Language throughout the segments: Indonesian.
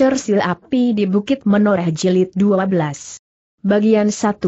Cersil Api di Bukit Menoreh Jilid 12. Bagian 1.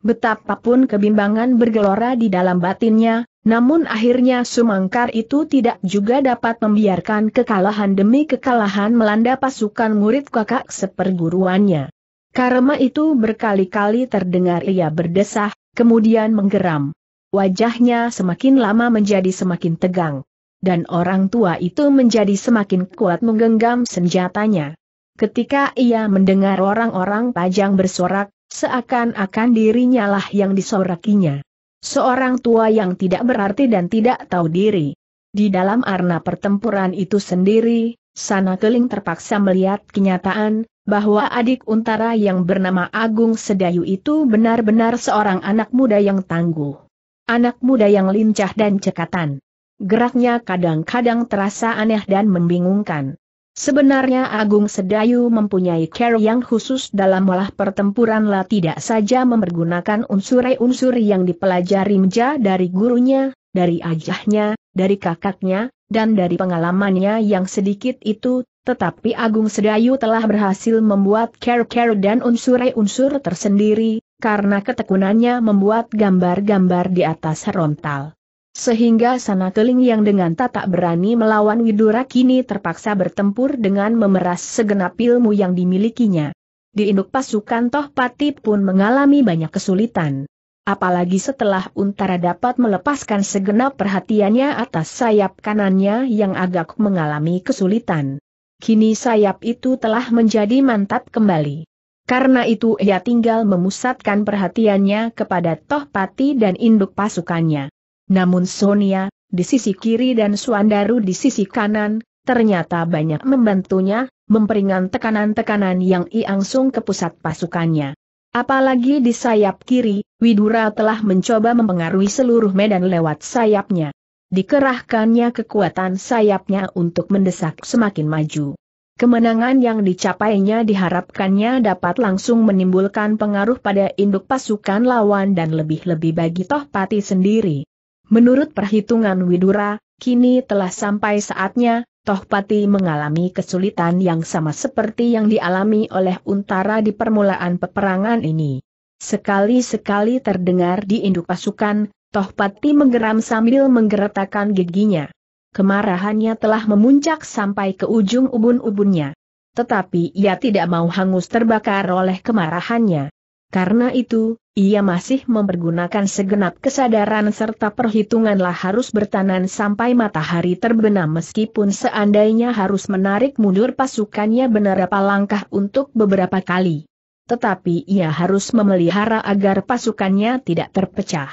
Betapapun kebimbangan bergelora di dalam batinnya, namun akhirnya Sumangkar itu tidak juga dapat membiarkan kekalahan demi kekalahan melanda pasukan murid kakak seperguruannya. Karma itu berkali-kali terdengar ia berdesah, kemudian menggeram. Wajahnya semakin lama menjadi semakin tegang. Dan orang tua itu menjadi semakin kuat menggenggam senjatanya. Ketika ia mendengar orang-orang pajang bersorak, seakan-akan dirinya lah yang disorakinya. Seorang tua yang tidak berarti dan tidak tahu diri. Di dalam arena pertempuran itu sendiri, Sana Keling terpaksa melihat kenyataan, bahwa adik untara yang bernama Agung Sedayu itu benar-benar seorang anak muda yang tangguh. Anak muda yang lincah dan cekatan. Geraknya kadang-kadang terasa aneh dan membingungkan. Sebenarnya Agung Sedayu mempunyai care yang khusus dalam olah pertempuran lah tidak saja mempergunakan unsur-unsur yang dipelajari Mja dari gurunya, dari ajahnya, dari kakaknya, dan dari pengalamannya yang sedikit itu, tetapi Agung Sedayu telah berhasil membuat care-care dan unsur-unsur tersendiri, karena ketekunannya membuat gambar-gambar di atas rontal. Sehingga sana keling yang dengan tak berani melawan Widura kini terpaksa bertempur dengan memeras segenap ilmu yang dimilikinya. Di induk pasukan Toh Pati pun mengalami banyak kesulitan. Apalagi setelah Untara dapat melepaskan segenap perhatiannya atas sayap kanannya yang agak mengalami kesulitan. Kini sayap itu telah menjadi mantap kembali. Karena itu ia tinggal memusatkan perhatiannya kepada Toh Pati dan induk pasukannya. Namun Sonia, di sisi kiri dan Suandaru di sisi kanan, ternyata banyak membantunya, memperingan tekanan-tekanan yang iangsung ke pusat pasukannya. Apalagi di sayap kiri, Widura telah mencoba mempengaruhi seluruh medan lewat sayapnya. Dikerahkannya kekuatan sayapnya untuk mendesak semakin maju. Kemenangan yang dicapainya diharapkannya dapat langsung menimbulkan pengaruh pada induk pasukan lawan dan lebih-lebih bagi Tohpati sendiri. Menurut perhitungan Widura, kini telah sampai saatnya, Tohpati mengalami kesulitan yang sama seperti yang dialami oleh Untara di permulaan peperangan ini. Sekali-sekali terdengar di induk pasukan, Tohpati menggeram sambil menggeretakkan giginya. Kemarahannya telah memuncak sampai ke ujung ubun-ubunnya. Tetapi ia tidak mau hangus terbakar oleh kemarahannya. Karena itu, ia masih mempergunakan segenap kesadaran serta perhitunganlah harus bertahan sampai matahari terbenam meskipun seandainya harus menarik mundur pasukannya beberapa langkah untuk beberapa kali. Tetapi ia harus memelihara agar pasukannya tidak terpecah.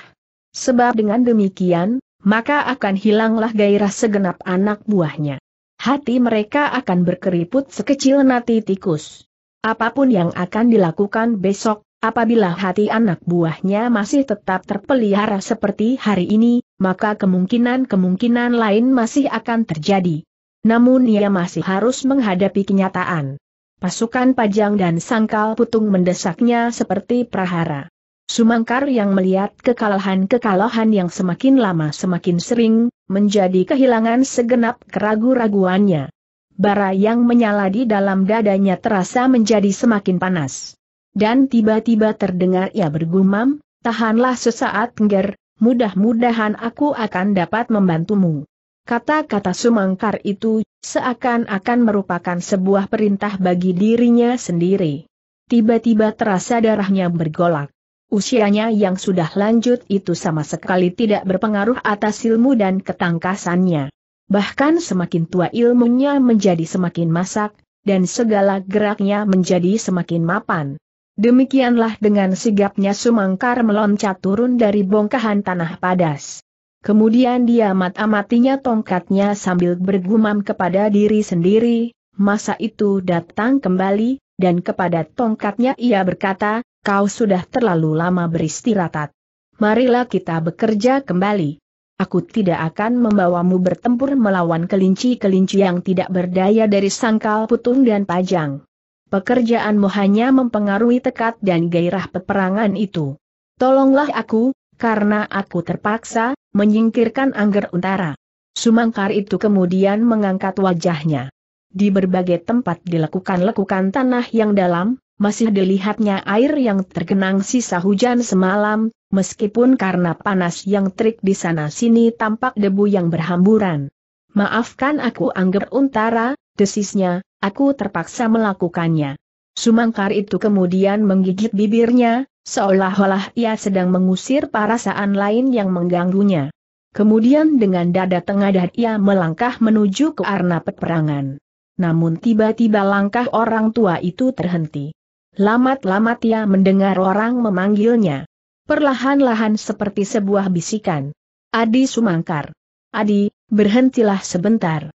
Sebab dengan demikian, maka akan hilanglah gairah segenap anak buahnya. Hati mereka akan berkeriput sekecil nati tikus. Apapun yang akan dilakukan besok, Apabila hati anak buahnya masih tetap terpelihara seperti hari ini, maka kemungkinan-kemungkinan lain masih akan terjadi. Namun ia masih harus menghadapi kenyataan. Pasukan Pajang dan Sangkal Putung mendesaknya seperti prahara. Sumangkar yang melihat kekalahan-kekalahan yang semakin lama semakin sering, menjadi kehilangan segenap keragu-raguannya. Bara yang menyala di dalam dadanya terasa menjadi semakin panas dan tiba-tiba terdengar ia bergumam, tahanlah sesaat Ngger, mudah-mudahan aku akan dapat membantumu. Kata-kata Sumangkar itu, seakan-akan merupakan sebuah perintah bagi dirinya sendiri. Tiba-tiba terasa darahnya bergolak. Usianya yang sudah lanjut itu sama sekali tidak berpengaruh atas ilmu dan ketangkasannya. Bahkan semakin tua ilmunya menjadi semakin masak, dan segala geraknya menjadi semakin mapan. Demikianlah dengan sigapnya Sumangkar meloncat turun dari bongkahan tanah padas. Kemudian dia amat-amatinya tongkatnya sambil bergumam kepada diri sendiri, masa itu datang kembali, dan kepada tongkatnya ia berkata, kau sudah terlalu lama beristirahat. Marilah kita bekerja kembali. Aku tidak akan membawamu bertempur melawan kelinci-kelinci yang tidak berdaya dari sangkal putung dan pajang pekerjaanmu hanya mempengaruhi tekad dan gairah peperangan itu. Tolonglah aku, karena aku terpaksa menyingkirkan Angger Untara. Sumangkar itu kemudian mengangkat wajahnya. Di berbagai tempat dilakukan lekukan tanah yang dalam, masih dilihatnya air yang tergenang sisa hujan semalam, meskipun karena panas yang terik di sana-sini tampak debu yang berhamburan. Maafkan aku Angger Untara, desisnya, Aku terpaksa melakukannya. Sumangkar itu kemudian menggigit bibirnya, seolah-olah ia sedang mengusir perasaan lain yang mengganggunya. Kemudian dengan dada tengadah ia melangkah menuju ke arena peperangan. Namun tiba-tiba langkah orang tua itu terhenti. Lamat-lamat ia mendengar orang memanggilnya. Perlahan-lahan seperti sebuah bisikan. Adi Sumangkar. Adi, berhentilah sebentar.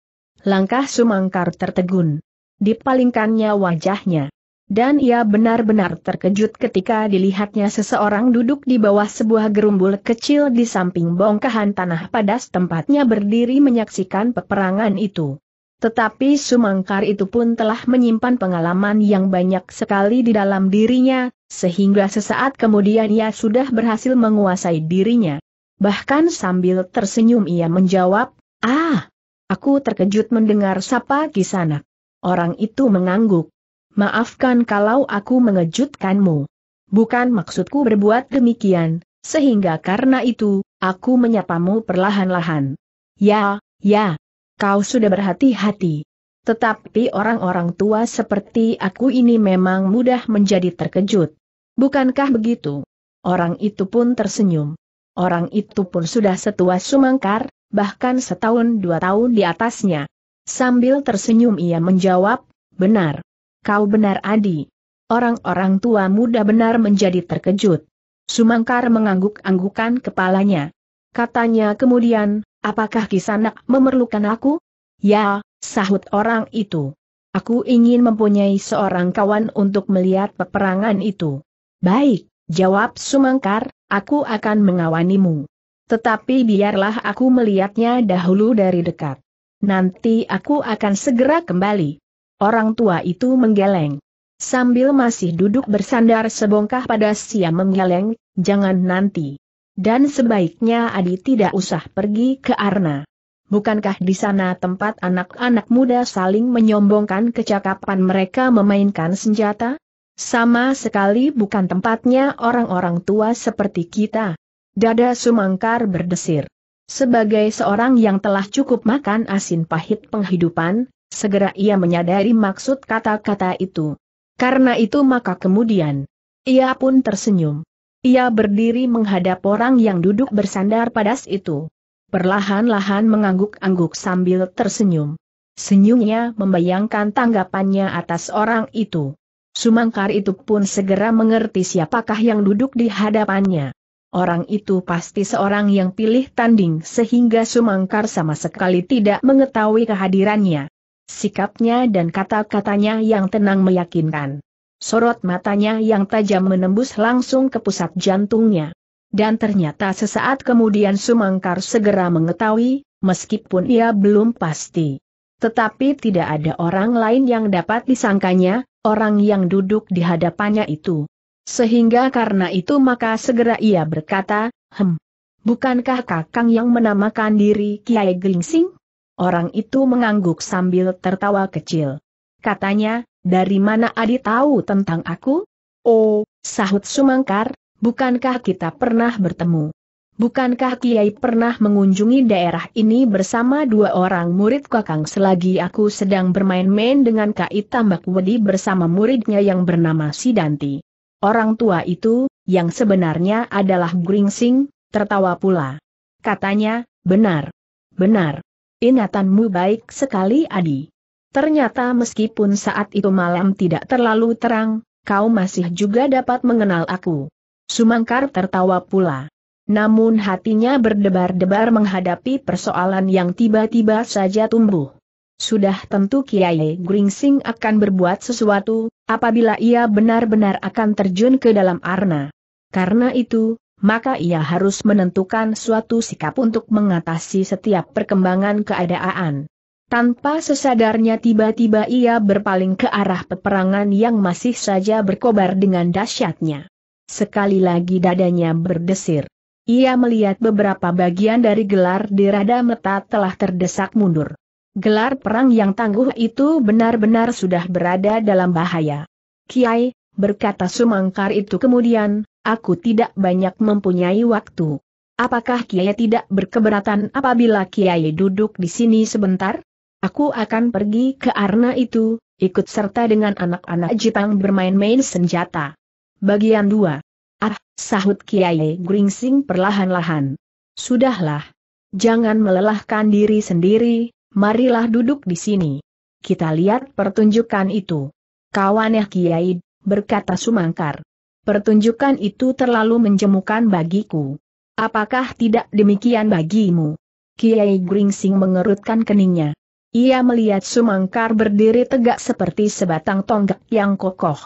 Langkah Sumangkar tertegun dipalingkannya wajahnya. Dan ia benar-benar terkejut ketika dilihatnya seseorang duduk di bawah sebuah gerumbul kecil di samping bongkahan tanah padas tempatnya berdiri menyaksikan peperangan itu. Tetapi Sumangkar itu pun telah menyimpan pengalaman yang banyak sekali di dalam dirinya, sehingga sesaat kemudian ia sudah berhasil menguasai dirinya. Bahkan sambil tersenyum ia menjawab, Ah, aku terkejut mendengar sapa kisanak. Orang itu mengangguk. Maafkan kalau aku mengejutkanmu. Bukan maksudku berbuat demikian, sehingga karena itu, aku menyapamu perlahan-lahan. Ya, ya. Kau sudah berhati-hati. Tetapi orang-orang tua seperti aku ini memang mudah menjadi terkejut. Bukankah begitu? Orang itu pun tersenyum. Orang itu pun sudah setua sumangkar, bahkan setahun dua tahun di atasnya. Sambil tersenyum ia menjawab, benar. Kau benar Adi. Orang-orang tua muda benar menjadi terkejut. Sumangkar mengangguk-anggukan kepalanya. Katanya kemudian, apakah kisanak memerlukan aku? Ya, sahut orang itu. Aku ingin mempunyai seorang kawan untuk melihat peperangan itu. Baik, jawab Sumangkar, aku akan mengawanimu. Tetapi biarlah aku melihatnya dahulu dari dekat. Nanti aku akan segera kembali. Orang tua itu menggeleng. Sambil masih duduk bersandar sebongkah pada Siam menggeleng, jangan nanti. Dan sebaiknya Adi tidak usah pergi ke Arna. Bukankah di sana tempat anak-anak muda saling menyombongkan kecakapan mereka memainkan senjata? Sama sekali bukan tempatnya orang-orang tua seperti kita. Dada Sumangkar berdesir. Sebagai seorang yang telah cukup makan asin pahit penghidupan, segera ia menyadari maksud kata-kata itu. Karena itu maka kemudian, ia pun tersenyum. Ia berdiri menghadap orang yang duduk bersandar padas itu. Perlahan-lahan mengangguk-angguk sambil tersenyum. Senyumnya membayangkan tanggapannya atas orang itu. Sumangkar itu pun segera mengerti siapakah yang duduk di hadapannya. Orang itu pasti seorang yang pilih tanding sehingga Sumangkar sama sekali tidak mengetahui kehadirannya. Sikapnya dan kata-katanya yang tenang meyakinkan. Sorot matanya yang tajam menembus langsung ke pusat jantungnya. Dan ternyata sesaat kemudian Sumangkar segera mengetahui, meskipun ia belum pasti. Tetapi tidak ada orang lain yang dapat disangkanya, orang yang duduk di hadapannya itu. Sehingga karena itu maka segera ia berkata, Hem, bukankah kakang yang menamakan diri Kiai Gelingsing? Orang itu mengangguk sambil tertawa kecil. Katanya, dari mana Adi tahu tentang aku? Oh, sahut Sumangkar, bukankah kita pernah bertemu? Bukankah Kiai pernah mengunjungi daerah ini bersama dua orang murid Kakang selagi aku sedang bermain-main dengan Kai Tambak Wedi bersama muridnya yang bernama Sidanti? Orang tua itu, yang sebenarnya adalah Gringsing, tertawa pula. Katanya, benar. Benar. Ingatanmu baik sekali Adi. Ternyata meskipun saat itu malam tidak terlalu terang, kau masih juga dapat mengenal aku. Sumangkar tertawa pula. Namun hatinya berdebar-debar menghadapi persoalan yang tiba-tiba saja tumbuh. Sudah tentu Kiai Gringsing akan berbuat sesuatu, apabila ia benar-benar akan terjun ke dalam arna. Karena itu, maka ia harus menentukan suatu sikap untuk mengatasi setiap perkembangan keadaan. Tanpa sesadarnya tiba-tiba ia berpaling ke arah peperangan yang masih saja berkobar dengan dahsyatnya. Sekali lagi dadanya berdesir. Ia melihat beberapa bagian dari gelar di rada meta telah terdesak mundur. Gelar perang yang tangguh itu benar-benar sudah berada dalam bahaya. Kiai, berkata Sumangkar itu kemudian, aku tidak banyak mempunyai waktu. Apakah Kiai tidak berkeberatan apabila Kiai duduk di sini sebentar? Aku akan pergi ke Arna itu, ikut serta dengan anak-anak Jepang bermain-main senjata. Bagian 2. Ah, sahut Kiai Gringsing perlahan-lahan. Sudahlah. Jangan melelahkan diri sendiri, marilah duduk di sini. Kita lihat pertunjukan itu. Kawaneh Kiai, berkata Sumangkar. Pertunjukan itu terlalu menjemukan bagiku. Apakah tidak demikian bagimu? Kiai Gringsing mengerutkan keningnya. Ia melihat Sumangkar berdiri tegak seperti sebatang tonggak yang kokoh.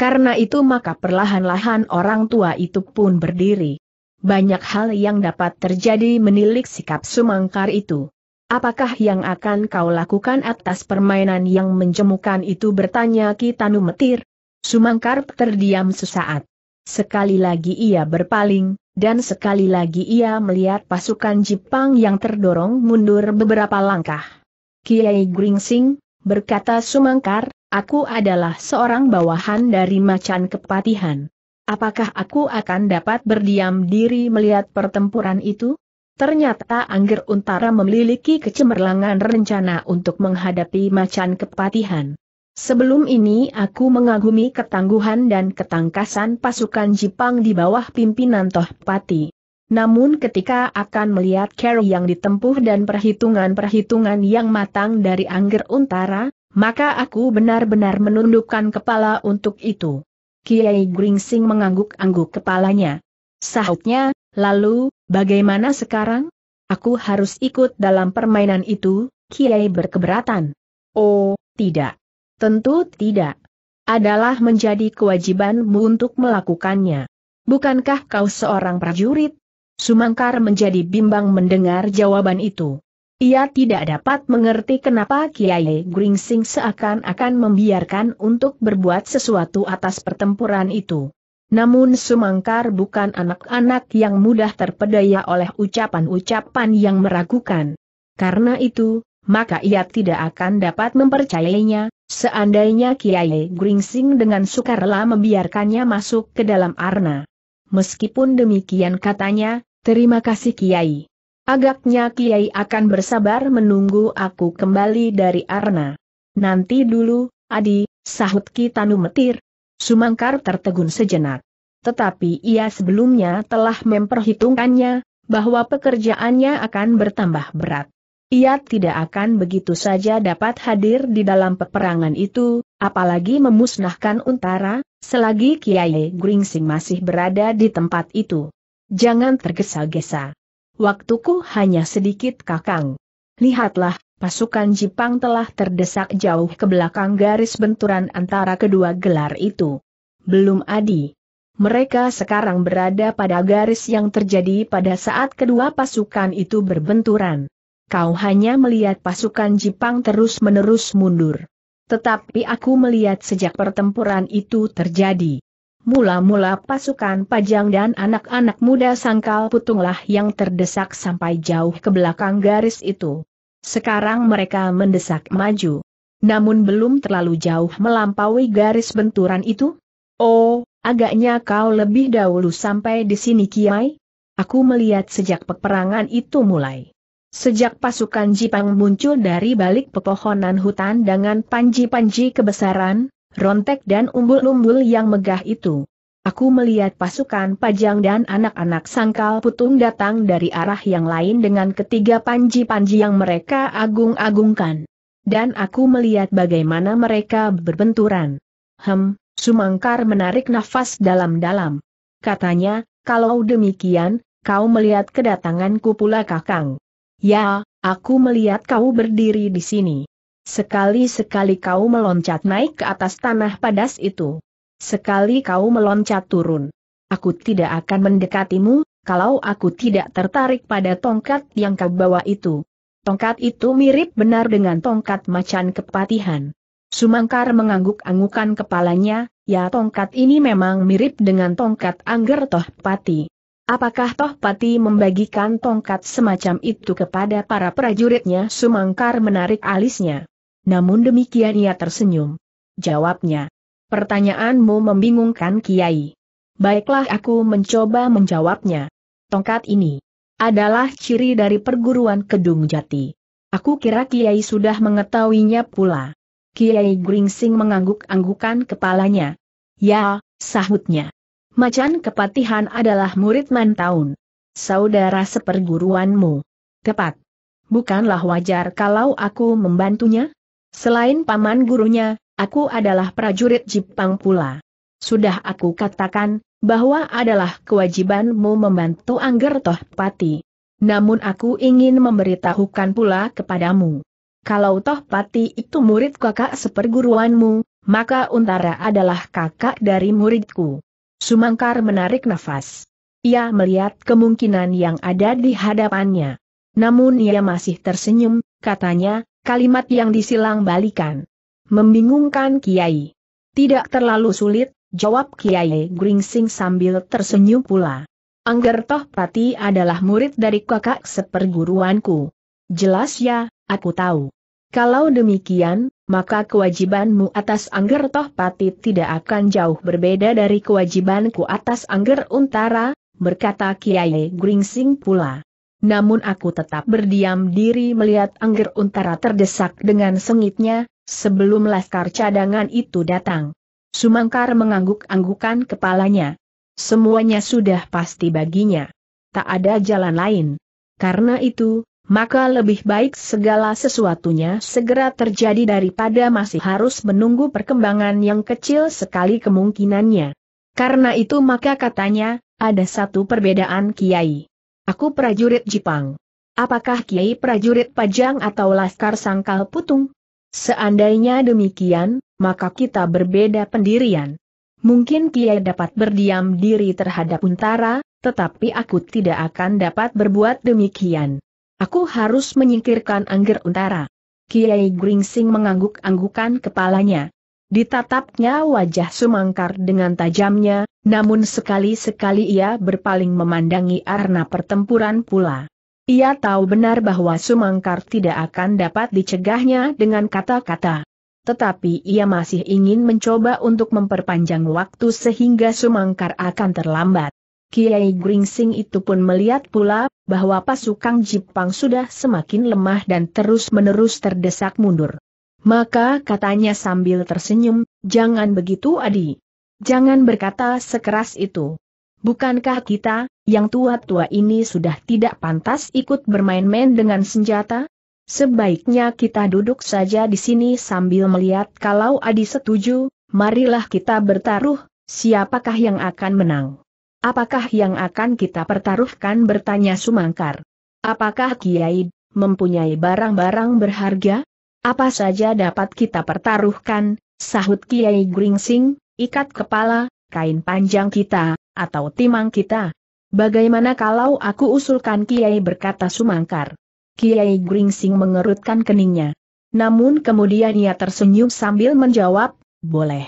Karena itu maka perlahan-lahan orang tua itu pun berdiri. Banyak hal yang dapat terjadi menilik sikap Sumangkar itu. Apakah yang akan kau lakukan atas permainan yang menjemukan itu bertanya Kitanu Metir? Sumangkar terdiam sesaat. Sekali lagi ia berpaling, dan sekali lagi ia melihat pasukan Jepang yang terdorong mundur beberapa langkah. Kiai Gringsing, berkata Sumangkar, aku adalah seorang bawahan dari macan kepatihan. Apakah aku akan dapat berdiam diri melihat pertempuran itu? Ternyata Angger Untara memiliki kecemerlangan rencana untuk menghadapi macan kepatihan. Sebelum ini aku mengagumi ketangguhan dan ketangkasan pasukan Jepang di bawah pimpinan Tohpati. Namun ketika akan melihat care yang ditempuh dan perhitungan-perhitungan yang matang dari Angger Untara, maka aku benar-benar menundukkan kepala untuk itu. Kiai Gringsing mengangguk-angguk kepalanya. Sahutnya, lalu, Bagaimana sekarang? Aku harus ikut dalam permainan itu, Kiai berkeberatan. Oh, tidak. Tentu tidak. Adalah menjadi kewajibanmu untuk melakukannya. Bukankah kau seorang prajurit? Sumangkar menjadi bimbang mendengar jawaban itu. Ia tidak dapat mengerti kenapa Kiai Gringsing seakan-akan membiarkan untuk berbuat sesuatu atas pertempuran itu. Namun Sumangkar bukan anak-anak yang mudah terpedaya oleh ucapan-ucapan yang meragukan. Karena itu, maka ia tidak akan dapat mempercayainya, seandainya Kiai Gringsing dengan sukarela membiarkannya masuk ke dalam arna. Meskipun demikian katanya, terima kasih Kiai. Agaknya Kiai akan bersabar menunggu aku kembali dari Arna. Nanti dulu, Adi, sahut Kitanu Metir, Sumangkar tertegun sejenak. Tetapi ia sebelumnya telah memperhitungkannya, bahwa pekerjaannya akan bertambah berat. Ia tidak akan begitu saja dapat hadir di dalam peperangan itu, apalagi memusnahkan untara, selagi Kiai Gringsing masih berada di tempat itu. Jangan tergesa-gesa. Waktuku hanya sedikit kakang. Lihatlah, pasukan Jepang telah terdesak jauh ke belakang garis benturan antara kedua gelar itu. Belum adi. Mereka sekarang berada pada garis yang terjadi pada saat kedua pasukan itu berbenturan. Kau hanya melihat pasukan Jepang terus-menerus mundur. Tetapi aku melihat sejak pertempuran itu terjadi. Mula-mula pasukan pajang dan anak-anak muda sangkal putunglah yang terdesak sampai jauh ke belakang garis itu. Sekarang mereka mendesak maju. Namun belum terlalu jauh melampaui garis benturan itu? Oh, agaknya kau lebih dahulu sampai di sini Kiai? Aku melihat sejak peperangan itu mulai. Sejak pasukan Jipang muncul dari balik pepohonan hutan dengan panji-panji kebesaran, rontek dan umbul-umbul yang megah itu. Aku melihat pasukan pajang dan anak-anak sangkal putung datang dari arah yang lain dengan ketiga panji-panji yang mereka agung-agungkan. Dan aku melihat bagaimana mereka berbenturan. Hem, Sumangkar menarik nafas dalam-dalam. Katanya, kalau demikian, kau melihat kedatanganku pula kakang. Ya, aku melihat kau berdiri di sini. Sekali-sekali kau meloncat naik ke atas tanah padas itu. Sekali kau meloncat turun. Aku tidak akan mendekatimu, kalau aku tidak tertarik pada tongkat yang kau bawa itu. Tongkat itu mirip benar dengan tongkat macan kepatihan. Sumangkar mengangguk-anggukan kepalanya, ya tongkat ini memang mirip dengan tongkat Angger Pati. Apakah Toh Pati membagikan tongkat semacam itu kepada para prajuritnya? Sumangkar menarik alisnya. Namun demikian ia tersenyum. Jawabnya, Pertanyaanmu membingungkan Kiai. Baiklah aku mencoba menjawabnya. Tongkat ini adalah ciri dari perguruan Kedung Jati. Aku kira Kiai sudah mengetahuinya pula. Kiai Gringsing mengangguk-anggukan kepalanya. Ya, sahutnya. Macan kepatihan adalah murid Mantaun. Saudara seperguruanmu. Tepat. Bukanlah wajar kalau aku membantunya? Selain paman gurunya, Aku adalah prajurit Jepang pula. Sudah aku katakan, bahwa adalah kewajibanmu membantu Angger Pati. Namun aku ingin memberitahukan pula kepadamu. Kalau Pati itu murid kakak seperguruanmu, maka Untara adalah kakak dari muridku. Sumangkar menarik nafas. Ia melihat kemungkinan yang ada di hadapannya. Namun ia masih tersenyum, katanya, kalimat yang disilang balikan. Membingungkan Kiai. Tidak terlalu sulit, jawab Kiai Gringsing sambil tersenyum pula. Angger Toh Prati adalah murid dari kakak seperguruanku. Jelas ya, aku tahu. Kalau demikian, maka kewajibanmu atas Angger Toh Pati tidak akan jauh berbeda dari kewajibanku atas Angger Untara, berkata Kiai Gringsing pula. Namun aku tetap berdiam diri melihat Angger Untara terdesak dengan sengitnya, Sebelum laskar cadangan itu datang. Sumangkar mengangguk-anggukan kepalanya. Semuanya sudah pasti baginya. Tak ada jalan lain. Karena itu, maka lebih baik segala sesuatunya segera terjadi daripada masih harus menunggu perkembangan yang kecil sekali kemungkinannya. Karena itu maka katanya, ada satu perbedaan Kiai. Aku prajurit Jipang. Apakah Kiai prajurit Pajang atau Laskar Sangkal Putung? Seandainya demikian, maka kita berbeda pendirian. Mungkin Kiai dapat berdiam diri terhadap Untara, tetapi aku tidak akan dapat berbuat demikian. Aku harus menyingkirkan Angger Untara. Kiai Gringsing mengangguk-anggukan kepalanya. Ditatapnya wajah Sumangkar dengan tajamnya, namun sekali-sekali ia berpaling memandangi arna pertempuran pula. Ia tahu benar bahwa Sumangkar tidak akan dapat dicegahnya dengan kata-kata. Tetapi ia masih ingin mencoba untuk memperpanjang waktu sehingga Sumangkar akan terlambat. Kiai Gringsing itu pun melihat pula bahwa pasukan Jepang sudah semakin lemah dan terus-menerus terdesak mundur. Maka katanya sambil tersenyum, jangan begitu Adi. Jangan berkata sekeras itu. Bukankah kita, yang tua-tua ini sudah tidak pantas ikut bermain-main dengan senjata? Sebaiknya kita duduk saja di sini sambil melihat kalau Adi setuju, marilah kita bertaruh, siapakah yang akan menang? Apakah yang akan kita pertaruhkan bertanya Sumangkar? Apakah Kiai mempunyai barang-barang berharga? Apa saja dapat kita pertaruhkan, sahut Kiai Gringsing, ikat kepala, kain panjang kita, atau timang kita, Bagaimana kalau aku usulkan Kiai berkata Sumangkar? Kiai Gringsing mengerutkan keningnya. Namun kemudian ia tersenyum sambil menjawab, boleh.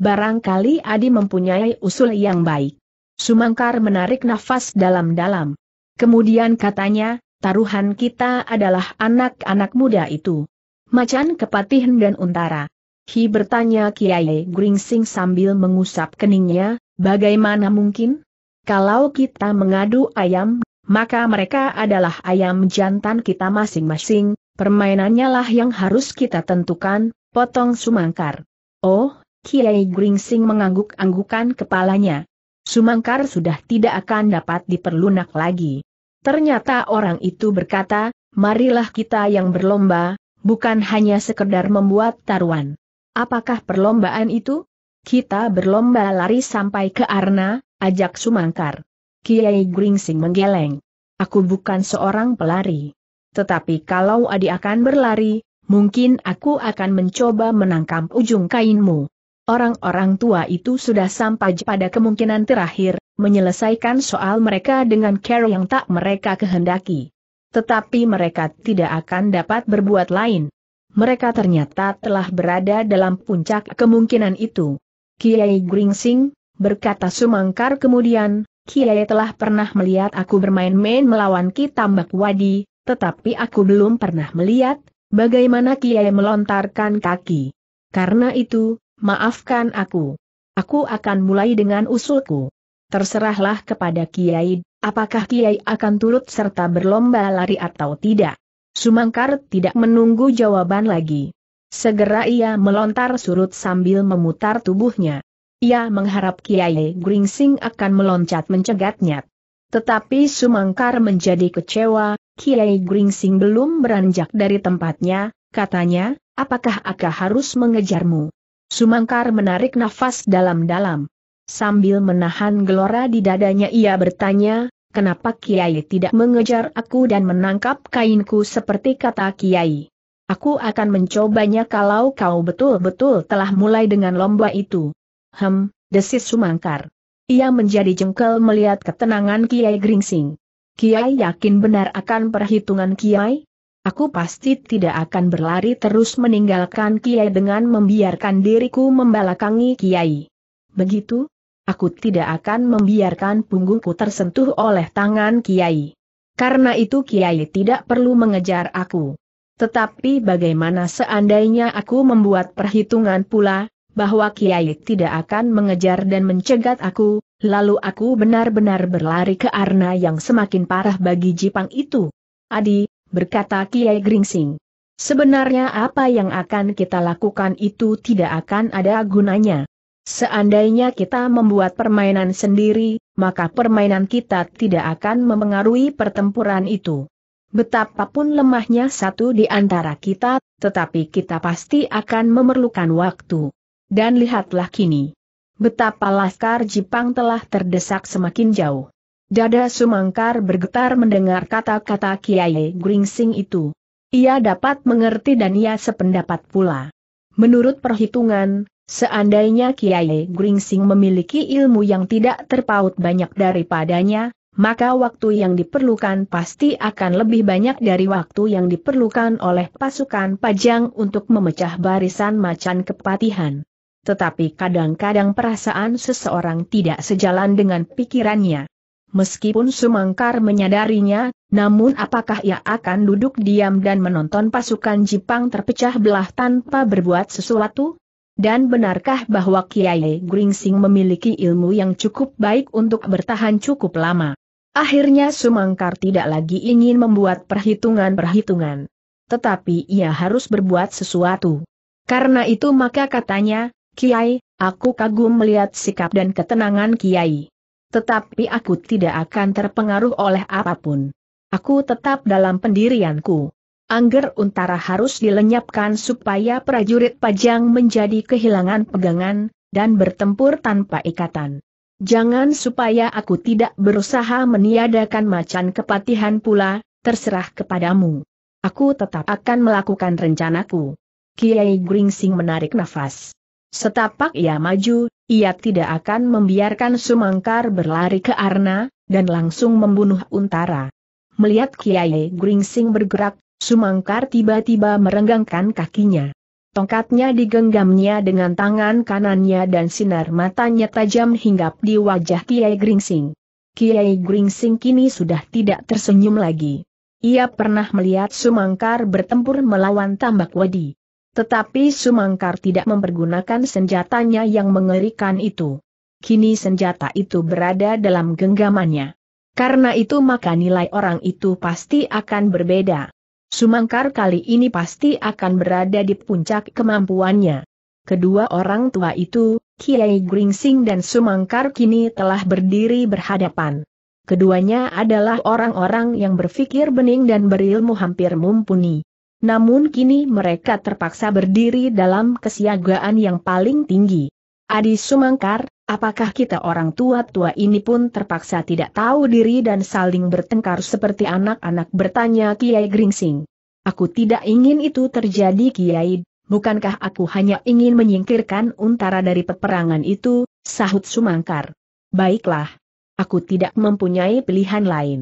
Barangkali Adi mempunyai usul yang baik. Sumangkar menarik nafas dalam-dalam. Kemudian katanya, taruhan kita adalah anak-anak muda itu. Macan kepatihan dan untara. Hi bertanya Kiai Gringsing sambil mengusap keningnya, bagaimana mungkin? Kalau kita mengadu ayam, maka mereka adalah ayam jantan kita masing-masing, permainannya lah yang harus kita tentukan, potong Sumangkar. Oh, Kiai Gringsing mengangguk-anggukan kepalanya. Sumangkar sudah tidak akan dapat diperlunak lagi. Ternyata orang itu berkata, marilah kita yang berlomba, bukan hanya sekedar membuat taruhan. Apakah perlombaan itu? Kita berlomba lari sampai ke Arna, Ajak Sumangkar. Kiai Gringsing menggeleng. Aku bukan seorang pelari. Tetapi kalau Adi akan berlari, mungkin aku akan mencoba menangkap ujung kainmu. Orang-orang tua itu sudah sampai pada kemungkinan terakhir, menyelesaikan soal mereka dengan cara yang tak mereka kehendaki. Tetapi mereka tidak akan dapat berbuat lain. Mereka ternyata telah berada dalam puncak kemungkinan itu. Kiai Gringsing, berkata Sumangkar kemudian, Kiai telah pernah melihat aku bermain-main melawan Ki Tambak Wadi, tetapi aku belum pernah melihat, bagaimana Kiai melontarkan kaki. Karena itu, maafkan aku. Aku akan mulai dengan usulku. Terserahlah kepada Kiai, apakah Kiai akan turut serta berlomba lari atau tidak. Sumangkar tidak menunggu jawaban lagi. Segera ia melontar surut sambil memutar tubuhnya. Ia mengharap Kiai Gringsing akan meloncat mencegatnya. Tetapi Sumangkar menjadi kecewa, Kiai Gringsing belum beranjak dari tempatnya, katanya, apakah aku harus mengejarmu? Sumangkar menarik nafas dalam-dalam. Sambil menahan gelora di dadanya ia bertanya, kenapa Kiai tidak mengejar aku dan menangkap kainku seperti kata Kiai? Aku akan mencobanya kalau kau betul-betul telah mulai dengan lomba itu. Hem, desis Sumangkar. Ia menjadi jengkel melihat ketenangan Kiai Gringsing. Kiai yakin benar akan perhitungan Kiai? Aku pasti tidak akan berlari terus meninggalkan Kiai dengan membiarkan diriku membalakangi Kiai. Begitu? Aku tidak akan membiarkan punggungku tersentuh oleh tangan Kiai. Karena itu Kiai tidak perlu mengejar aku. Tetapi bagaimana seandainya aku membuat perhitungan pula, bahwa Kiai tidak akan mengejar dan mencegat aku, lalu aku benar-benar berlari ke arna yang semakin parah bagi Jipang itu. Adi, berkata Kiai Gringsing. Sebenarnya apa yang akan kita lakukan itu tidak akan ada gunanya. Seandainya kita membuat permainan sendiri, maka permainan kita tidak akan memengaruhi pertempuran itu. Betapapun lemahnya satu di antara kita, tetapi kita pasti akan memerlukan waktu. Dan lihatlah kini. Betapa laskar Jipang telah terdesak semakin jauh. Dada Sumangkar bergetar mendengar kata-kata Kiai Gringsing itu. Ia dapat mengerti dan ia sependapat pula. Menurut perhitungan, seandainya Kiai Gringsing memiliki ilmu yang tidak terpaut banyak daripadanya, maka waktu yang diperlukan pasti akan lebih banyak dari waktu yang diperlukan oleh pasukan pajang untuk memecah barisan macan kepatihan tetapi kadang-kadang perasaan seseorang tidak sejalan dengan pikirannya. Meskipun Sumangkar menyadarinya, namun apakah ia akan duduk diam dan menonton pasukan Jepang terpecah belah tanpa berbuat sesuatu? Dan benarkah bahwa Kiai Gringsing memiliki ilmu yang cukup baik untuk bertahan cukup lama? Akhirnya Sumangkar tidak lagi ingin membuat perhitungan-perhitungan. Tetapi ia harus berbuat sesuatu. Karena itu maka katanya, Kiai, aku kagum melihat sikap dan ketenangan Kiai. Tetapi aku tidak akan terpengaruh oleh apapun. Aku tetap dalam pendirianku. Angger Untara harus dilenyapkan supaya prajurit Pajang menjadi kehilangan pegangan, dan bertempur tanpa ikatan. Jangan supaya aku tidak berusaha meniadakan macan kepatihan pula, terserah kepadamu. Aku tetap akan melakukan rencanaku. Kiai Gringsing menarik nafas. Setapak ia maju, ia tidak akan membiarkan Sumangkar berlari ke Arna, dan langsung membunuh Untara. Melihat Kiai Gringsing bergerak, Sumangkar tiba-tiba merenggangkan kakinya. Tongkatnya digenggamnya dengan tangan kanannya dan sinar matanya tajam hinggap di wajah Kiai Gringsing. Kiai Gringsing kini sudah tidak tersenyum lagi. Ia pernah melihat Sumangkar bertempur melawan tambak Wadi. Tetapi Sumangkar tidak mempergunakan senjatanya yang mengerikan itu. Kini senjata itu berada dalam genggamannya. Karena itu maka nilai orang itu pasti akan berbeda. Sumangkar kali ini pasti akan berada di puncak kemampuannya. Kedua orang tua itu, Kiai Gringsing dan Sumangkar kini telah berdiri berhadapan. Keduanya adalah orang-orang yang berpikir bening dan berilmu hampir mumpuni namun kini mereka terpaksa berdiri dalam kesiagaan yang paling tinggi. Adi Sumangkar, apakah kita orang tua-tua ini pun terpaksa tidak tahu diri dan saling bertengkar seperti anak-anak bertanya Kiai Gringsing. Aku tidak ingin itu terjadi Kiai, bukankah aku hanya ingin menyingkirkan untara dari peperangan itu, sahut Sumangkar. Baiklah. Aku tidak mempunyai pilihan lain.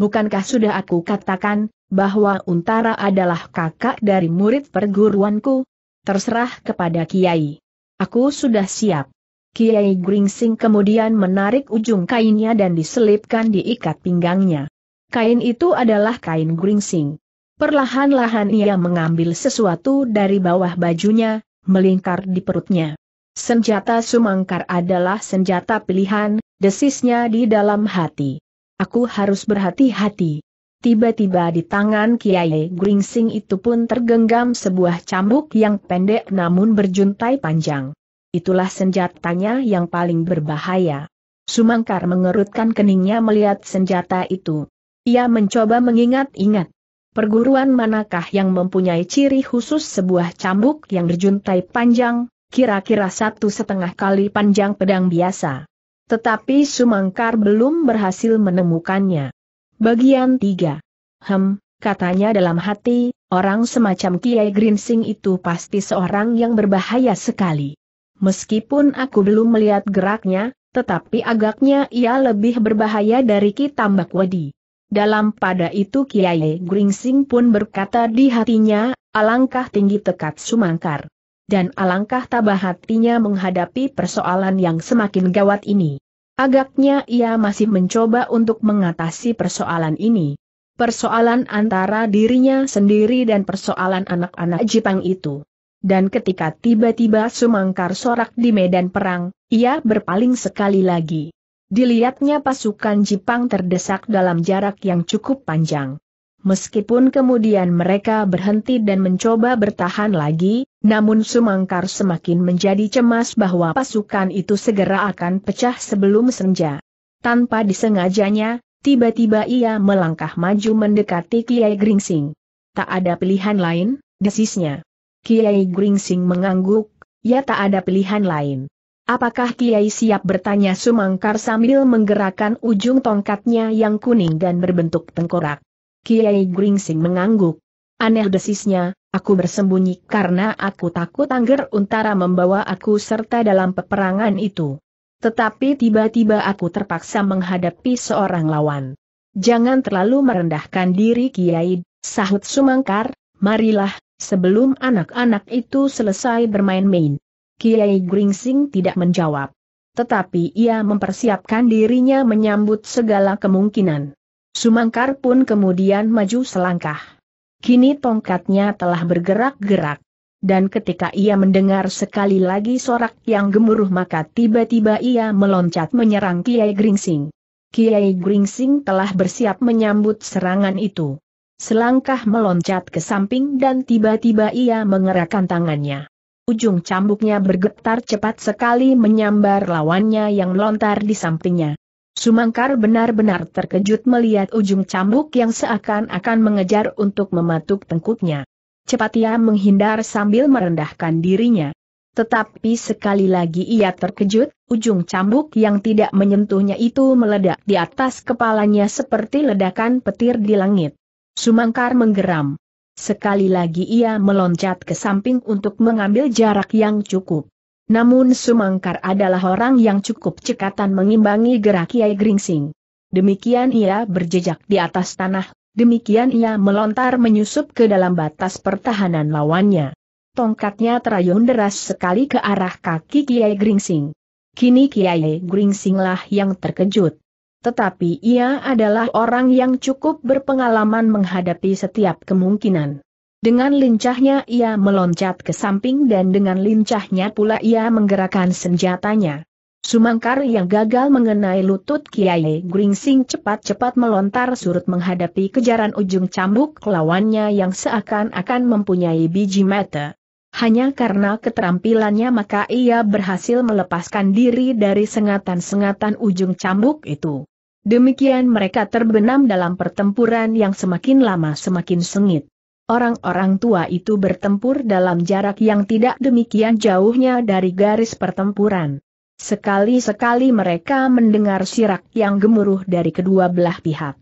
Bukankah sudah aku katakan, bahwa Untara adalah kakak dari murid perguruanku? Terserah kepada Kiai. Aku sudah siap. Kiai Gringsing kemudian menarik ujung kainnya dan diselipkan di ikat pinggangnya. Kain itu adalah kain Gringsing. Perlahan-lahan ia mengambil sesuatu dari bawah bajunya, melingkar di perutnya. Senjata sumangkar adalah senjata pilihan, desisnya di dalam hati. Aku harus berhati-hati. Tiba-tiba di tangan Kiai Gringsing itu pun tergenggam sebuah cambuk yang pendek namun berjuntai panjang. Itulah senjatanya yang paling berbahaya. Sumangkar mengerutkan keningnya melihat senjata itu. Ia mencoba mengingat-ingat. Perguruan manakah yang mempunyai ciri khusus sebuah cambuk yang berjuntai panjang, kira-kira satu setengah kali panjang pedang biasa. Tetapi Sumangkar belum berhasil menemukannya. Bagian 3. Hem, katanya dalam hati, orang semacam Kiai Grinsing itu pasti seorang yang berbahaya sekali. Meskipun aku belum melihat geraknya, tetapi agaknya ia lebih berbahaya dari Kitambak Wadi. Dalam pada itu Kiai Gringsing pun berkata di hatinya, alangkah tinggi tekad Sumangkar. Dan alangkah tabah hatinya menghadapi persoalan yang semakin gawat ini. Agaknya ia masih mencoba untuk mengatasi persoalan ini. Persoalan antara dirinya sendiri dan persoalan anak-anak Jepang itu. Dan ketika tiba-tiba Sumangkar sorak di medan perang, ia berpaling sekali lagi. Dilihatnya pasukan Jepang terdesak dalam jarak yang cukup panjang. Meskipun kemudian mereka berhenti dan mencoba bertahan lagi, namun Sumangkar semakin menjadi cemas bahwa pasukan itu segera akan pecah sebelum senja. Tanpa disengajanya, tiba-tiba ia melangkah maju mendekati Kiai Gringsing. Tak ada pilihan lain, desisnya. Kiai Gringsing mengangguk, ya tak ada pilihan lain. Apakah Kiai siap bertanya Sumangkar sambil menggerakkan ujung tongkatnya yang kuning dan berbentuk tengkorak? Kiai Gringsing mengangguk. Aneh desisnya, Aku bersembunyi karena aku takut Angger Untara membawa aku serta dalam peperangan itu. Tetapi tiba-tiba aku terpaksa menghadapi seorang lawan. Jangan terlalu merendahkan diri Kiai, sahut Sumangkar, marilah, sebelum anak-anak itu selesai bermain-main. Kiai Gringsing tidak menjawab. Tetapi ia mempersiapkan dirinya menyambut segala kemungkinan. Sumangkar pun kemudian maju selangkah. Kini tongkatnya telah bergerak-gerak. Dan ketika ia mendengar sekali lagi sorak yang gemuruh maka tiba-tiba ia meloncat menyerang Kiai Gringsing. Kiai Gringsing telah bersiap menyambut serangan itu. Selangkah meloncat ke samping dan tiba-tiba ia mengerahkan tangannya. Ujung cambuknya bergetar cepat sekali menyambar lawannya yang lontar di sampingnya. Sumangkar benar-benar terkejut melihat ujung cambuk yang seakan-akan mengejar untuk mematuk tengkuknya. Cepat ia menghindar sambil merendahkan dirinya. Tetapi sekali lagi ia terkejut, ujung cambuk yang tidak menyentuhnya itu meledak di atas kepalanya seperti ledakan petir di langit. Sumangkar menggeram. Sekali lagi ia meloncat ke samping untuk mengambil jarak yang cukup. Namun Sumangkar adalah orang yang cukup cekatan mengimbangi gerak Kiai Gringsing. Demikian ia berjejak di atas tanah, demikian ia melontar menyusup ke dalam batas pertahanan lawannya. Tongkatnya terayun deras sekali ke arah kaki Kiai Gringsing. Kini Kiai Gringsinglah yang terkejut. Tetapi ia adalah orang yang cukup berpengalaman menghadapi setiap kemungkinan. Dengan lincahnya ia meloncat ke samping dan dengan lincahnya pula ia menggerakkan senjatanya. Sumangkar yang gagal mengenai lutut Kiai Gringsing cepat-cepat melontar surut menghadapi kejaran ujung cambuk lawannya yang seakan-akan mempunyai biji mata. Hanya karena keterampilannya maka ia berhasil melepaskan diri dari sengatan-sengatan ujung cambuk itu. Demikian mereka terbenam dalam pertempuran yang semakin lama semakin sengit. Orang-orang tua itu bertempur dalam jarak yang tidak demikian jauhnya dari garis pertempuran. Sekali-sekali mereka mendengar sirak yang gemuruh dari kedua belah pihak.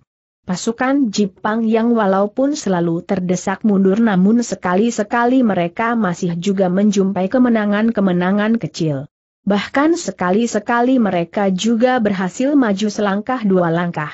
Pasukan Jepang yang walaupun selalu terdesak mundur namun sekali-sekali mereka masih juga menjumpai kemenangan-kemenangan kecil. Bahkan sekali-sekali mereka juga berhasil maju selangkah dua langkah.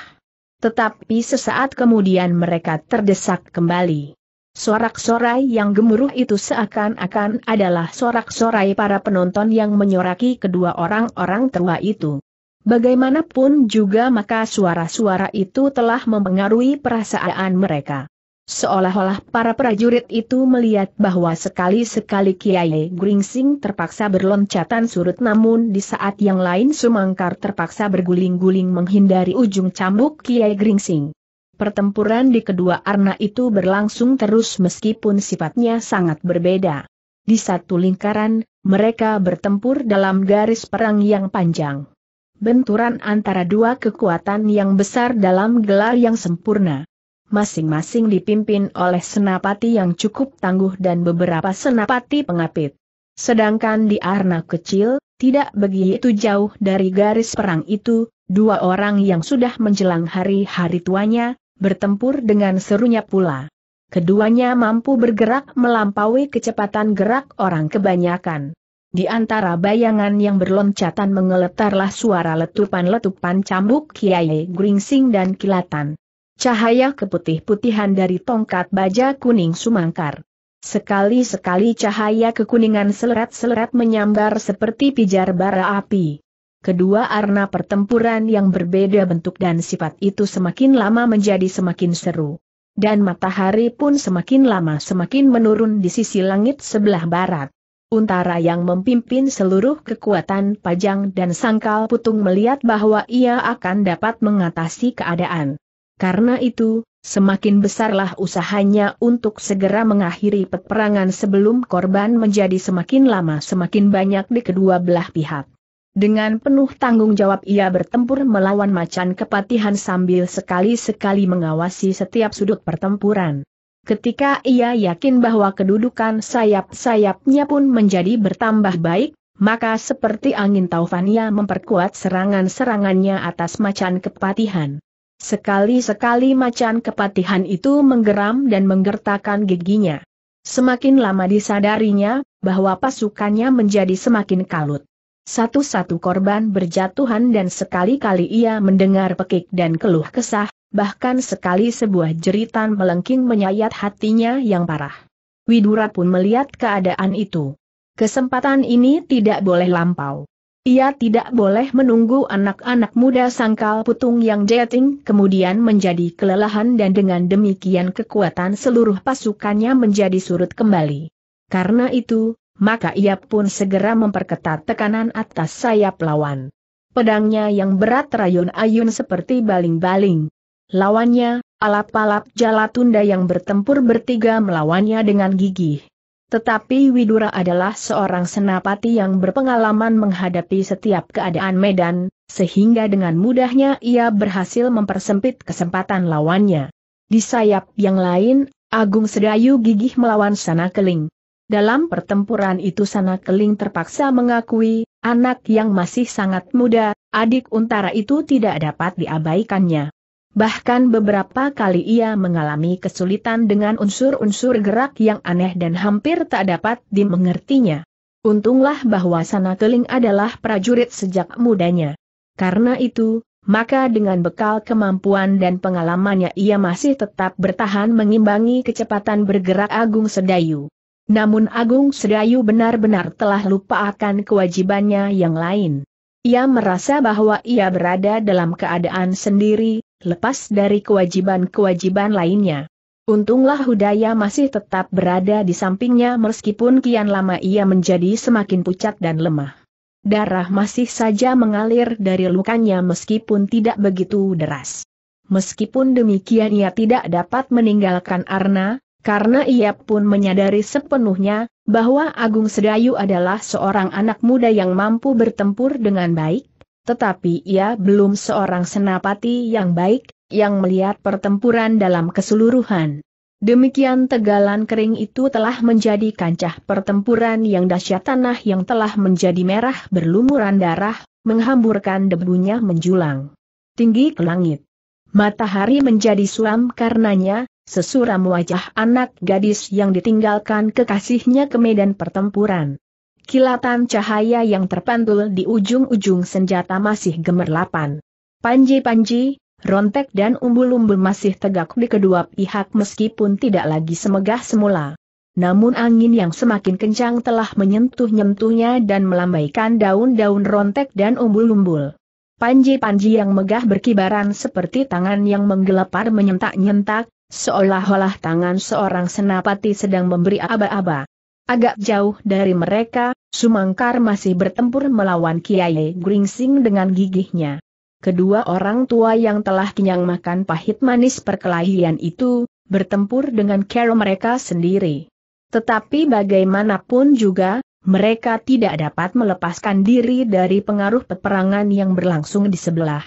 Tetapi sesaat kemudian mereka terdesak kembali. Sorak-sorai yang gemuruh itu seakan-akan adalah sorak-sorai para penonton yang menyoraki kedua orang-orang tua itu. Bagaimanapun juga maka suara-suara itu telah mempengaruhi perasaan mereka. Seolah-olah para prajurit itu melihat bahwa sekali-sekali Kiai Gringsing terpaksa berloncatan surut namun di saat yang lain Sumangkar terpaksa berguling-guling menghindari ujung cambuk Kiai Gringsing. Pertempuran di kedua arna itu berlangsung terus meskipun sifatnya sangat berbeda. Di satu lingkaran, mereka bertempur dalam garis perang yang panjang. Benturan antara dua kekuatan yang besar dalam gelar yang sempurna masing-masing dipimpin oleh senapati yang cukup tangguh dan beberapa senapati pengapit. Sedangkan di Arna kecil, tidak begitu jauh dari garis perang itu, dua orang yang sudah menjelang hari-hari tuanya, bertempur dengan serunya pula. Keduanya mampu bergerak melampaui kecepatan gerak orang kebanyakan. Di antara bayangan yang berloncatan mengeletarlah suara letupan-letupan cambuk Kiai Gringsing dan kilatan. Cahaya keputih-putihan dari tongkat baja kuning sumangkar. Sekali-sekali cahaya kekuningan selerat-selerat menyambar seperti pijar bara api kedua arna pertempuran yang berbeda bentuk dan sifat itu semakin lama menjadi semakin seru. Dan matahari pun semakin lama semakin menurun di sisi langit sebelah barat. Untara yang memimpin seluruh kekuatan Pajang dan Sangkal Putung melihat bahwa ia akan dapat mengatasi keadaan. Karena itu, semakin besarlah usahanya untuk segera mengakhiri peperangan sebelum korban menjadi semakin lama semakin banyak di kedua belah pihak. Dengan penuh tanggung jawab ia bertempur melawan macan kepatihan sambil sekali-sekali mengawasi setiap sudut pertempuran. Ketika ia yakin bahwa kedudukan sayap-sayapnya pun menjadi bertambah baik, maka seperti angin taufan ia memperkuat serangan-serangannya atas macan kepatihan. Sekali-sekali macan kepatihan itu menggeram dan menggertakkan giginya. Semakin lama disadarinya, bahwa pasukannya menjadi semakin kalut. Satu-satu korban berjatuhan dan sekali-kali ia mendengar pekik dan keluh kesah, bahkan sekali sebuah jeritan melengking menyayat hatinya yang parah. Widura pun melihat keadaan itu. Kesempatan ini tidak boleh lampau. Ia tidak boleh menunggu anak-anak muda sangkal putung yang jating, kemudian menjadi kelelahan dan dengan demikian kekuatan seluruh pasukannya menjadi surut kembali. Karena itu, maka ia pun segera memperketat tekanan atas sayap lawan. Pedangnya yang berat rayun-ayun seperti baling-baling. Lawannya, alap-alap jalatunda yang bertempur bertiga melawannya dengan gigih. Tetapi Widura adalah seorang senapati yang berpengalaman menghadapi setiap keadaan medan, sehingga dengan mudahnya ia berhasil mempersempit kesempatan lawannya. Di sayap yang lain, Agung Sedayu gigih melawan Sana Keling. Dalam pertempuran itu Sana Keling terpaksa mengakui, anak yang masih sangat muda, adik Untara itu tidak dapat diabaikannya. Bahkan beberapa kali ia mengalami kesulitan dengan unsur-unsur gerak yang aneh dan hampir tak dapat dimengertinya. Untunglah bahwa Sana Keling adalah prajurit sejak mudanya. Karena itu, maka dengan bekal kemampuan dan pengalamannya ia masih tetap bertahan mengimbangi kecepatan bergerak Agung Sedayu. Namun Agung Sedayu benar-benar telah lupa akan kewajibannya yang lain. Ia merasa bahwa ia berada dalam keadaan sendiri, lepas dari kewajiban-kewajiban lainnya. Untunglah Hudaya masih tetap berada di sampingnya meskipun kian lama ia menjadi semakin pucat dan lemah. Darah masih saja mengalir dari lukanya meskipun tidak begitu deras. Meskipun demikian ia tidak dapat meninggalkan Arna, karena ia pun menyadari sepenuhnya bahwa Agung Sedayu adalah seorang anak muda yang mampu bertempur dengan baik, tetapi ia belum seorang senapati yang baik, yang melihat pertempuran dalam keseluruhan. Demikian tegalan kering itu telah menjadi kancah pertempuran yang dahsyat tanah yang telah menjadi merah berlumuran darah, menghamburkan debunya menjulang tinggi ke langit. Matahari menjadi suram karenanya, sesuram wajah anak gadis yang ditinggalkan kekasihnya ke medan pertempuran. Kilatan cahaya yang terpantul di ujung-ujung senjata masih gemerlapan. Panji-panji, rontek dan umbul-umbul masih tegak di kedua pihak meskipun tidak lagi semegah semula. Namun angin yang semakin kencang telah menyentuh-nyentuhnya dan melambaikan daun-daun rontek dan umbul-umbul. Panji-panji yang megah berkibaran seperti tangan yang menggelepar menyentak-nyentak, seolah-olah tangan seorang senapati sedang memberi aba-aba. Agak jauh dari mereka, Sumangkar masih bertempur melawan Kiai Gringsing dengan gigihnya. Kedua orang tua yang telah kenyang makan pahit manis perkelahian itu, bertempur dengan cara mereka sendiri. Tetapi bagaimanapun juga, mereka tidak dapat melepaskan diri dari pengaruh peperangan yang berlangsung di sebelah.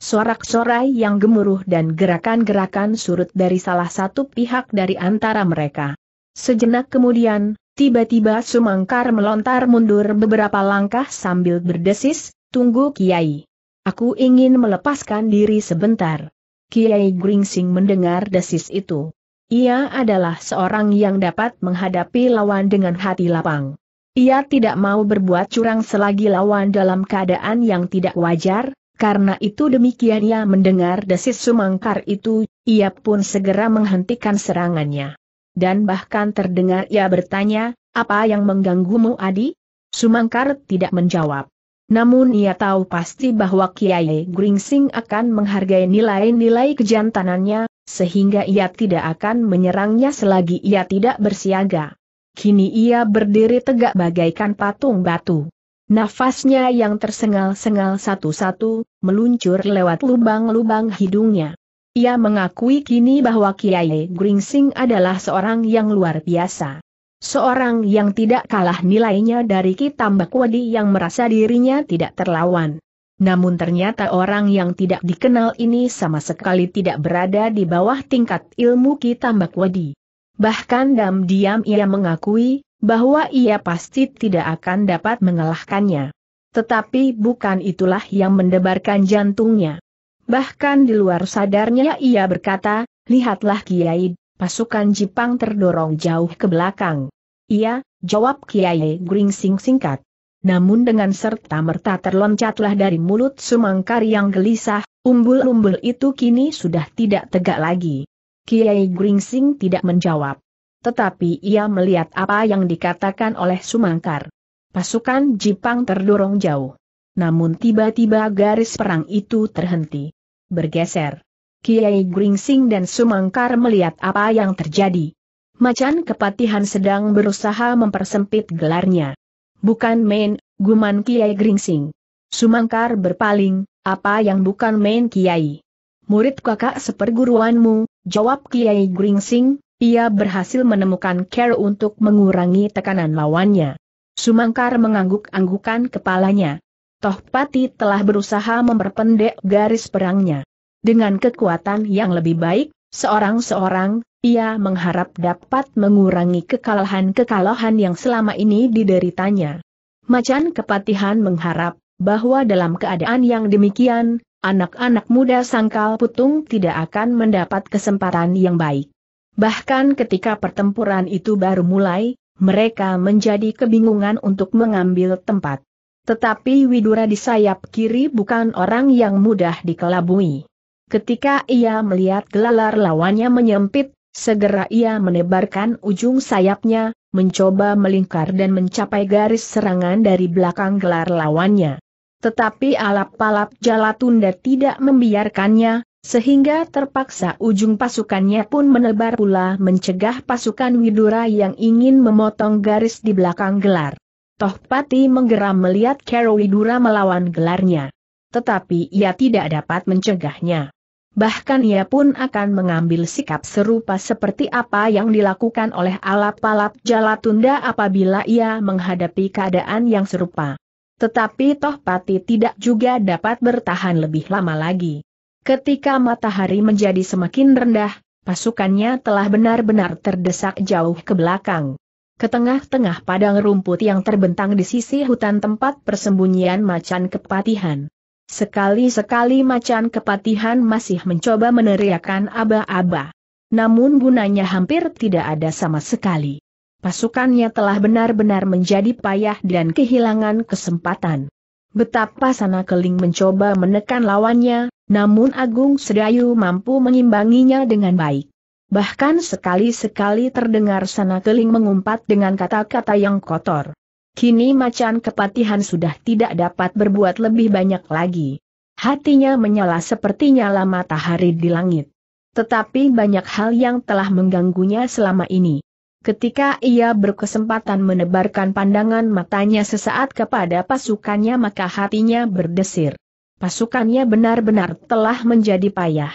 Sorak-sorai yang gemuruh dan gerakan-gerakan surut dari salah satu pihak dari antara mereka. Sejenak kemudian, tiba-tiba Sumangkar melontar mundur beberapa langkah sambil berdesis, tunggu Kiai. Aku ingin melepaskan diri sebentar. Kiai Gringsing mendengar desis itu. Ia adalah seorang yang dapat menghadapi lawan dengan hati lapang. Ia tidak mau berbuat curang selagi lawan dalam keadaan yang tidak wajar, karena itu demikian ia mendengar desis sumangkar itu, ia pun segera menghentikan serangannya. Dan bahkan terdengar ia bertanya, apa yang mengganggumu Adi? Sumangkar tidak menjawab. Namun ia tahu pasti bahwa Kiai Gringsing akan menghargai nilai-nilai kejantanannya, sehingga ia tidak akan menyerangnya selagi ia tidak bersiaga kini ia berdiri tegak bagaikan patung batu. Nafasnya yang tersengal-sengal satu-satu, meluncur lewat lubang-lubang hidungnya. Ia mengakui kini bahwa Kiai Gringsing adalah seorang yang luar biasa. Seorang yang tidak kalah nilainya dari Kitam Bakwadi yang merasa dirinya tidak terlawan. Namun ternyata orang yang tidak dikenal ini sama sekali tidak berada di bawah tingkat ilmu Kitam Bakwadi. Bahkan diam-diam ia mengakui, bahwa ia pasti tidak akan dapat mengalahkannya. Tetapi bukan itulah yang mendebarkan jantungnya. Bahkan di luar sadarnya ia berkata, lihatlah Kiai, pasukan Jepang terdorong jauh ke belakang. Ia, jawab Kiai Gringsing singkat. Namun dengan serta merta terloncatlah dari mulut Sumangkar yang gelisah, umbul-umbul itu kini sudah tidak tegak lagi. Kiai Gringsing tidak menjawab. Tetapi ia melihat apa yang dikatakan oleh Sumangkar. Pasukan Jepang terdorong jauh. Namun tiba-tiba garis perang itu terhenti. Bergeser. Kiai Gringsing dan Sumangkar melihat apa yang terjadi. Macan kepatihan sedang berusaha mempersempit gelarnya. Bukan main, guman Kiai Gringsing. Sumangkar berpaling, apa yang bukan main Kiai? Murid kakak seperguruanmu, Jawab Kiai Gringsing, ia berhasil menemukan care untuk mengurangi tekanan lawannya. Sumangkar mengangguk-anggukan kepalanya. Tohpati telah berusaha memperpendek garis perangnya. Dengan kekuatan yang lebih baik, seorang-seorang, ia mengharap dapat mengurangi kekalahan-kekalahan yang selama ini dideritanya. Macan kepatihan mengharap bahwa dalam keadaan yang demikian, anak-anak muda sangkal putung tidak akan mendapat kesempatan yang baik. Bahkan ketika pertempuran itu baru mulai, mereka menjadi kebingungan untuk mengambil tempat. Tetapi Widura di sayap kiri bukan orang yang mudah dikelabui. Ketika ia melihat gelalar lawannya menyempit, segera ia menebarkan ujung sayapnya, mencoba melingkar dan mencapai garis serangan dari belakang gelar lawannya. Tetapi alap-alap Jalatunda tidak membiarkannya, sehingga terpaksa ujung pasukannya pun menebar pula mencegah pasukan Widura yang ingin memotong garis di belakang gelar. Tohpati menggeram melihat Kero Widura melawan gelarnya. Tetapi ia tidak dapat mencegahnya. Bahkan ia pun akan mengambil sikap serupa seperti apa yang dilakukan oleh alap-alap Jalatunda apabila ia menghadapi keadaan yang serupa. Tetapi Toh Pati tidak juga dapat bertahan lebih lama lagi. Ketika matahari menjadi semakin rendah, pasukannya telah benar-benar terdesak jauh ke belakang. Ke tengah-tengah padang rumput yang terbentang di sisi hutan tempat persembunyian macan kepatihan. Sekali-sekali macan kepatihan masih mencoba meneriakan aba-aba. Namun gunanya hampir tidak ada sama sekali pasukannya telah benar-benar menjadi payah dan kehilangan kesempatan. Betapa Sana Keling mencoba menekan lawannya, namun Agung Sedayu mampu mengimbanginya dengan baik. Bahkan sekali-sekali terdengar Sana Keling mengumpat dengan kata-kata yang kotor. Kini macan kepatihan sudah tidak dapat berbuat lebih banyak lagi. Hatinya menyala seperti nyala matahari di langit. Tetapi banyak hal yang telah mengganggunya selama ini. Ketika ia berkesempatan menebarkan pandangan matanya sesaat kepada pasukannya maka hatinya berdesir. Pasukannya benar-benar telah menjadi payah.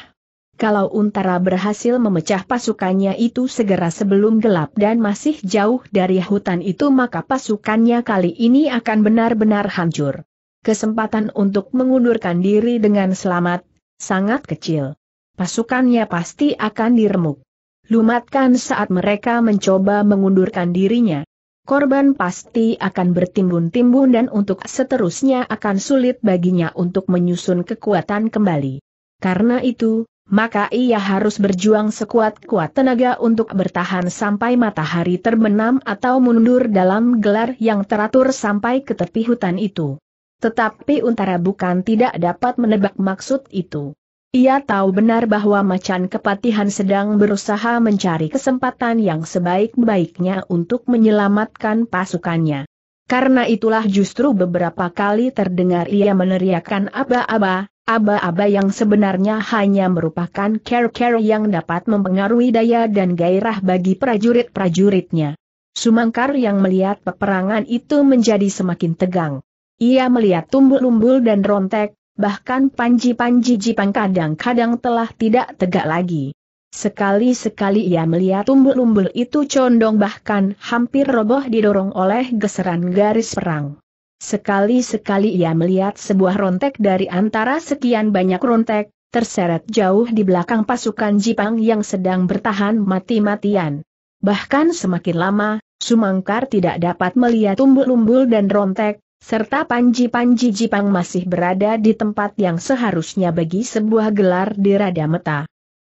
Kalau Untara berhasil memecah pasukannya itu segera sebelum gelap dan masih jauh dari hutan itu maka pasukannya kali ini akan benar-benar hancur. Kesempatan untuk mengundurkan diri dengan selamat, sangat kecil. Pasukannya pasti akan diremuk lumatkan saat mereka mencoba mengundurkan dirinya. Korban pasti akan bertimbun-timbun dan untuk seterusnya akan sulit baginya untuk menyusun kekuatan kembali. Karena itu, maka ia harus berjuang sekuat-kuat tenaga untuk bertahan sampai matahari terbenam atau mundur dalam gelar yang teratur sampai ke tepi hutan itu. Tetapi Untara bukan tidak dapat menebak maksud itu. Ia tahu benar bahwa macan kepatihan sedang berusaha mencari kesempatan yang sebaik-baiknya untuk menyelamatkan pasukannya. Karena itulah justru beberapa kali terdengar ia meneriakkan aba-aba, aba-aba yang sebenarnya hanya merupakan care-care yang dapat mempengaruhi daya dan gairah bagi prajurit-prajuritnya. Sumangkar yang melihat peperangan itu menjadi semakin tegang. Ia melihat tumbul-umbul dan rontek, bahkan Panji-Panji Jipang kadang-kadang telah tidak tegak lagi. Sekali-sekali ia melihat umbul-umbul itu condong bahkan hampir roboh didorong oleh geseran garis perang. Sekali-sekali ia melihat sebuah rontek dari antara sekian banyak rontek, terseret jauh di belakang pasukan Jipang yang sedang bertahan mati-matian. Bahkan semakin lama, Sumangkar tidak dapat melihat umbul-umbul dan rontek, serta Panji-Panji Jipang masih berada di tempat yang seharusnya bagi sebuah gelar di Rada Meta.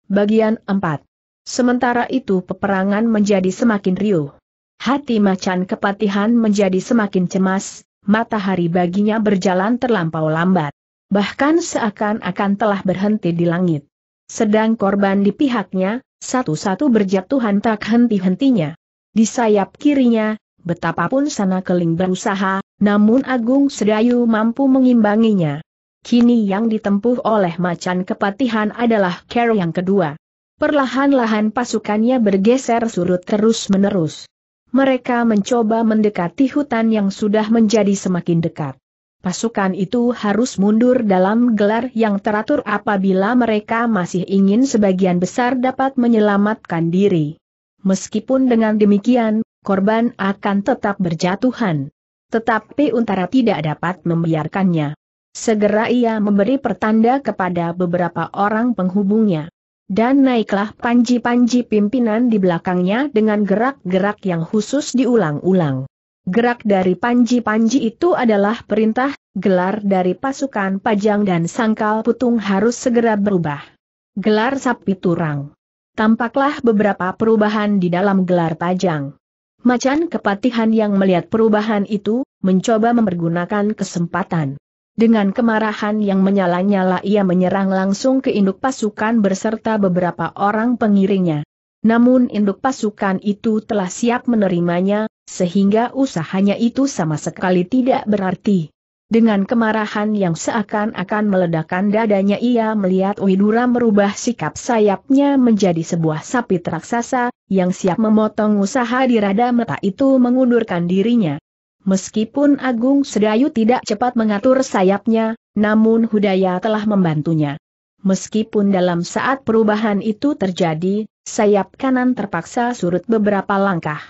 Bagian 4 Sementara itu peperangan menjadi semakin riuh. Hati macan kepatihan menjadi semakin cemas, matahari baginya berjalan terlampau lambat. Bahkan seakan-akan telah berhenti di langit. Sedang korban di pihaknya, satu-satu berjatuhan tak henti-hentinya. Di sayap kirinya, betapapun sana keling berusaha, namun Agung Sedayu mampu mengimbanginya. Kini yang ditempuh oleh macan kepatihan adalah care yang kedua. Perlahan-lahan pasukannya bergeser surut terus-menerus. Mereka mencoba mendekati hutan yang sudah menjadi semakin dekat. Pasukan itu harus mundur dalam gelar yang teratur apabila mereka masih ingin sebagian besar dapat menyelamatkan diri. Meskipun dengan demikian, korban akan tetap berjatuhan. Tetapi Untara tidak dapat membiarkannya. Segera ia memberi pertanda kepada beberapa orang penghubungnya. Dan naiklah panji-panji pimpinan di belakangnya dengan gerak-gerak yang khusus diulang-ulang. Gerak dari panji-panji itu adalah perintah, gelar dari pasukan pajang dan sangkal putung harus segera berubah. Gelar sapi turang. Tampaklah beberapa perubahan di dalam gelar pajang. Macan kepatihan yang melihat perubahan itu, mencoba mempergunakan kesempatan. Dengan kemarahan yang menyala-nyala ia menyerang langsung ke induk pasukan berserta beberapa orang pengiringnya. Namun induk pasukan itu telah siap menerimanya, sehingga usahanya itu sama sekali tidak berarti. Dengan kemarahan yang seakan-akan meledakkan dadanya ia melihat Widura merubah sikap sayapnya menjadi sebuah sapi raksasa, yang siap memotong usaha di rada meta itu mengundurkan dirinya. Meskipun Agung Sedayu tidak cepat mengatur sayapnya, namun Hudaya telah membantunya. Meskipun dalam saat perubahan itu terjadi, sayap kanan terpaksa surut beberapa langkah.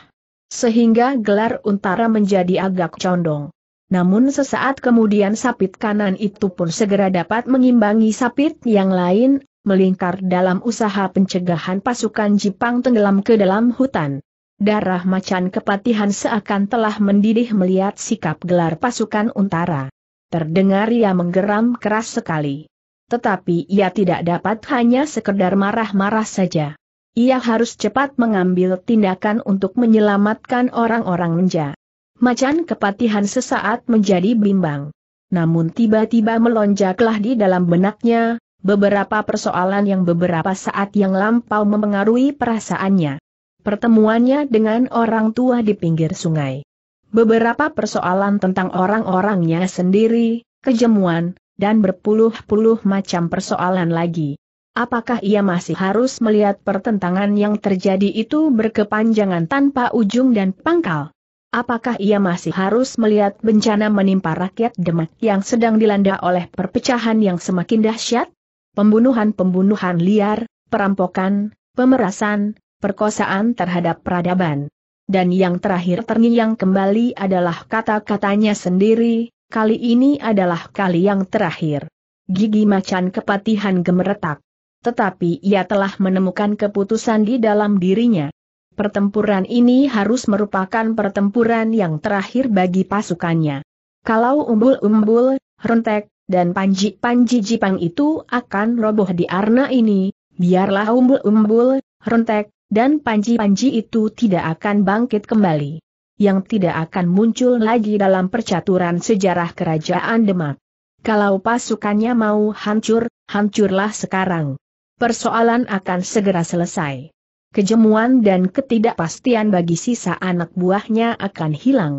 Sehingga gelar untara menjadi agak condong. Namun sesaat kemudian sapit kanan itu pun segera dapat mengimbangi sapit yang lain, melingkar dalam usaha pencegahan pasukan Jepang tenggelam ke dalam hutan. Darah macan kepatihan seakan telah mendidih melihat sikap gelar pasukan untara. Terdengar ia menggeram keras sekali. Tetapi ia tidak dapat hanya sekedar marah-marah saja. Ia harus cepat mengambil tindakan untuk menyelamatkan orang-orang menja. Macan kepatihan sesaat menjadi bimbang. Namun tiba-tiba melonjaklah di dalam benaknya, beberapa persoalan yang beberapa saat yang lampau memengaruhi perasaannya. Pertemuannya dengan orang tua di pinggir sungai. Beberapa persoalan tentang orang-orangnya sendiri, kejemuan, dan berpuluh-puluh macam persoalan lagi. Apakah ia masih harus melihat pertentangan yang terjadi itu berkepanjangan tanpa ujung dan pangkal? Apakah ia masih harus melihat bencana menimpa rakyat Demak yang sedang dilanda oleh perpecahan yang semakin dahsyat? Pembunuhan-pembunuhan liar, perampokan, pemerasan, perkosaan terhadap peradaban. Dan yang terakhir terngiang kembali adalah kata-katanya sendiri, kali ini adalah kali yang terakhir. Gigi macan kepatihan gemeretak. Tetapi ia telah menemukan keputusan di dalam dirinya pertempuran ini harus merupakan pertempuran yang terakhir bagi pasukannya. Kalau umbul-umbul, rentek, dan panji-panji Jipang itu akan roboh di arna ini, biarlah umbul-umbul, rentek, dan panji-panji itu tidak akan bangkit kembali. Yang tidak akan muncul lagi dalam percaturan sejarah kerajaan Demak. Kalau pasukannya mau hancur, hancurlah sekarang. Persoalan akan segera selesai kejemuan dan ketidakpastian bagi sisa anak buahnya akan hilang.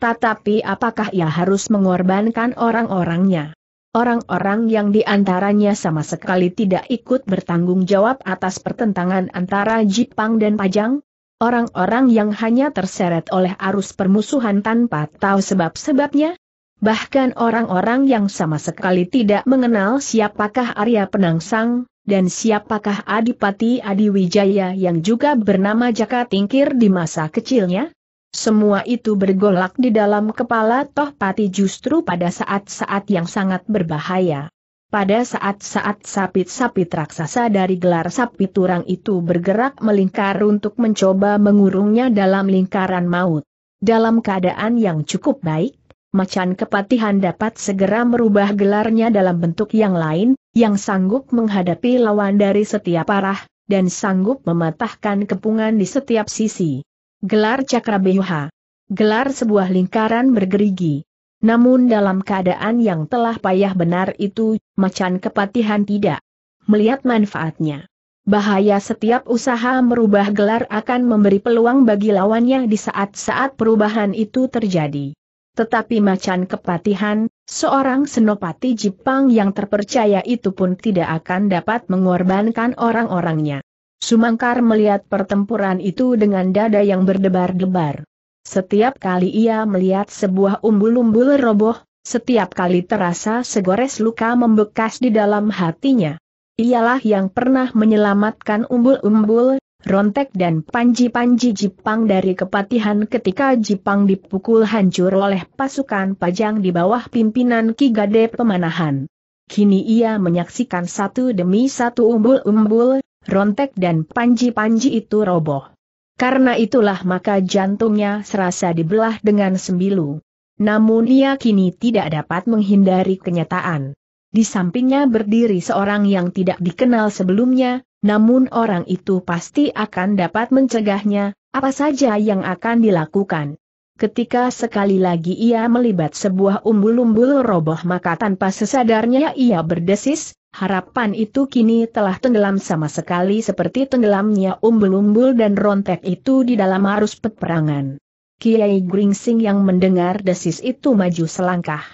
Tetapi apakah ia harus mengorbankan orang-orangnya? Orang-orang yang diantaranya sama sekali tidak ikut bertanggung jawab atas pertentangan antara Jipang dan Pajang? Orang-orang yang hanya terseret oleh arus permusuhan tanpa tahu sebab-sebabnya? Bahkan orang-orang yang sama sekali tidak mengenal siapakah Arya Penangsang, dan siapakah Adipati Adiwijaya yang juga bernama Jaka Tingkir di masa kecilnya? Semua itu bergolak di dalam kepala Tohpati justru pada saat-saat yang sangat berbahaya. Pada saat-saat sapit-sapit raksasa dari gelar sapi turang itu bergerak melingkar untuk mencoba mengurungnya dalam lingkaran maut. Dalam keadaan yang cukup baik, macan kepatihan dapat segera merubah gelarnya dalam bentuk yang lain, yang sanggup menghadapi lawan dari setiap arah, dan sanggup mematahkan kepungan di setiap sisi. Gelar Cakra Gelar sebuah lingkaran bergerigi. Namun dalam keadaan yang telah payah benar itu, macan kepatihan tidak melihat manfaatnya. Bahaya setiap usaha merubah gelar akan memberi peluang bagi lawannya di saat-saat perubahan itu terjadi. Tetapi macan kepatihan, seorang senopati Jepang yang terpercaya itu pun tidak akan dapat mengorbankan orang-orangnya. Sumangkar melihat pertempuran itu dengan dada yang berdebar-debar. Setiap kali ia melihat sebuah umbul-umbul roboh, setiap kali terasa segores luka membekas di dalam hatinya. Ialah yang pernah menyelamatkan umbul-umbul, Rontek dan panji-panji Jipang dari kepatihan ketika Jipang dipukul hancur oleh pasukan pajang di bawah pimpinan Kigade Pemanahan. Kini ia menyaksikan satu demi satu umbul-umbul, rontek dan panji-panji itu roboh. Karena itulah maka jantungnya serasa dibelah dengan sembilu. Namun ia kini tidak dapat menghindari kenyataan. Di sampingnya berdiri seorang yang tidak dikenal sebelumnya, namun orang itu pasti akan dapat mencegahnya, apa saja yang akan dilakukan. Ketika sekali lagi ia melibat sebuah umbul-umbul roboh maka tanpa sesadarnya ia berdesis, harapan itu kini telah tenggelam sama sekali seperti tenggelamnya umbul-umbul dan rontek itu di dalam arus peperangan. Kiai Gringsing yang mendengar desis itu maju selangkah.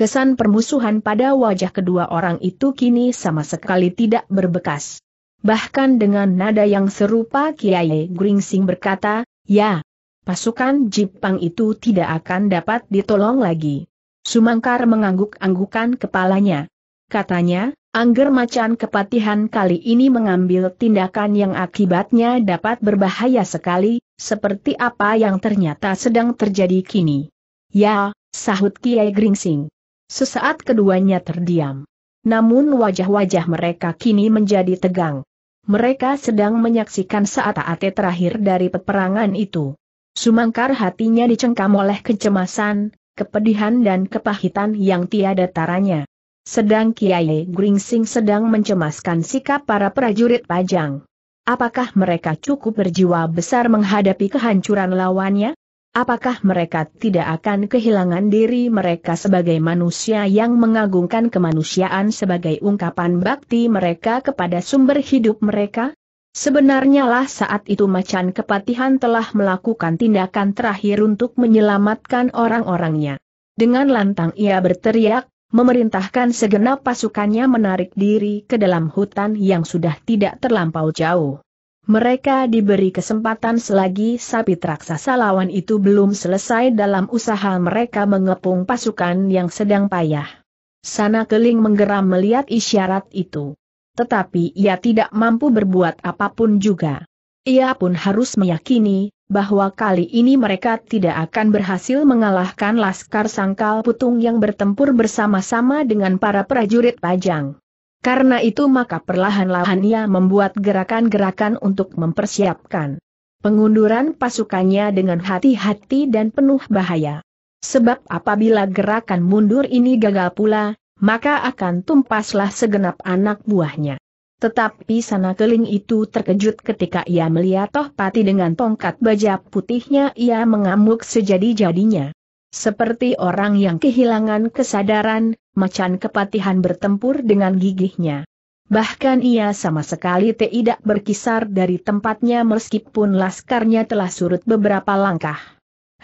Kesan permusuhan pada wajah kedua orang itu kini sama sekali tidak berbekas bahkan dengan nada yang serupa Kiai Gringsing berkata, ya, pasukan Jepang itu tidak akan dapat ditolong lagi. Sumangkar mengangguk-anggukan kepalanya. Katanya, Angger Macan Kepatihan kali ini mengambil tindakan yang akibatnya dapat berbahaya sekali, seperti apa yang ternyata sedang terjadi kini. Ya, sahut Kiai Gringsing. Sesaat keduanya terdiam. Namun wajah-wajah mereka kini menjadi tegang. Mereka sedang menyaksikan saat-saat terakhir dari peperangan itu. Sumangkar hatinya dicengkam oleh kecemasan, kepedihan dan kepahitan yang tiada taranya. Sedang Kiai Gringsing sedang mencemaskan sikap para prajurit pajang. Apakah mereka cukup berjiwa besar menghadapi kehancuran lawannya? Apakah mereka tidak akan kehilangan diri mereka sebagai manusia yang mengagungkan kemanusiaan sebagai ungkapan bakti mereka kepada sumber hidup mereka? Sebenarnya lah saat itu macan kepatihan telah melakukan tindakan terakhir untuk menyelamatkan orang-orangnya. Dengan lantang ia berteriak, memerintahkan segenap pasukannya menarik diri ke dalam hutan yang sudah tidak terlampau jauh. Mereka diberi kesempatan selagi sapi raksasa lawan itu belum selesai dalam usaha mereka mengepung pasukan yang sedang payah. Sana Keling menggeram melihat isyarat itu. Tetapi ia tidak mampu berbuat apapun juga. Ia pun harus meyakini, bahwa kali ini mereka tidak akan berhasil mengalahkan Laskar Sangkal Putung yang bertempur bersama-sama dengan para prajurit Pajang. Karena itu maka perlahan-lahan ia membuat gerakan-gerakan untuk mempersiapkan pengunduran pasukannya dengan hati-hati dan penuh bahaya. Sebab apabila gerakan mundur ini gagal pula, maka akan tumpaslah segenap anak buahnya. Tetapi sana keling itu terkejut ketika ia melihat Toh Pati dengan tongkat baja putihnya ia mengamuk sejadi-jadinya. Seperti orang yang kehilangan kesadaran, macan kepatihan bertempur dengan gigihnya. Bahkan ia sama sekali tidak berkisar dari tempatnya meskipun laskarnya telah surut beberapa langkah.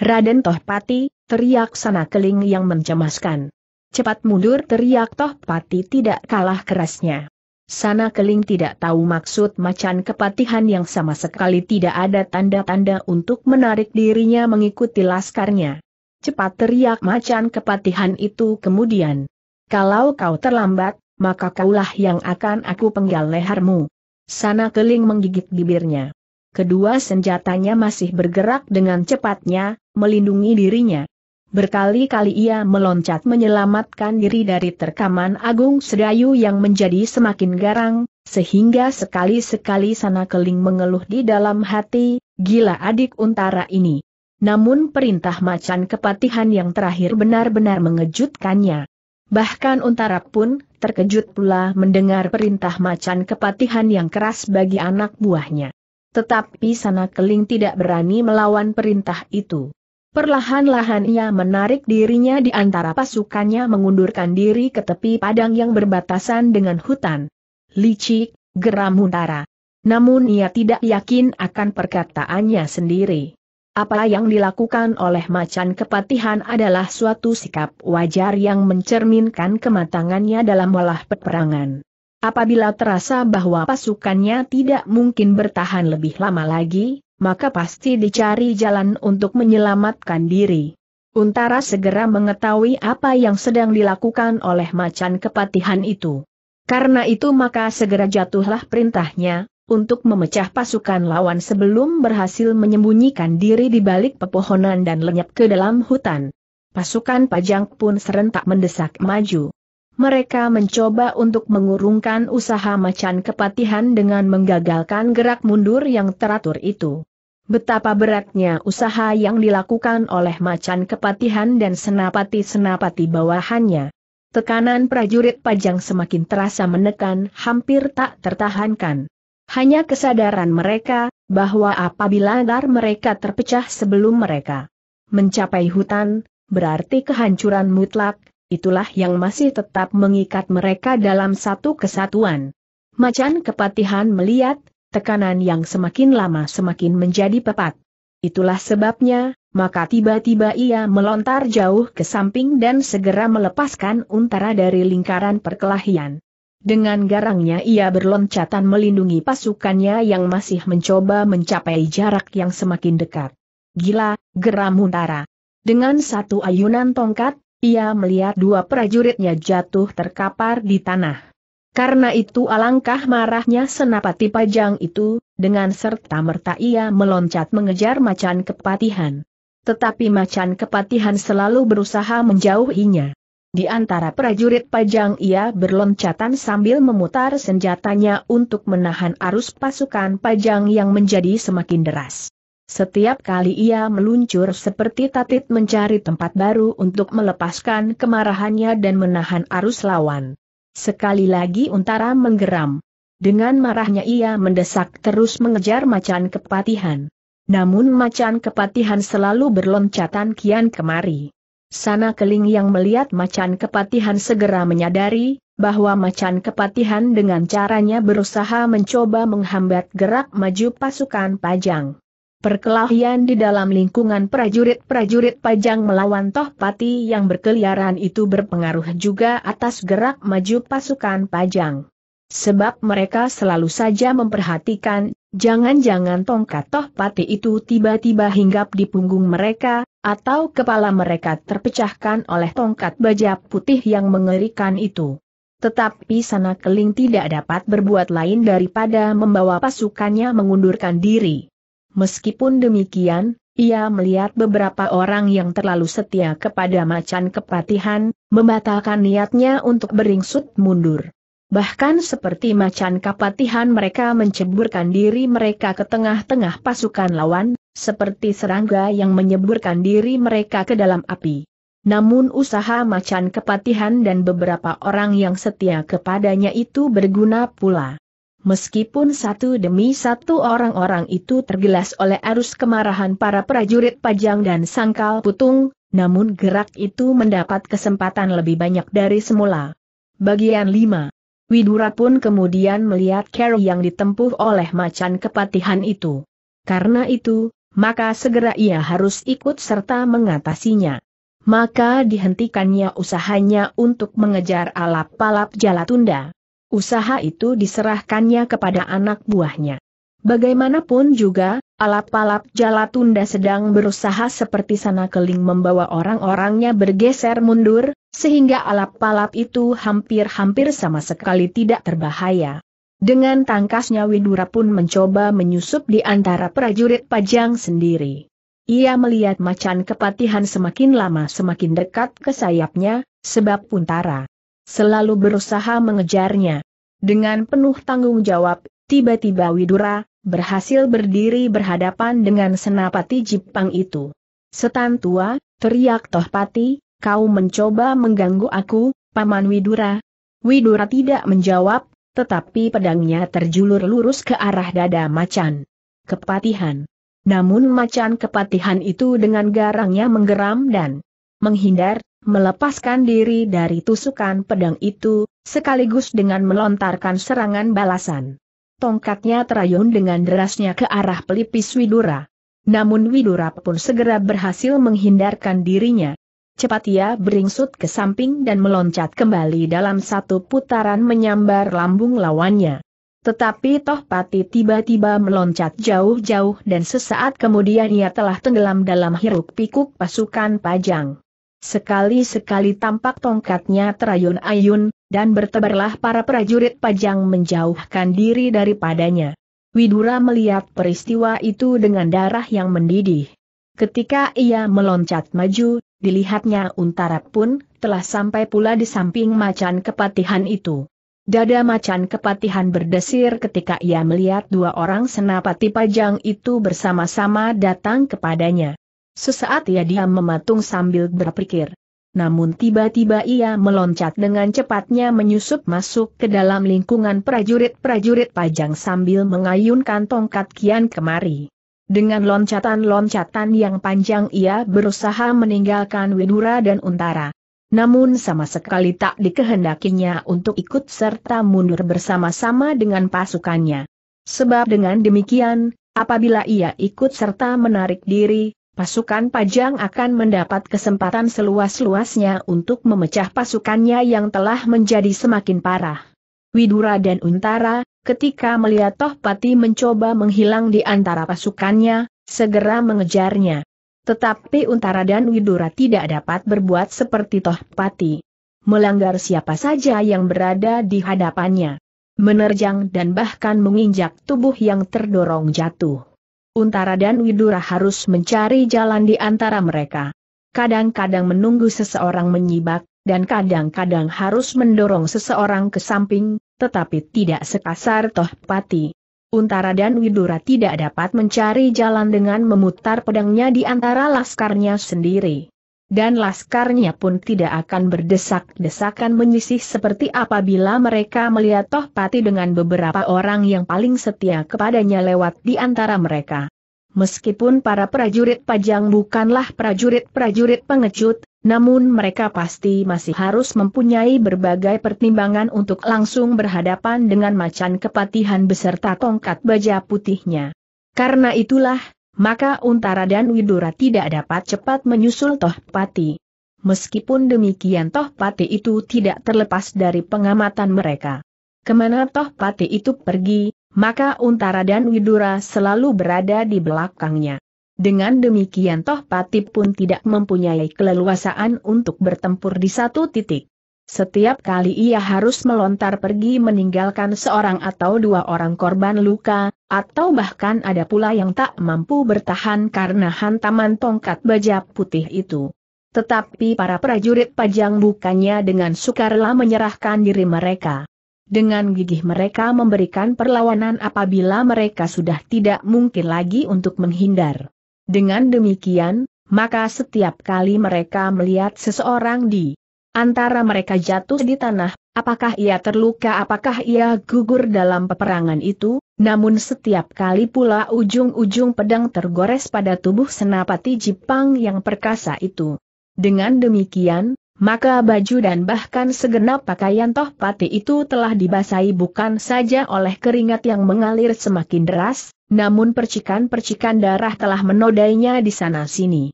Raden Tohpati, teriak sana keling yang mencemaskan. Cepat mundur teriak Tohpati tidak kalah kerasnya. Sana Keling tidak tahu maksud macan kepatihan yang sama sekali tidak ada tanda-tanda untuk menarik dirinya mengikuti laskarnya. Cepat teriak macan kepatihan itu kemudian. Kalau kau terlambat, maka kaulah yang akan aku penggal lehermu. Sana keling menggigit bibirnya. Kedua senjatanya masih bergerak dengan cepatnya, melindungi dirinya. Berkali-kali ia meloncat menyelamatkan diri dari terkaman Agung Sedayu yang menjadi semakin garang, sehingga sekali-sekali sana keling mengeluh di dalam hati, gila adik untara ini. Namun perintah macan kepatihan yang terakhir benar-benar mengejutkannya. Bahkan Untara pun terkejut pula mendengar perintah macan kepatihan yang keras bagi anak buahnya. Tetapi Sana Keling tidak berani melawan perintah itu. Perlahan-lahan ia menarik dirinya di antara pasukannya mengundurkan diri ke tepi padang yang berbatasan dengan hutan. Licik, geram Untara. Namun ia tidak yakin akan perkataannya sendiri. Apa yang dilakukan oleh macan kepatihan adalah suatu sikap wajar yang mencerminkan kematangannya dalam olah peperangan. Apabila terasa bahwa pasukannya tidak mungkin bertahan lebih lama lagi, maka pasti dicari jalan untuk menyelamatkan diri. Untara segera mengetahui apa yang sedang dilakukan oleh macan kepatihan itu. Karena itu maka segera jatuhlah perintahnya, untuk memecah pasukan lawan sebelum berhasil menyembunyikan diri di balik pepohonan dan lenyap ke dalam hutan. Pasukan pajang pun serentak mendesak maju. Mereka mencoba untuk mengurungkan usaha macan kepatihan dengan menggagalkan gerak mundur yang teratur itu. Betapa beratnya usaha yang dilakukan oleh macan kepatihan dan senapati-senapati bawahannya. Tekanan prajurit pajang semakin terasa menekan hampir tak tertahankan. Hanya kesadaran mereka, bahwa apabila dar mereka terpecah sebelum mereka mencapai hutan, berarti kehancuran mutlak, itulah yang masih tetap mengikat mereka dalam satu kesatuan. Macan kepatihan melihat, tekanan yang semakin lama semakin menjadi pepat. Itulah sebabnya, maka tiba-tiba ia melontar jauh ke samping dan segera melepaskan untara dari lingkaran perkelahian. Dengan garangnya ia berloncatan melindungi pasukannya yang masih mencoba mencapai jarak yang semakin dekat. Gila, geram Muntara. Dengan satu ayunan tongkat, ia melihat dua prajuritnya jatuh terkapar di tanah. Karena itu alangkah marahnya senapati pajang itu, dengan serta-merta ia meloncat mengejar macan kepatihan. Tetapi macan kepatihan selalu berusaha menjauhinya. Di antara prajurit pajang ia berloncatan sambil memutar senjatanya untuk menahan arus pasukan pajang yang menjadi semakin deras. Setiap kali ia meluncur seperti tatit mencari tempat baru untuk melepaskan kemarahannya dan menahan arus lawan. Sekali lagi Untara menggeram. Dengan marahnya ia mendesak terus mengejar macan kepatihan. Namun macan kepatihan selalu berloncatan kian kemari. Sana Keling yang melihat macan kepatihan segera menyadari, bahwa macan kepatihan dengan caranya berusaha mencoba menghambat gerak maju pasukan Pajang. Perkelahian di dalam lingkungan prajurit-prajurit Pajang melawan Toh Pati yang berkeliaran itu berpengaruh juga atas gerak maju pasukan Pajang. Sebab mereka selalu saja memperhatikan Jangan-jangan tongkat toh pati itu tiba-tiba hinggap di punggung mereka, atau kepala mereka terpecahkan oleh tongkat baja putih yang mengerikan itu. Tetapi sana keling tidak dapat berbuat lain daripada membawa pasukannya mengundurkan diri. Meskipun demikian, ia melihat beberapa orang yang terlalu setia kepada macan kepatihan, membatalkan niatnya untuk beringsut mundur. Bahkan seperti macan kapatihan mereka menceburkan diri mereka ke tengah-tengah pasukan lawan, seperti serangga yang menyeburkan diri mereka ke dalam api. Namun usaha macan kepatihan dan beberapa orang yang setia kepadanya itu berguna pula. Meskipun satu demi satu orang-orang itu tergelas oleh arus kemarahan para prajurit pajang dan sangkal putung, namun gerak itu mendapat kesempatan lebih banyak dari semula. Bagian 5 Widura pun kemudian melihat Carol yang ditempuh oleh macan kepatihan itu. Karena itu, maka segera ia harus ikut serta mengatasinya. Maka dihentikannya usahanya untuk mengejar alap-alap Jalatunda. Usaha itu diserahkannya kepada anak buahnya. Bagaimanapun juga, alap-alap Jalatunda sedang berusaha seperti sana keling membawa orang-orangnya bergeser mundur, sehingga alap-alap itu hampir-hampir sama sekali tidak terbahaya. Dengan tangkasnya Widura pun mencoba menyusup di antara prajurit pajang sendiri. Ia melihat macan kepatihan semakin lama semakin dekat ke sayapnya, sebab Puntara selalu berusaha mengejarnya. Dengan penuh tanggung jawab, tiba-tiba Widura berhasil berdiri berhadapan dengan senapati Jipang itu. Setan tua, teriak Tohpati, kau mencoba mengganggu aku, Paman Widura? Widura tidak menjawab, tetapi pedangnya terjulur lurus ke arah dada macan. Kepatihan. Namun macan kepatihan itu dengan garangnya menggeram dan menghindar, melepaskan diri dari tusukan pedang itu, sekaligus dengan melontarkan serangan balasan. Tongkatnya terayun dengan derasnya ke arah pelipis Widura. Namun Widura pun segera berhasil menghindarkan dirinya, Cepat ia beringsut ke samping dan meloncat kembali dalam satu putaran menyambar lambung lawannya. Tetapi Toh Pati tiba-tiba meloncat jauh-jauh dan sesaat kemudian ia telah tenggelam dalam hiruk-pikuk pasukan pajang. Sekali-sekali tampak tongkatnya terayun-ayun, dan bertebarlah para prajurit pajang menjauhkan diri daripadanya. Widura melihat peristiwa itu dengan darah yang mendidih. Ketika ia meloncat maju, dilihatnya Untara pun telah sampai pula di samping macan kepatihan itu. Dada macan kepatihan berdesir ketika ia melihat dua orang senapati pajang itu bersama-sama datang kepadanya. Sesaat ia diam mematung sambil berpikir. Namun tiba-tiba ia meloncat dengan cepatnya menyusup masuk ke dalam lingkungan prajurit-prajurit pajang sambil mengayunkan tongkat kian kemari. Dengan loncatan-loncatan yang panjang ia berusaha meninggalkan Widura dan Untara. Namun sama sekali tak dikehendakinya untuk ikut serta mundur bersama-sama dengan pasukannya. Sebab dengan demikian, apabila ia ikut serta menarik diri, pasukan Pajang akan mendapat kesempatan seluas-luasnya untuk memecah pasukannya yang telah menjadi semakin parah. Widura dan Untara, Ketika melihat Tohpati mencoba menghilang di antara pasukannya, segera mengejarnya. Tetapi Untara dan Widura tidak dapat berbuat seperti Tohpati. Melanggar siapa saja yang berada di hadapannya. Menerjang dan bahkan menginjak tubuh yang terdorong jatuh. Untara dan Widura harus mencari jalan di antara mereka. Kadang-kadang menunggu seseorang menyibak, dan kadang-kadang harus mendorong seseorang ke samping, tetapi tidak sekasar Tohpati. Untara dan Widura tidak dapat mencari jalan dengan memutar pedangnya di antara laskarnya sendiri. Dan laskarnya pun tidak akan berdesak-desakan menyisih seperti apabila mereka melihat Tohpati dengan beberapa orang yang paling setia kepadanya lewat di antara mereka. Meskipun para prajurit pajang bukanlah prajurit-prajurit pengecut, namun mereka pasti masih harus mempunyai berbagai pertimbangan untuk langsung berhadapan dengan macan kepatihan beserta tongkat baja putihnya. Karena itulah, maka Untara dan Widura tidak dapat cepat menyusul Tohpati. Meskipun demikian Tohpati itu tidak terlepas dari pengamatan mereka. Kemana Tohpati itu pergi, maka Untara dan Widura selalu berada di belakangnya. Dengan demikian Toh Patip pun tidak mempunyai keleluasaan untuk bertempur di satu titik. Setiap kali ia harus melontar pergi meninggalkan seorang atau dua orang korban luka, atau bahkan ada pula yang tak mampu bertahan karena hantaman tongkat baja putih itu. Tetapi para prajurit pajang bukannya dengan sukarela menyerahkan diri mereka. Dengan gigih mereka memberikan perlawanan apabila mereka sudah tidak mungkin lagi untuk menghindar. Dengan demikian, maka setiap kali mereka melihat seseorang di antara mereka jatuh di tanah, apakah ia terluka apakah ia gugur dalam peperangan itu, namun setiap kali pula ujung-ujung pedang tergores pada tubuh senapati Jepang yang perkasa itu. Dengan demikian, maka baju dan bahkan segenap pakaian toh pati itu telah dibasahi bukan saja oleh keringat yang mengalir semakin deras, namun percikan-percikan darah telah menodainya di sana-sini.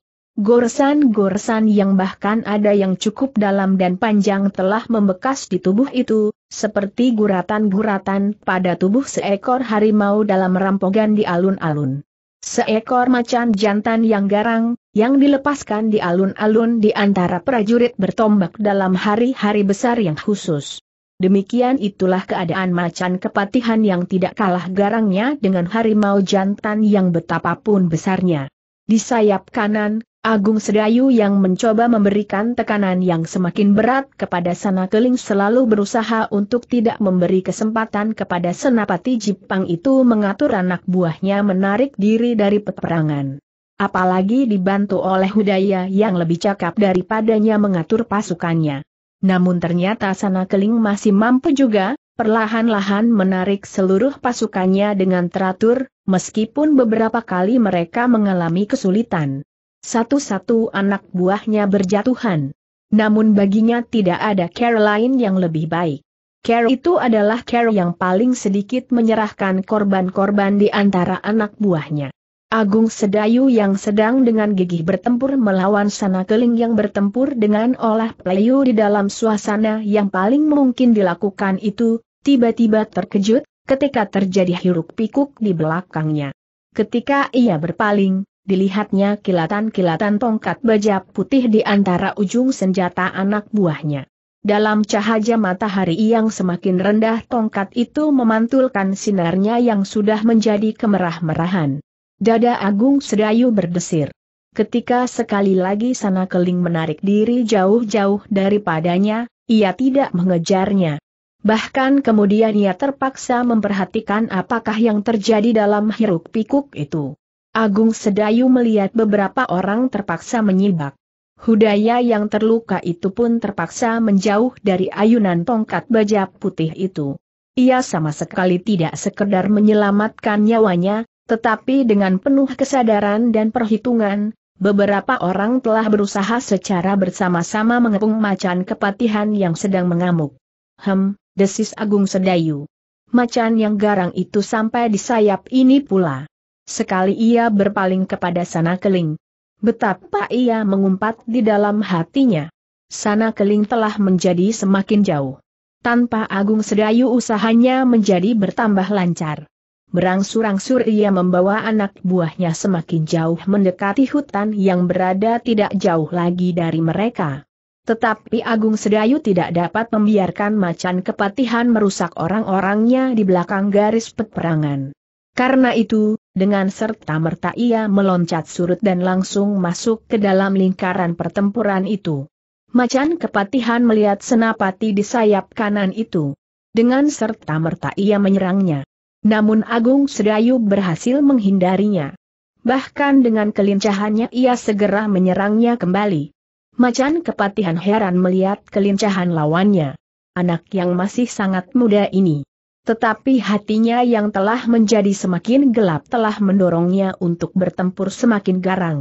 Goresan-goresan yang bahkan ada yang cukup dalam dan panjang telah membekas di tubuh itu, seperti guratan-guratan pada tubuh seekor harimau dalam rampogan di alun-alun. Seekor macan jantan yang garang, yang dilepaskan di alun-alun di antara prajurit bertombak dalam hari-hari besar yang khusus. Demikian itulah keadaan macan kepatihan yang tidak kalah garangnya dengan harimau jantan yang betapapun besarnya. Di sayap kanan, Agung Sedayu yang mencoba memberikan tekanan yang semakin berat kepada Sana Keling selalu berusaha untuk tidak memberi kesempatan kepada Senapati Jipang itu mengatur anak buahnya menarik diri dari peperangan. Apalagi dibantu oleh Hudaya yang lebih cakap daripadanya mengatur pasukannya. Namun ternyata Sana Keling masih mampu juga, perlahan-lahan menarik seluruh pasukannya dengan teratur, meskipun beberapa kali mereka mengalami kesulitan. Satu-satu anak buahnya berjatuhan. Namun baginya tidak ada care lain yang lebih baik. Care itu adalah care yang paling sedikit menyerahkan korban-korban di antara anak buahnya. Agung Sedayu yang sedang dengan gigih bertempur melawan Sana Keling yang bertempur dengan olah pelayu di dalam suasana yang paling mungkin dilakukan itu, tiba-tiba terkejut, ketika terjadi hiruk pikuk di belakangnya. Ketika ia berpaling, dilihatnya kilatan-kilatan tongkat baja putih di antara ujung senjata anak buahnya. Dalam cahaya matahari yang semakin rendah tongkat itu memantulkan sinarnya yang sudah menjadi kemerah-merahan. Dada Agung Sedayu berdesir. Ketika sekali lagi sana keling menarik diri jauh-jauh daripadanya, ia tidak mengejarnya. Bahkan kemudian ia terpaksa memperhatikan apakah yang terjadi dalam hiruk pikuk itu. Agung Sedayu melihat beberapa orang terpaksa menyibak. Hudaya yang terluka itu pun terpaksa menjauh dari ayunan tongkat baja putih itu. Ia sama sekali tidak sekedar menyelamatkan nyawanya, tetapi dengan penuh kesadaran dan perhitungan, beberapa orang telah berusaha secara bersama-sama mengepung macan kepatihan yang sedang mengamuk. Hem, desis Agung Sedayu. Macan yang garang itu sampai di sayap ini pula. Sekali ia berpaling kepada sana keling. Betapa ia mengumpat di dalam hatinya. Sana keling telah menjadi semakin jauh. Tanpa Agung Sedayu usahanya menjadi bertambah lancar. Berangsur-angsur ia membawa anak buahnya semakin jauh mendekati hutan yang berada tidak jauh lagi dari mereka. Tetapi Agung Sedayu tidak dapat membiarkan macan kepatihan merusak orang-orangnya di belakang garis peperangan. Karena itu, dengan serta-merta ia meloncat surut dan langsung masuk ke dalam lingkaran pertempuran itu. Macan kepatihan melihat senapati di sayap kanan itu. Dengan serta-merta ia menyerangnya. Namun Agung Sedayu berhasil menghindarinya. Bahkan dengan kelincahannya ia segera menyerangnya kembali. Macan kepatihan heran melihat kelincahan lawannya. Anak yang masih sangat muda ini. Tetapi hatinya yang telah menjadi semakin gelap telah mendorongnya untuk bertempur semakin garang.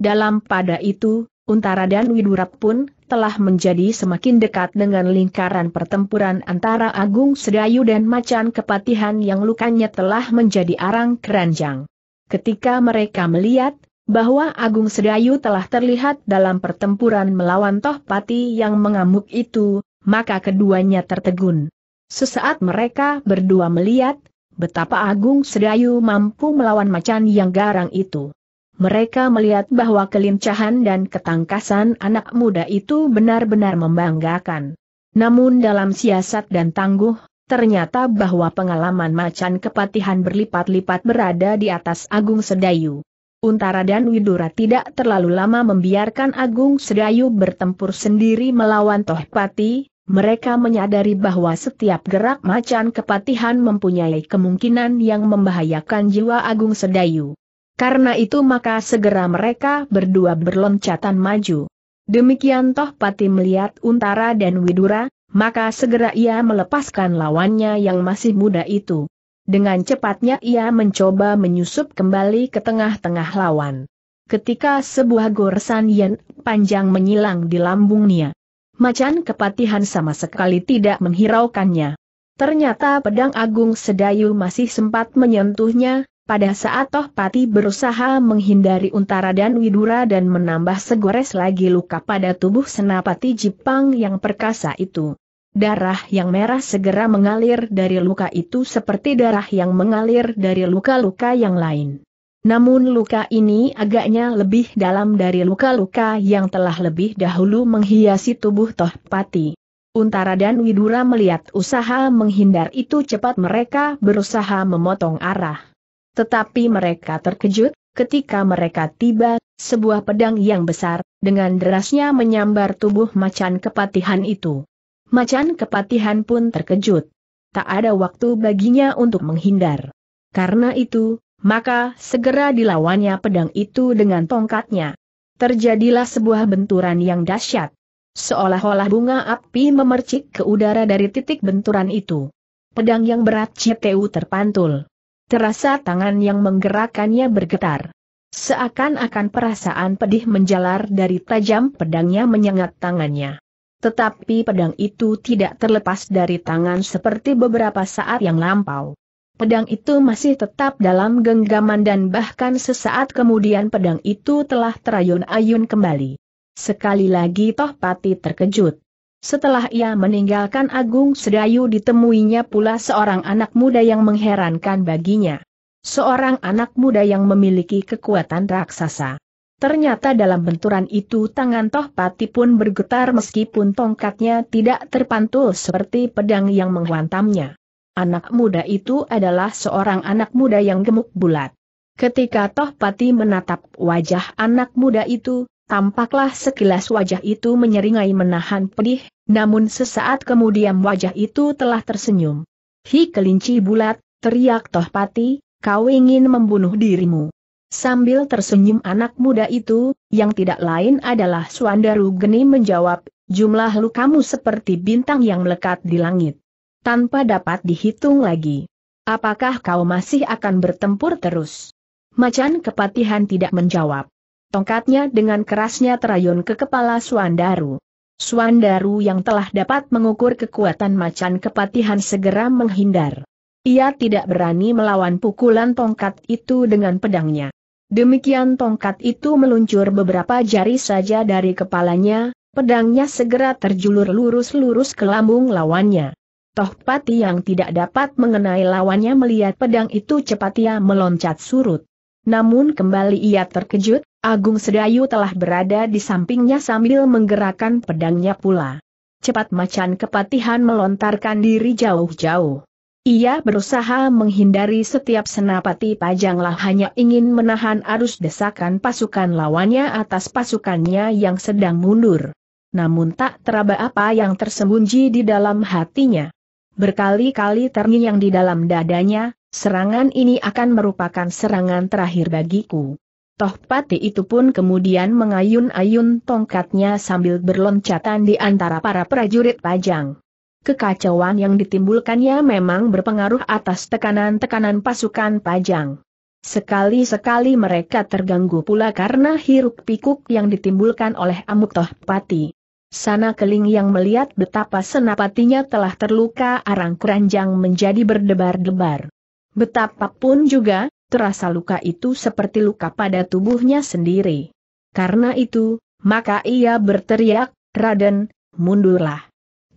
Dalam pada itu, Untara dan Widura pun telah menjadi semakin dekat dengan lingkaran pertempuran antara Agung Sedayu dan Macan Kepatihan yang lukanya telah menjadi arang keranjang. Ketika mereka melihat bahwa Agung Sedayu telah terlihat dalam pertempuran melawan Tohpati yang mengamuk itu, maka keduanya tertegun. Sesaat mereka berdua melihat betapa Agung Sedayu mampu melawan macan yang garang itu mereka melihat bahwa kelincahan dan ketangkasan anak muda itu benar-benar membanggakan. Namun dalam siasat dan tangguh, ternyata bahwa pengalaman macan kepatihan berlipat-lipat berada di atas Agung Sedayu. Untara dan Widura tidak terlalu lama membiarkan Agung Sedayu bertempur sendiri melawan Tohpati, mereka menyadari bahwa setiap gerak macan kepatihan mempunyai kemungkinan yang membahayakan jiwa Agung Sedayu. Karena itu maka segera mereka berdua berloncatan maju. Demikian toh Pati melihat Untara dan Widura, maka segera ia melepaskan lawannya yang masih muda itu. Dengan cepatnya ia mencoba menyusup kembali ke tengah-tengah lawan. Ketika sebuah goresan yang panjang menyilang di lambungnya. Macan kepatihan sama sekali tidak menghiraukannya. Ternyata pedang agung sedayu masih sempat menyentuhnya, pada saat Tohpati berusaha menghindari Untara dan Widura dan menambah segores lagi luka pada tubuh senapati Jepang yang perkasa itu. Darah yang merah segera mengalir dari luka itu seperti darah yang mengalir dari luka-luka yang lain. Namun luka ini agaknya lebih dalam dari luka-luka yang telah lebih dahulu menghiasi tubuh Tohpati. Untara dan Widura melihat usaha menghindar itu cepat mereka berusaha memotong arah. Tetapi mereka terkejut, ketika mereka tiba, sebuah pedang yang besar, dengan derasnya menyambar tubuh macan kepatihan itu. Macan kepatihan pun terkejut. Tak ada waktu baginya untuk menghindar. Karena itu, maka segera dilawannya pedang itu dengan tongkatnya. Terjadilah sebuah benturan yang dahsyat. Seolah-olah bunga api memercik ke udara dari titik benturan itu. Pedang yang berat CTU terpantul. Terasa tangan yang menggerakannya bergetar. Seakan-akan perasaan pedih menjalar dari tajam pedangnya menyengat tangannya. Tetapi pedang itu tidak terlepas dari tangan seperti beberapa saat yang lampau. Pedang itu masih tetap dalam genggaman dan bahkan sesaat kemudian pedang itu telah terayun-ayun kembali. Sekali lagi Toh Pati terkejut. Setelah ia meninggalkan Agung Sedayu ditemuinya pula seorang anak muda yang mengherankan baginya. Seorang anak muda yang memiliki kekuatan raksasa. Ternyata dalam benturan itu tangan Toh Pati pun bergetar meskipun tongkatnya tidak terpantul seperti pedang yang menghantamnya. Anak muda itu adalah seorang anak muda yang gemuk bulat. Ketika Toh Pati menatap wajah anak muda itu, Tampaklah sekilas wajah itu menyeringai menahan pedih, namun sesaat kemudian wajah itu telah tersenyum. Hi kelinci bulat, teriak Tohpati, kau ingin membunuh dirimu. Sambil tersenyum anak muda itu, yang tidak lain adalah Suandaru Geni menjawab, jumlah lukamu seperti bintang yang melekat di langit. Tanpa dapat dihitung lagi. Apakah kau masih akan bertempur terus? Macan kepatihan tidak menjawab. Tongkatnya dengan kerasnya terayun ke kepala Suandaru. Suandaru yang telah dapat mengukur kekuatan macan kepatihan segera menghindar. Ia tidak berani melawan pukulan tongkat itu dengan pedangnya. Demikian tongkat itu meluncur beberapa jari saja dari kepalanya, pedangnya segera terjulur lurus-lurus ke lambung lawannya. Tohpati yang tidak dapat mengenai lawannya melihat pedang itu cepat ia meloncat surut. Namun kembali ia terkejut, Agung Sedayu telah berada di sampingnya sambil menggerakkan pedangnya pula. Cepat macan kepatihan melontarkan diri jauh-jauh. Ia berusaha menghindari setiap senapati pajanglah hanya ingin menahan arus desakan pasukan lawannya atas pasukannya yang sedang mundur. Namun tak teraba apa yang tersembunyi di dalam hatinya. Berkali-kali terngiang di dalam dadanya, serangan ini akan merupakan serangan terakhir bagiku. Tohpati itu pun kemudian mengayun-ayun tongkatnya sambil berloncatan di antara para prajurit pajang. Kekacauan yang ditimbulkannya memang berpengaruh atas tekanan-tekanan pasukan pajang. Sekali-sekali mereka terganggu pula karena hiruk pikuk yang ditimbulkan oleh amuk toh pati. Sana keling yang melihat betapa senapatinya telah terluka arang keranjang menjadi berdebar-debar. Betapapun juga, terasa luka itu seperti luka pada tubuhnya sendiri. Karena itu, maka ia berteriak, Raden, mundurlah.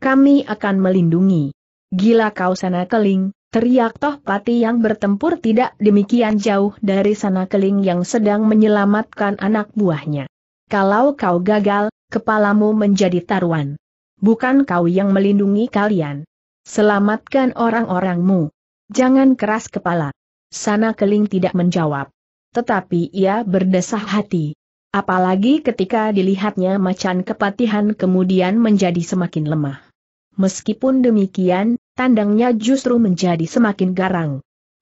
Kami akan melindungi. Gila kau sana keling, teriak toh pati yang bertempur tidak demikian jauh dari sana keling yang sedang menyelamatkan anak buahnya. Kalau kau gagal, kepalamu menjadi taruhan. Bukan kau yang melindungi kalian. Selamatkan orang-orangmu. Jangan keras kepala. Sana Keling tidak menjawab. Tetapi ia berdesah hati. Apalagi ketika dilihatnya macan kepatihan kemudian menjadi semakin lemah. Meskipun demikian, tandangnya justru menjadi semakin garang.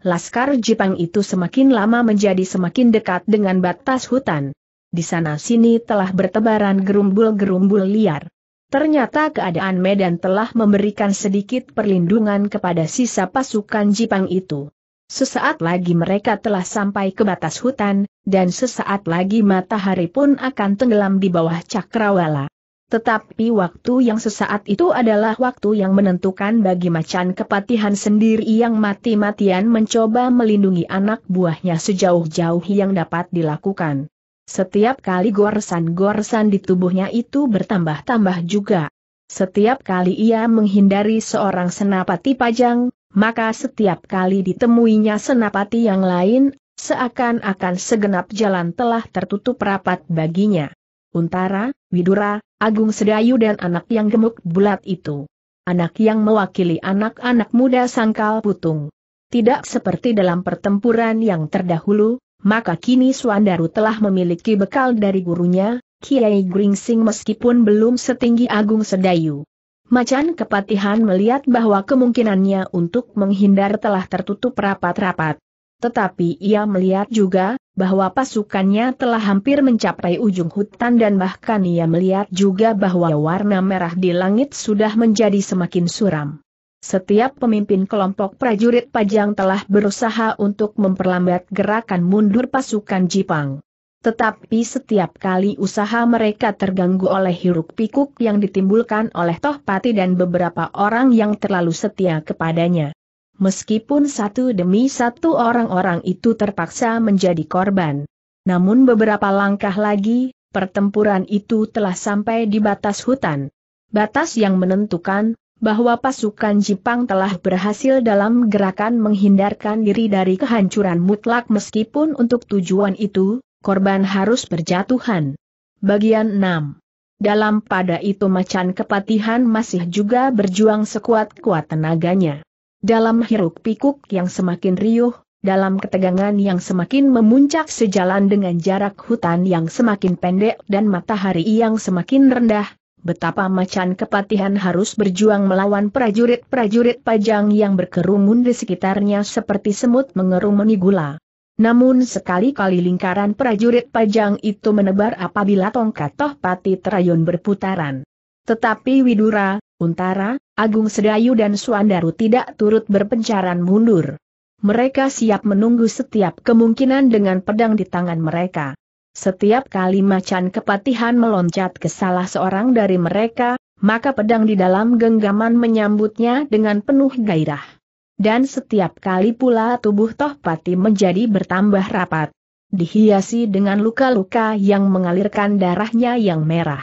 Laskar Jepang itu semakin lama menjadi semakin dekat dengan batas hutan. Di sana-sini telah bertebaran gerumbul-gerumbul liar. Ternyata keadaan Medan telah memberikan sedikit perlindungan kepada sisa pasukan Jepang itu. Sesaat lagi mereka telah sampai ke batas hutan, dan sesaat lagi matahari pun akan tenggelam di bawah cakrawala. Tetapi waktu yang sesaat itu adalah waktu yang menentukan bagi macan kepatihan sendiri yang mati-matian mencoba melindungi anak buahnya sejauh-jauh yang dapat dilakukan. Setiap kali goresan-goresan di tubuhnya itu bertambah-tambah juga. Setiap kali ia menghindari seorang senapati pajang, maka setiap kali ditemuinya senapati yang lain, seakan-akan segenap jalan telah tertutup rapat baginya. Untara, Widura, Agung Sedayu dan anak yang gemuk bulat itu. Anak yang mewakili anak-anak muda sangkal putung. Tidak seperti dalam pertempuran yang terdahulu, maka kini Suandaru telah memiliki bekal dari gurunya, Kiai Gringsing meskipun belum setinggi Agung Sedayu. Macan kepatihan melihat bahwa kemungkinannya untuk menghindar telah tertutup rapat-rapat. Tetapi ia melihat juga, bahwa pasukannya telah hampir mencapai ujung hutan dan bahkan ia melihat juga bahwa warna merah di langit sudah menjadi semakin suram. Setiap pemimpin kelompok prajurit pajang telah berusaha untuk memperlambat gerakan mundur pasukan Jipang. Tetapi setiap kali usaha mereka terganggu oleh hiruk pikuk yang ditimbulkan oleh Tohpati dan beberapa orang yang terlalu setia kepadanya. Meskipun satu demi satu orang-orang itu terpaksa menjadi korban. Namun beberapa langkah lagi, pertempuran itu telah sampai di batas hutan. Batas yang menentukan bahwa pasukan Jepang telah berhasil dalam gerakan menghindarkan diri dari kehancuran mutlak meskipun untuk tujuan itu, korban harus berjatuhan. Bagian 6 dalam pada itu macan kepatihan masih juga berjuang sekuat-kuat tenaganya. Dalam hiruk pikuk yang semakin riuh, dalam ketegangan yang semakin memuncak sejalan dengan jarak hutan yang semakin pendek dan matahari yang semakin rendah, betapa macan kepatihan harus berjuang melawan prajurit-prajurit pajang yang berkerumun di sekitarnya seperti semut mengerumuni gula. Namun sekali-kali lingkaran prajurit pajang itu menebar apabila tongkat toh pati terayun berputaran. Tetapi Widura, Untara, Agung Sedayu dan Suandaru tidak turut berpencaran mundur. Mereka siap menunggu setiap kemungkinan dengan pedang di tangan mereka. Setiap kali macan kepatihan meloncat ke salah seorang dari mereka, maka pedang di dalam genggaman menyambutnya dengan penuh gairah. Dan setiap kali pula tubuh Tohpati menjadi bertambah rapat. Dihiasi dengan luka-luka yang mengalirkan darahnya yang merah.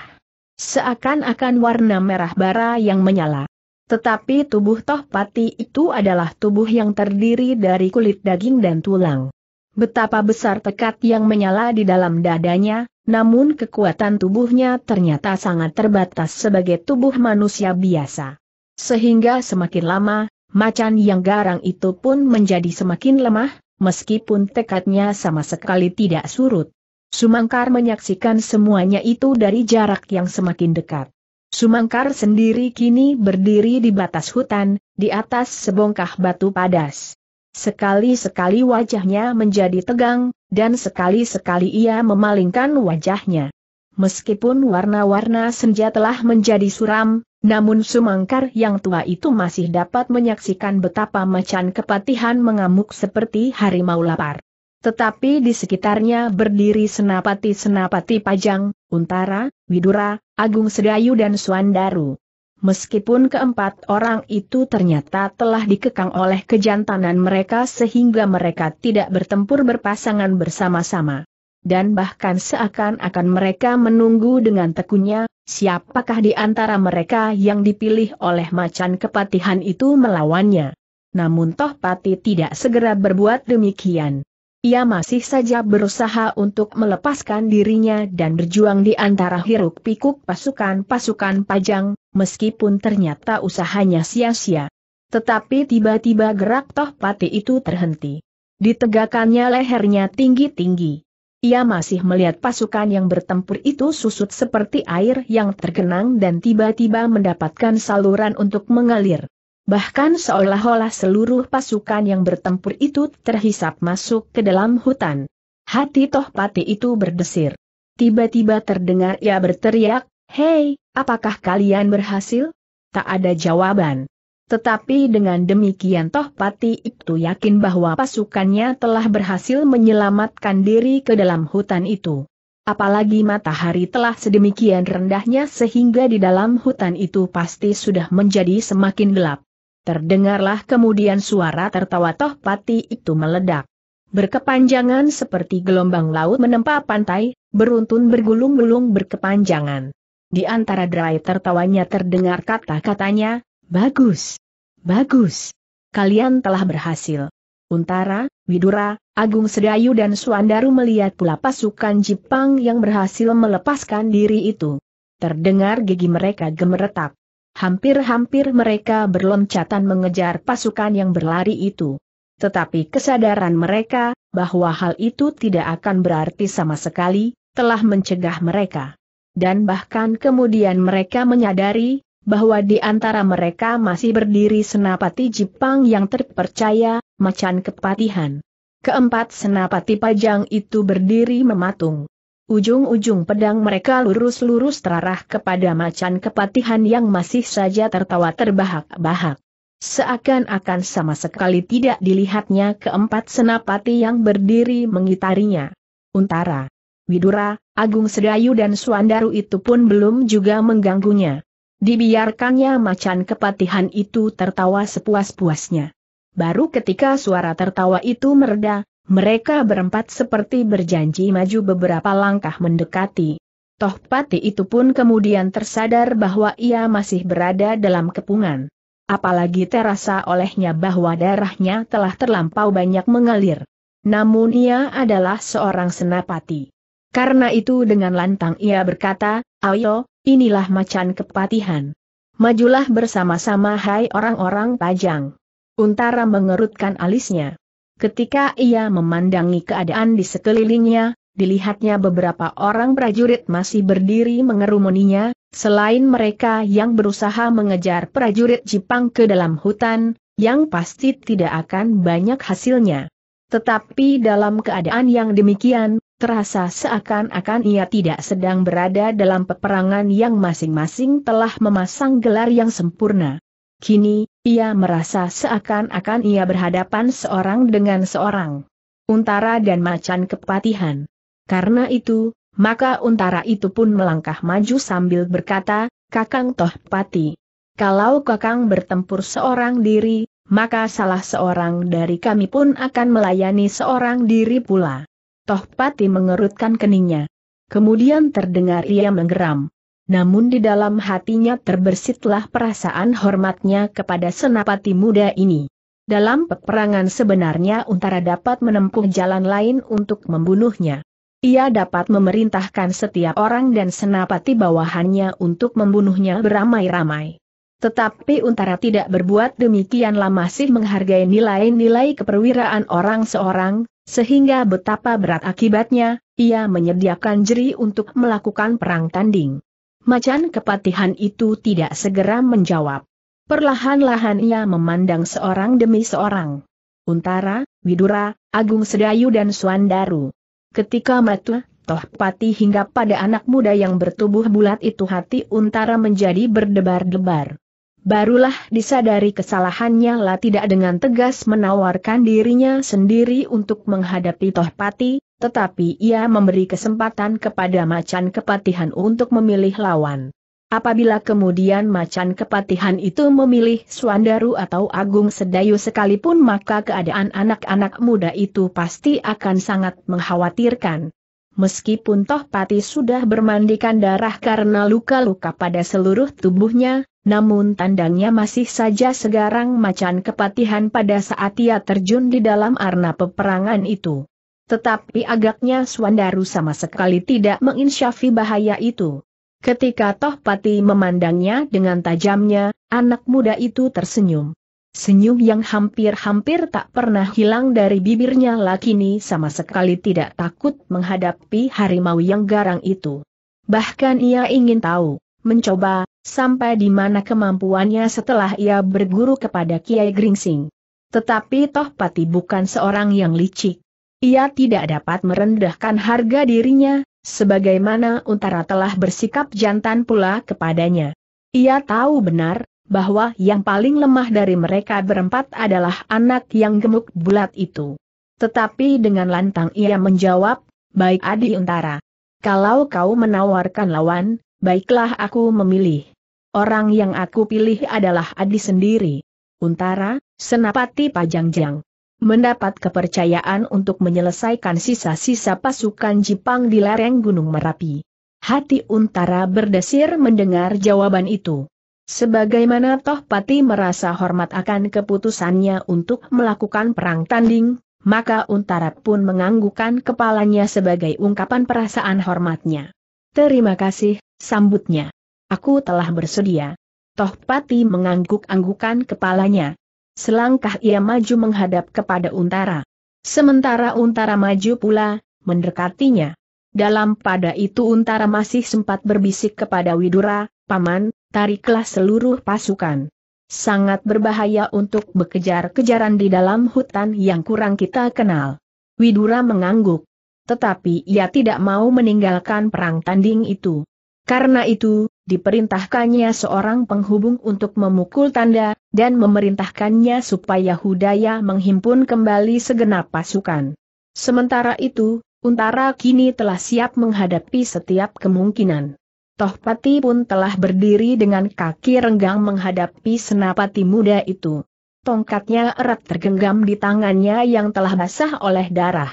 Seakan-akan warna merah bara yang menyala. Tetapi tubuh Tohpati itu adalah tubuh yang terdiri dari kulit daging dan tulang. Betapa besar tekad yang menyala di dalam dadanya, namun kekuatan tubuhnya ternyata sangat terbatas sebagai tubuh manusia biasa. Sehingga semakin lama, macan yang garang itu pun menjadi semakin lemah, meskipun tekadnya sama sekali tidak surut. Sumangkar menyaksikan semuanya itu dari jarak yang semakin dekat. Sumangkar sendiri kini berdiri di batas hutan, di atas sebongkah batu padas. Sekali-sekali wajahnya menjadi tegang, dan sekali-sekali ia memalingkan wajahnya. Meskipun warna-warna senja telah menjadi suram, namun Sumangkar yang tua itu masih dapat menyaksikan betapa macan kepatihan mengamuk seperti harimau lapar. Tetapi di sekitarnya berdiri senapati-senapati Pajang, Untara, Widura, Agung Sedayu dan Suandaru. Meskipun keempat orang itu ternyata telah dikekang oleh kejantanan mereka sehingga mereka tidak bertempur berpasangan bersama-sama dan bahkan seakan-akan mereka menunggu dengan tekunnya, siapakah di antara mereka yang dipilih oleh macan kepatihan itu melawannya. Namun toh pati tidak segera berbuat demikian. Ia masih saja berusaha untuk melepaskan dirinya dan berjuang di antara hiruk-pikuk pasukan-pasukan pajang, meskipun ternyata usahanya sia-sia. Tetapi tiba-tiba gerak toh pati itu terhenti. Ditegakkannya lehernya tinggi-tinggi. Ia masih melihat pasukan yang bertempur itu susut seperti air yang tergenang dan tiba-tiba mendapatkan saluran untuk mengalir. Bahkan seolah-olah seluruh pasukan yang bertempur itu terhisap masuk ke dalam hutan. Hati Toh Pati itu berdesir. Tiba-tiba terdengar ia berteriak, Hei, apakah kalian berhasil? Tak ada jawaban. Tetapi dengan demikian toh Pati itu yakin bahwa pasukannya telah berhasil menyelamatkan diri ke dalam hutan itu. Apalagi matahari telah sedemikian rendahnya sehingga di dalam hutan itu pasti sudah menjadi semakin gelap. Terdengarlah kemudian suara tertawa toh Pati itu meledak. Berkepanjangan seperti gelombang laut menempa pantai, beruntun bergulung-gulung berkepanjangan. Di antara derai tertawanya terdengar kata-katanya, Bagus. Bagus. Kalian telah berhasil. Untara, Widura, Agung Sedayu dan Suandaru melihat pula pasukan Jepang yang berhasil melepaskan diri itu. Terdengar gigi mereka gemeretak. Hampir-hampir mereka berloncatan mengejar pasukan yang berlari itu. Tetapi kesadaran mereka, bahwa hal itu tidak akan berarti sama sekali, telah mencegah mereka. Dan bahkan kemudian mereka menyadari, bahwa di antara mereka masih berdiri senapati Jepang yang terpercaya, macan kepatihan. Keempat senapati pajang itu berdiri mematung. Ujung-ujung pedang mereka lurus-lurus terarah kepada macan kepatihan yang masih saja tertawa terbahak-bahak. Seakan-akan sama sekali tidak dilihatnya keempat senapati yang berdiri mengitarinya. Untara, Widura, Agung Sedayu dan Suandaru itu pun belum juga mengganggunya. Dibiarkannya macan kepatihan itu tertawa sepuas-puasnya. Baru ketika suara tertawa itu mereda, mereka berempat seperti berjanji maju beberapa langkah mendekati. Toh Pati itu pun kemudian tersadar bahwa ia masih berada dalam kepungan. Apalagi terasa olehnya bahwa darahnya telah terlampau banyak mengalir. Namun ia adalah seorang senapati. Karena itu dengan lantang ia berkata, ayo, Inilah macan kepatihan. Majulah bersama-sama hai orang-orang Pajang. Untara mengerutkan alisnya. Ketika ia memandangi keadaan di sekelilingnya, dilihatnya beberapa orang prajurit masih berdiri mengerumuninya, selain mereka yang berusaha mengejar prajurit Jepang ke dalam hutan, yang pasti tidak akan banyak hasilnya. Tetapi dalam keadaan yang demikian, terasa seakan-akan ia tidak sedang berada dalam peperangan yang masing-masing telah memasang gelar yang sempurna. Kini, ia merasa seakan-akan ia berhadapan seorang dengan seorang. Untara dan macan kepatihan. Karena itu, maka untara itu pun melangkah maju sambil berkata, Kakang Toh Pati, Kalau Kakang bertempur seorang diri, maka salah seorang dari kami pun akan melayani seorang diri pula. Tohpati mengerutkan keningnya. Kemudian terdengar ia menggeram. Namun di dalam hatinya terbersitlah perasaan hormatnya kepada senapati muda ini. Dalam peperangan sebenarnya Untara dapat menempuh jalan lain untuk membunuhnya. Ia dapat memerintahkan setiap orang dan senapati bawahannya untuk membunuhnya beramai-ramai. Tetapi Untara tidak berbuat demikianlah masih menghargai nilai-nilai keperwiraan orang seorang, sehingga betapa berat akibatnya, ia menyediakan jeri untuk melakukan perang tanding. Macan kepatihan itu tidak segera menjawab. Perlahan-lahan ia memandang seorang demi seorang. Untara, Widura, Agung Sedayu dan Suandaru. Ketika matu, toh pati hingga pada anak muda yang bertubuh bulat itu hati Untara menjadi berdebar-debar. Barulah disadari kesalahannya lah tidak dengan tegas menawarkan dirinya sendiri untuk menghadapi Tohpati, tetapi ia memberi kesempatan kepada macan kepatihan untuk memilih lawan. Apabila kemudian macan kepatihan itu memilih Suandaru atau Agung Sedayu sekalipun maka keadaan anak-anak muda itu pasti akan sangat mengkhawatirkan. Meskipun Tohpati sudah bermandikan darah karena luka-luka pada seluruh tubuhnya, namun tandangnya masih saja segarang macan kepatihan pada saat ia terjun di dalam arena peperangan itu. Tetapi agaknya Swandaru sama sekali tidak menginsyafi bahaya itu. Ketika Tohpati memandangnya dengan tajamnya, anak muda itu tersenyum. Senyum yang hampir-hampir tak pernah hilang dari bibirnya lakini sama sekali tidak takut menghadapi harimau yang garang itu. Bahkan ia ingin tahu, mencoba, sampai di mana kemampuannya setelah ia berguru kepada Kiai Gringsing. Tetapi Toh Pati bukan seorang yang licik. Ia tidak dapat merendahkan harga dirinya, sebagaimana Untara telah bersikap jantan pula kepadanya. Ia tahu benar, bahwa yang paling lemah dari mereka berempat adalah anak yang gemuk bulat itu. Tetapi dengan lantang ia menjawab, baik Adi Untara. Kalau kau menawarkan lawan, Baiklah aku memilih. Orang yang aku pilih adalah Adi sendiri. Untara, Senapati Pajangjang. Mendapat kepercayaan untuk menyelesaikan sisa-sisa pasukan Jepang di lereng Gunung Merapi. Hati Untara berdesir mendengar jawaban itu. Sebagaimana Toh Pati merasa hormat akan keputusannya untuk melakukan perang tanding, maka Untara pun menganggukkan kepalanya sebagai ungkapan perasaan hormatnya. Terima kasih, sambutnya. Aku telah bersedia. Toh Pati mengangguk-anggukan kepalanya. Selangkah ia maju menghadap kepada Untara. Sementara Untara maju pula, mendekatinya. Dalam pada itu Untara masih sempat berbisik kepada Widura, Paman, tariklah seluruh pasukan. Sangat berbahaya untuk bekejar-kejaran di dalam hutan yang kurang kita kenal. Widura mengangguk tetapi ia tidak mau meninggalkan perang tanding itu. Karena itu, diperintahkannya seorang penghubung untuk memukul tanda, dan memerintahkannya supaya Hudaya menghimpun kembali segenap pasukan. Sementara itu, Untara kini telah siap menghadapi setiap kemungkinan. Tohpati pun telah berdiri dengan kaki renggang menghadapi senapati muda itu. Tongkatnya erat tergenggam di tangannya yang telah basah oleh darah.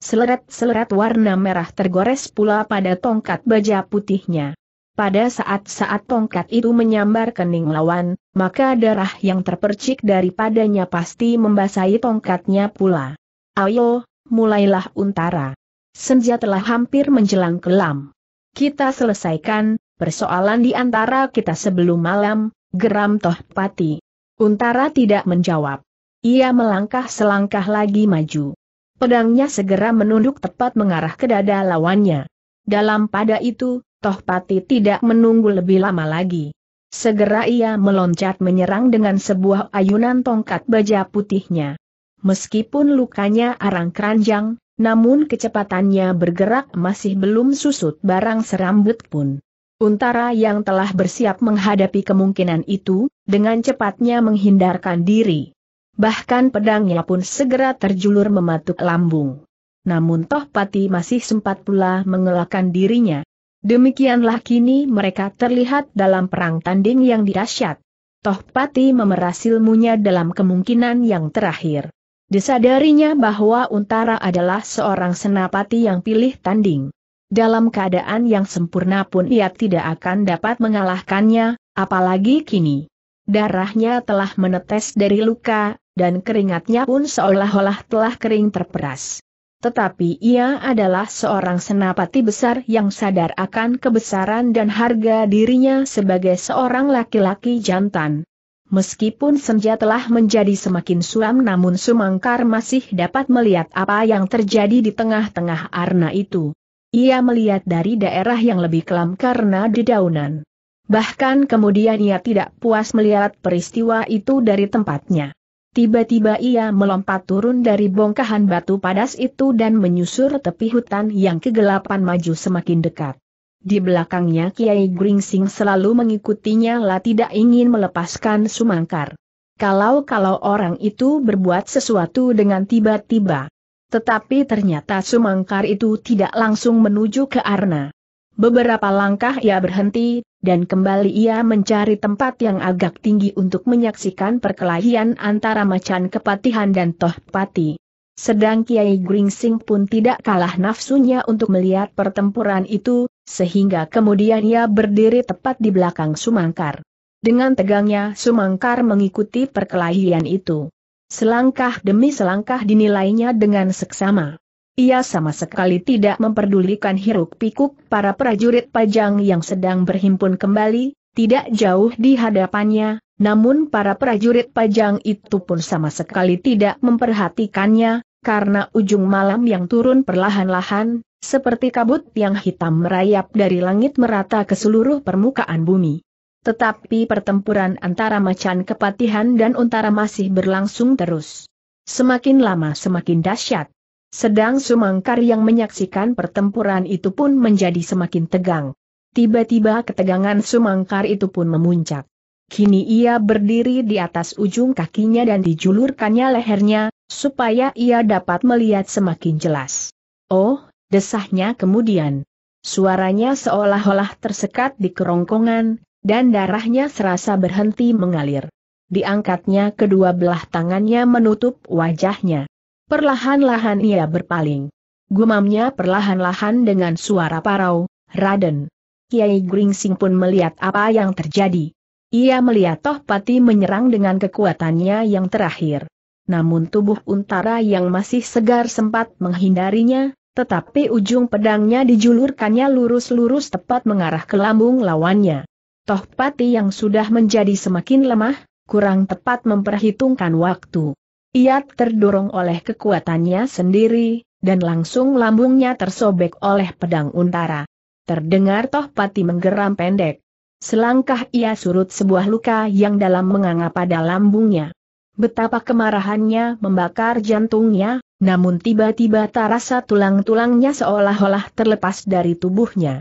Seleret-seleret warna merah tergores pula pada tongkat baja putihnya. Pada saat-saat tongkat itu menyambar kening lawan, maka darah yang terpercik daripadanya pasti membasahi tongkatnya pula. Ayo, mulailah untara. Senja telah hampir menjelang kelam. Kita selesaikan, persoalan di antara kita sebelum malam, geram toh pati. Untara tidak menjawab. Ia melangkah selangkah lagi maju. Pedangnya segera menunduk tepat mengarah ke dada lawannya. Dalam pada itu, Tohpati tidak menunggu lebih lama lagi. Segera ia meloncat menyerang dengan sebuah ayunan tongkat baja putihnya. Meskipun lukanya arang keranjang, namun kecepatannya bergerak masih belum susut barang serambut pun. Untara yang telah bersiap menghadapi kemungkinan itu, dengan cepatnya menghindarkan diri bahkan pedangnya pun segera terjulur mematuk lambung. Namun Tohpati masih sempat pula mengelakkan dirinya. Demikianlah kini mereka terlihat dalam perang tanding yang Toh Tohpati memeras ilmunya dalam kemungkinan yang terakhir. Disadarinya bahwa Untara adalah seorang senapati yang pilih tanding. Dalam keadaan yang sempurna pun ia tidak akan dapat mengalahkannya, apalagi kini. Darahnya telah menetes dari luka, dan keringatnya pun seolah-olah telah kering terperas. Tetapi ia adalah seorang senapati besar yang sadar akan kebesaran dan harga dirinya sebagai seorang laki-laki jantan. Meskipun senja telah menjadi semakin suam namun Sumangkar masih dapat melihat apa yang terjadi di tengah-tengah arna itu. Ia melihat dari daerah yang lebih kelam karena dedaunan. Bahkan kemudian ia tidak puas melihat peristiwa itu dari tempatnya. Tiba-tiba ia melompat turun dari bongkahan batu padas itu dan menyusur tepi hutan yang kegelapan maju semakin dekat. Di belakangnya Kiai Gringsing selalu mengikutinya lah tidak ingin melepaskan Sumangkar. Kalau-kalau orang itu berbuat sesuatu dengan tiba-tiba. Tetapi ternyata Sumangkar itu tidak langsung menuju ke Arna. Beberapa langkah ia berhenti, dan kembali ia mencari tempat yang agak tinggi untuk menyaksikan perkelahian antara macan kepatihan dan toh pati. Sedang Kiai Gringsing pun tidak kalah nafsunya untuk melihat pertempuran itu, sehingga kemudian ia berdiri tepat di belakang Sumangkar. Dengan tegangnya Sumangkar mengikuti perkelahian itu. Selangkah demi selangkah dinilainya dengan seksama. Ia sama sekali tidak memperdulikan hiruk-pikuk para prajurit pajang yang sedang berhimpun kembali, tidak jauh di hadapannya, namun para prajurit pajang itu pun sama sekali tidak memperhatikannya, karena ujung malam yang turun perlahan-lahan, seperti kabut yang hitam merayap dari langit merata ke seluruh permukaan bumi. Tetapi pertempuran antara macan kepatihan dan untara masih berlangsung terus. Semakin lama semakin dahsyat. Sedang Sumangkar yang menyaksikan pertempuran itu pun menjadi semakin tegang. Tiba-tiba ketegangan Sumangkar itu pun memuncak. Kini ia berdiri di atas ujung kakinya dan dijulurkannya lehernya, supaya ia dapat melihat semakin jelas. Oh, desahnya kemudian. Suaranya seolah-olah tersekat di kerongkongan, dan darahnya serasa berhenti mengalir. Diangkatnya kedua belah tangannya menutup wajahnya. Perlahan-lahan ia berpaling. Gumamnya perlahan-lahan dengan suara parau, Raden. Kiai Gringsing pun melihat apa yang terjadi. Ia melihat Tohpati menyerang dengan kekuatannya yang terakhir. Namun tubuh Untara yang masih segar sempat menghindarinya, tetapi ujung pedangnya dijulurkannya lurus-lurus tepat mengarah ke lambung lawannya. Tohpati yang sudah menjadi semakin lemah, kurang tepat memperhitungkan waktu. Ia terdorong oleh kekuatannya sendiri, dan langsung lambungnya tersobek oleh pedang untara. Terdengar toh pati menggeram pendek. Selangkah ia surut sebuah luka yang dalam menganga pada lambungnya. Betapa kemarahannya membakar jantungnya, namun tiba-tiba terasa tulang-tulangnya seolah-olah terlepas dari tubuhnya.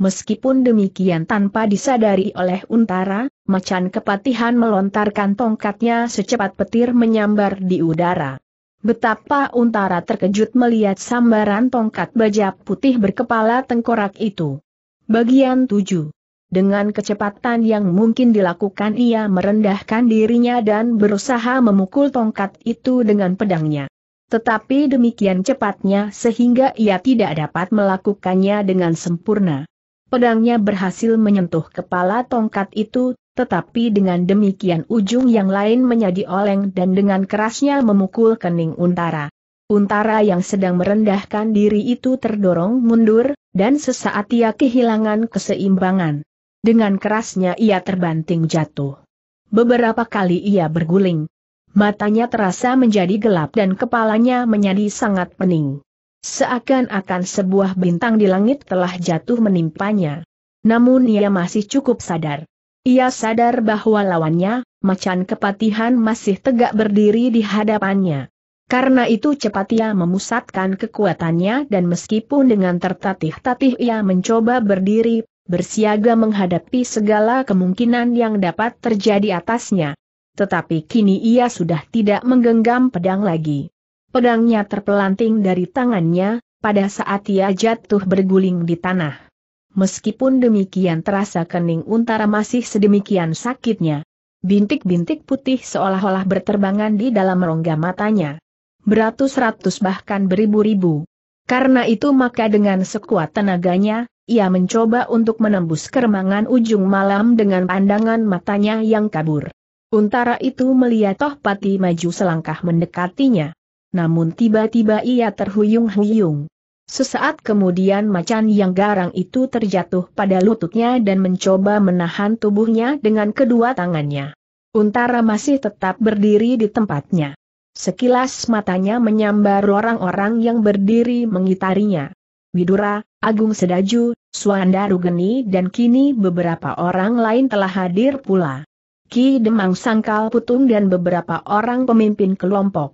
Meskipun demikian tanpa disadari oleh Untara, macan kepatihan melontarkan tongkatnya secepat petir menyambar di udara. Betapa Untara terkejut melihat sambaran tongkat baja putih berkepala tengkorak itu. Bagian 7 dengan kecepatan yang mungkin dilakukan ia merendahkan dirinya dan berusaha memukul tongkat itu dengan pedangnya. Tetapi demikian cepatnya sehingga ia tidak dapat melakukannya dengan sempurna. Pedangnya berhasil menyentuh kepala tongkat itu, tetapi dengan demikian ujung yang lain menjadi oleng dan dengan kerasnya memukul kening Untara. Untara yang sedang merendahkan diri itu terdorong mundur, dan sesaat ia kehilangan keseimbangan. Dengan kerasnya ia terbanting jatuh. Beberapa kali ia berguling. Matanya terasa menjadi gelap dan kepalanya menjadi sangat pening. Seakan-akan sebuah bintang di langit telah jatuh menimpanya. Namun ia masih cukup sadar. Ia sadar bahwa lawannya, macan kepatihan masih tegak berdiri di hadapannya. Karena itu cepat ia memusatkan kekuatannya dan meskipun dengan tertatih-tatih ia mencoba berdiri, bersiaga menghadapi segala kemungkinan yang dapat terjadi atasnya. Tetapi kini ia sudah tidak menggenggam pedang lagi. Pedangnya terpelanting dari tangannya, pada saat ia jatuh berguling di tanah. Meskipun demikian terasa kening Untara masih sedemikian sakitnya. Bintik-bintik putih seolah-olah berterbangan di dalam rongga matanya. Beratus-ratus bahkan beribu-ribu. Karena itu maka dengan sekuat tenaganya, ia mencoba untuk menembus keremangan ujung malam dengan pandangan matanya yang kabur. Untara itu melihat Tohpati maju selangkah mendekatinya namun tiba-tiba ia terhuyung-huyung. Sesaat kemudian macan yang garang itu terjatuh pada lututnya dan mencoba menahan tubuhnya dengan kedua tangannya. Untara masih tetap berdiri di tempatnya. Sekilas matanya menyambar orang-orang yang berdiri mengitarinya. Widura, Agung Sedaju, Suandaru Rugeni dan kini beberapa orang lain telah hadir pula. Ki Demang Sangkal Putung dan beberapa orang pemimpin kelompok.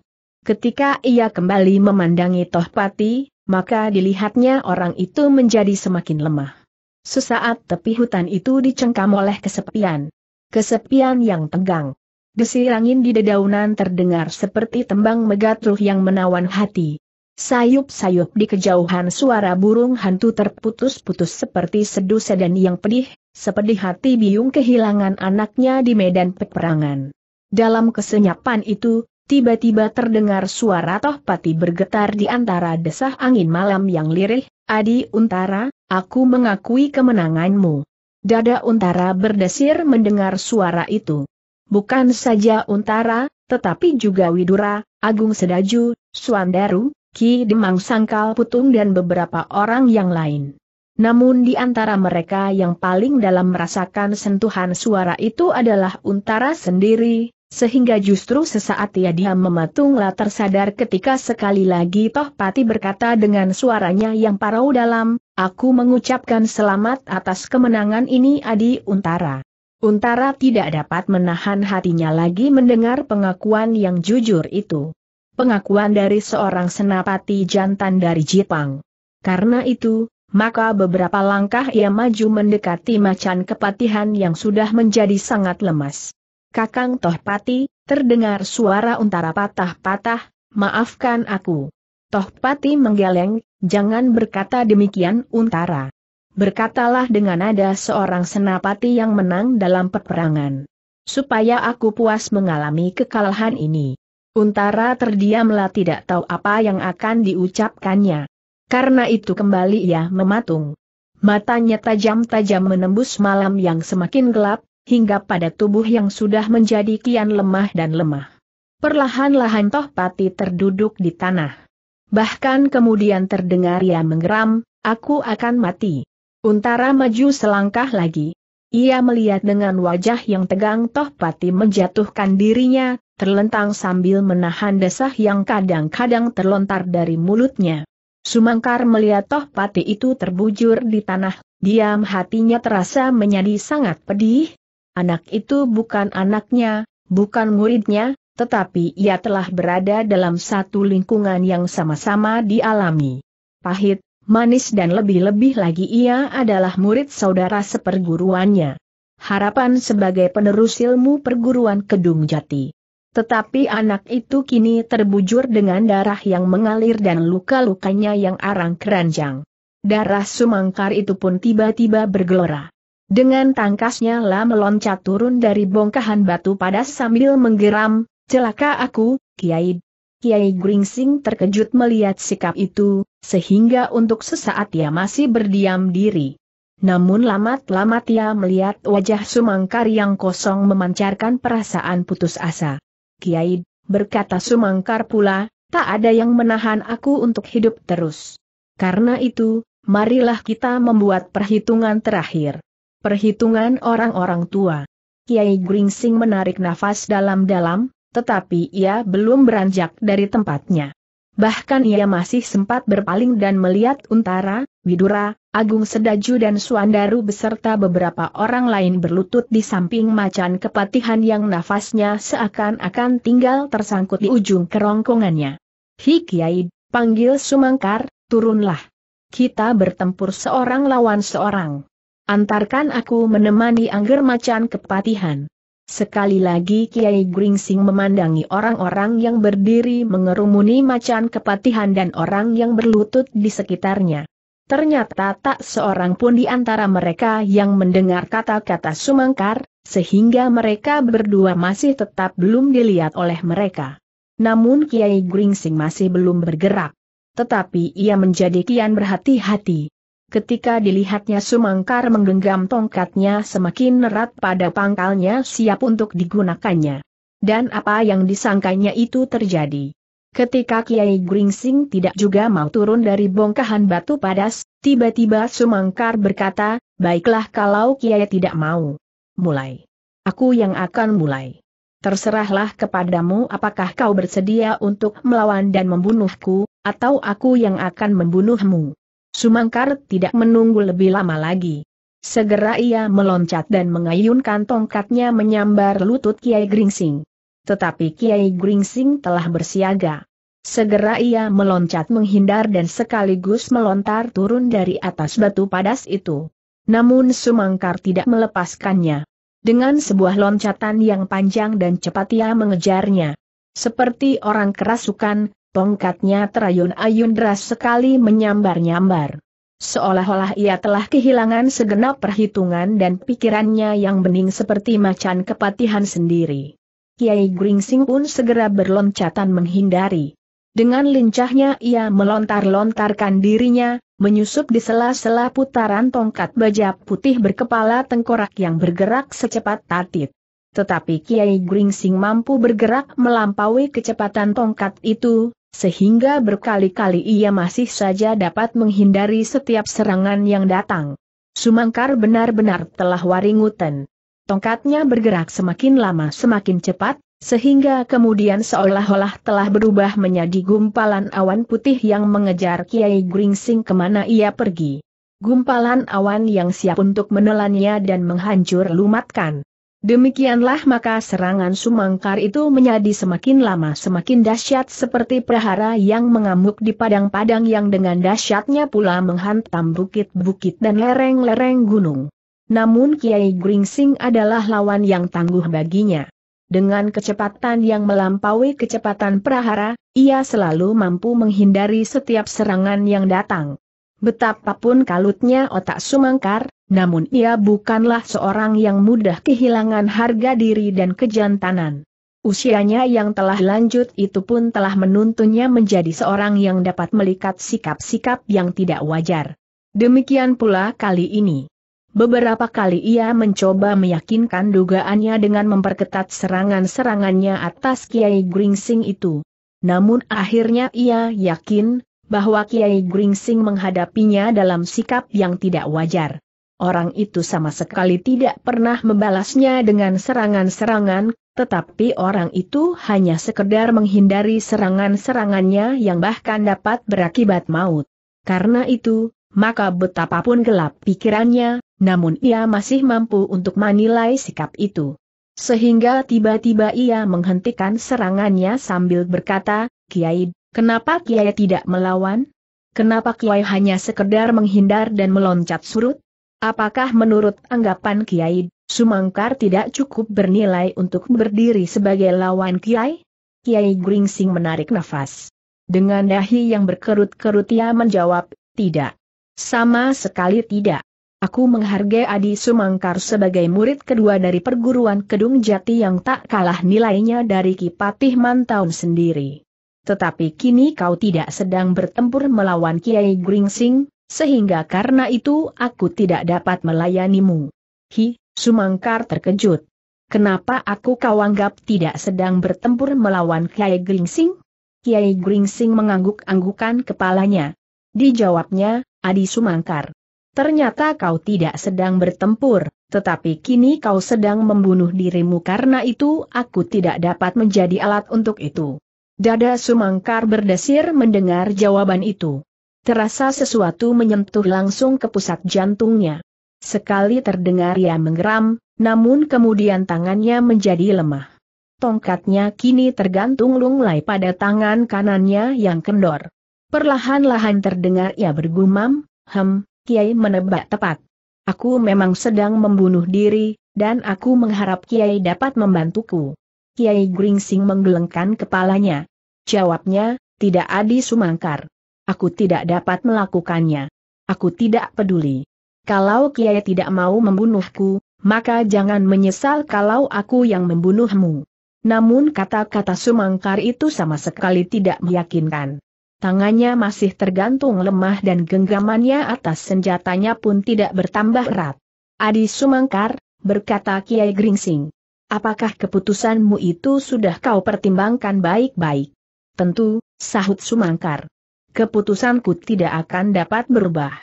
Ketika ia kembali memandangi Tohpati, maka dilihatnya orang itu menjadi semakin lemah. Sesaat tepi hutan itu dicengkam oleh kesepian. Kesepian yang tegang. Desir di dedaunan terdengar seperti tembang megatruh yang menawan hati. Sayup-sayup di kejauhan suara burung hantu terputus-putus seperti seduh sedan yang pedih, sepedih hati biung kehilangan anaknya di medan peperangan. Dalam kesenyapan itu, tiba-tiba terdengar suara Tohpati bergetar di antara desah angin malam yang lirih, Adi Untara, aku mengakui kemenanganmu. Dada Untara berdesir mendengar suara itu. Bukan saja Untara, tetapi juga Widura, Agung Sedaju, Suandaru, Ki Demang Sangkal Putung dan beberapa orang yang lain. Namun di antara mereka yang paling dalam merasakan sentuhan suara itu adalah Untara sendiri, sehingga justru sesaat ia diam mematunglah tersadar ketika sekali lagi Toh Pati berkata dengan suaranya yang parau dalam, Aku mengucapkan selamat atas kemenangan ini Adi Untara. Untara tidak dapat menahan hatinya lagi mendengar pengakuan yang jujur itu. Pengakuan dari seorang senapati jantan dari Jepang. Karena itu, maka beberapa langkah ia maju mendekati macan kepatihan yang sudah menjadi sangat lemas. Kakang Tohpati, terdengar suara untara patah-patah, maafkan aku. Tohpati menggeleng, jangan berkata demikian untara. Berkatalah dengan ada seorang senapati yang menang dalam peperangan. Supaya aku puas mengalami kekalahan ini. Untara terdiamlah tidak tahu apa yang akan diucapkannya. Karena itu kembali ia mematung. Matanya tajam-tajam menembus malam yang semakin gelap, hingga pada tubuh yang sudah menjadi kian lemah dan lemah. Perlahan-lahan Tohpati terduduk di tanah. Bahkan kemudian terdengar ia menggeram, aku akan mati. Untara maju selangkah lagi. Ia melihat dengan wajah yang tegang Tohpati menjatuhkan dirinya, terlentang sambil menahan desah yang kadang-kadang terlontar dari mulutnya. Sumangkar melihat Tohpati itu terbujur di tanah, diam hatinya terasa menjadi sangat pedih, anak itu bukan anaknya, bukan muridnya, tetapi ia telah berada dalam satu lingkungan yang sama-sama dialami. Pahit, manis dan lebih-lebih lagi ia adalah murid saudara seperguruannya. Harapan sebagai penerus ilmu perguruan Kedung Jati. Tetapi anak itu kini terbujur dengan darah yang mengalir dan luka-lukanya yang arang keranjang. Darah sumangkar itu pun tiba-tiba bergelora. Dengan tangkasnya La meloncat turun dari bongkahan batu padas sambil menggeram, celaka aku, Kiai. Kiai Gringsing terkejut melihat sikap itu, sehingga untuk sesaat ia masih berdiam diri. Namun lamat-lamat ia melihat wajah Sumangkar yang kosong memancarkan perasaan putus asa. Kiai, berkata Sumangkar pula, tak ada yang menahan aku untuk hidup terus. Karena itu, marilah kita membuat perhitungan terakhir. Perhitungan orang-orang tua. Kiai Gringsing menarik nafas dalam-dalam, tetapi ia belum beranjak dari tempatnya. Bahkan ia masih sempat berpaling dan melihat Untara, Widura, Agung Sedaju dan Suandaru beserta beberapa orang lain berlutut di samping macan kepatihan yang nafasnya seakan-akan tinggal tersangkut di ujung kerongkongannya. Hi Kiai, panggil Sumangkar, turunlah. Kita bertempur seorang lawan seorang. Antarkan aku menemani Angger Macan kepatihan. Sekali lagi Kiai Gringsing memandangi orang-orang yang berdiri mengerumuni macan kepatihan dan orang yang berlutut di sekitarnya. Ternyata tak seorang pun di antara mereka yang mendengar kata-kata Sumangkar, sehingga mereka berdua masih tetap belum dilihat oleh mereka. Namun Kiai Gringsing masih belum bergerak. Tetapi ia menjadi kian berhati-hati. Ketika dilihatnya Sumangkar menggenggam tongkatnya semakin erat pada pangkalnya siap untuk digunakannya. Dan apa yang disangkanya itu terjadi. Ketika Kiai Gringsing tidak juga mau turun dari bongkahan batu padas, tiba-tiba Sumangkar berkata, baiklah kalau Kiai tidak mau. Mulai. Aku yang akan mulai. Terserahlah kepadamu apakah kau bersedia untuk melawan dan membunuhku, atau aku yang akan membunuhmu. Sumangkar tidak menunggu lebih lama lagi. Segera ia meloncat dan mengayunkan tongkatnya menyambar lutut Kiai Gringsing. Tetapi Kiai Gringsing telah bersiaga. Segera ia meloncat menghindar dan sekaligus melontar turun dari atas batu padas itu. Namun Sumangkar tidak melepaskannya. Dengan sebuah loncatan yang panjang dan cepat ia mengejarnya. Seperti orang kerasukan, Tongkatnya terayun-ayun deras sekali menyambar-nyambar. Seolah-olah ia telah kehilangan segenap perhitungan dan pikirannya yang bening seperti macan kepatihan sendiri. Kiai Gringsing pun segera berloncatan menghindari. Dengan lincahnya ia melontar-lontarkan dirinya, menyusup di sela-sela putaran tongkat baja putih berkepala tengkorak yang bergerak secepat tatit. Tetapi Kiai Gringsing mampu bergerak melampaui kecepatan tongkat itu, sehingga berkali-kali ia masih saja dapat menghindari setiap serangan yang datang. Sumangkar benar-benar telah waringuten. Tongkatnya bergerak semakin lama semakin cepat, sehingga kemudian seolah-olah telah berubah menjadi gumpalan awan putih yang mengejar Kiai Gringsing kemana ia pergi. Gumpalan awan yang siap untuk menelannya dan menghancur lumatkan. Demikianlah maka serangan Sumangkar itu menjadi semakin lama semakin dahsyat seperti prahara yang mengamuk di padang-padang yang dengan dahsyatnya pula menghantam bukit-bukit dan lereng-lereng gunung. Namun Kiai Gringsing adalah lawan yang tangguh baginya. Dengan kecepatan yang melampaui kecepatan prahara, ia selalu mampu menghindari setiap serangan yang datang. Betapapun kalutnya otak Sumangkar, namun ia bukanlah seorang yang mudah kehilangan harga diri dan kejantanan. Usianya yang telah lanjut itu pun telah menuntunnya menjadi seorang yang dapat melikat sikap-sikap yang tidak wajar. Demikian pula kali ini. Beberapa kali ia mencoba meyakinkan dugaannya dengan memperketat serangan-serangannya atas Kiai Gringsing itu. Namun akhirnya ia yakin bahwa Kiai Gringsing menghadapinya dalam sikap yang tidak wajar. Orang itu sama sekali tidak pernah membalasnya dengan serangan-serangan, tetapi orang itu hanya sekedar menghindari serangan-serangannya yang bahkan dapat berakibat maut. Karena itu, maka betapapun gelap pikirannya, namun ia masih mampu untuk menilai sikap itu. Sehingga tiba-tiba ia menghentikan serangannya sambil berkata, Kiai, Kenapa Kiai tidak melawan? Kenapa Kiai hanya sekedar menghindar dan meloncat surut? Apakah menurut anggapan Kiai, Sumangkar tidak cukup bernilai untuk berdiri sebagai lawan Kiai? Kiai Gringsing menarik nafas. Dengan dahi yang berkerut-kerut ia menjawab, tidak. Sama sekali tidak. Aku menghargai Adi Sumangkar sebagai murid kedua dari perguruan Kedung Jati yang tak kalah nilainya dari Kipatih Mantaun sendiri tetapi kini kau tidak sedang bertempur melawan Kiai Gringsing, sehingga karena itu aku tidak dapat melayanimu. Hi, Sumangkar terkejut. Kenapa aku kau anggap tidak sedang bertempur melawan Kiai Gringsing? Kiai Gringsing mengangguk-anggukan kepalanya. Dijawabnya, Adi Sumangkar. Ternyata kau tidak sedang bertempur, tetapi kini kau sedang membunuh dirimu karena itu aku tidak dapat menjadi alat untuk itu. Dada Sumangkar berdesir mendengar jawaban itu. Terasa sesuatu menyentuh langsung ke pusat jantungnya. Sekali terdengar ia menggeram, namun kemudian tangannya menjadi lemah. Tongkatnya kini tergantung lunglai pada tangan kanannya yang kendor. Perlahan-lahan terdengar ia bergumam, Hem, Kiai menebak tepat. Aku memang sedang membunuh diri, dan aku mengharap Kiai dapat membantuku. Kiai Gringsing menggelengkan kepalanya. Jawabnya, tidak adi sumangkar. Aku tidak dapat melakukannya. Aku tidak peduli. Kalau Kiai tidak mau membunuhku, maka jangan menyesal kalau aku yang membunuhmu. Namun kata-kata sumangkar itu sama sekali tidak meyakinkan. Tangannya masih tergantung lemah dan genggamannya atas senjatanya pun tidak bertambah erat. Adi Sumangkar, berkata Kiai Gringsing. Apakah keputusanmu itu sudah kau pertimbangkan baik-baik? Tentu, sahut Sumangkar. Keputusanku tidak akan dapat berubah.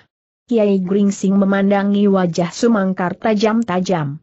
Kiai Gringsing memandangi wajah Sumangkar tajam-tajam.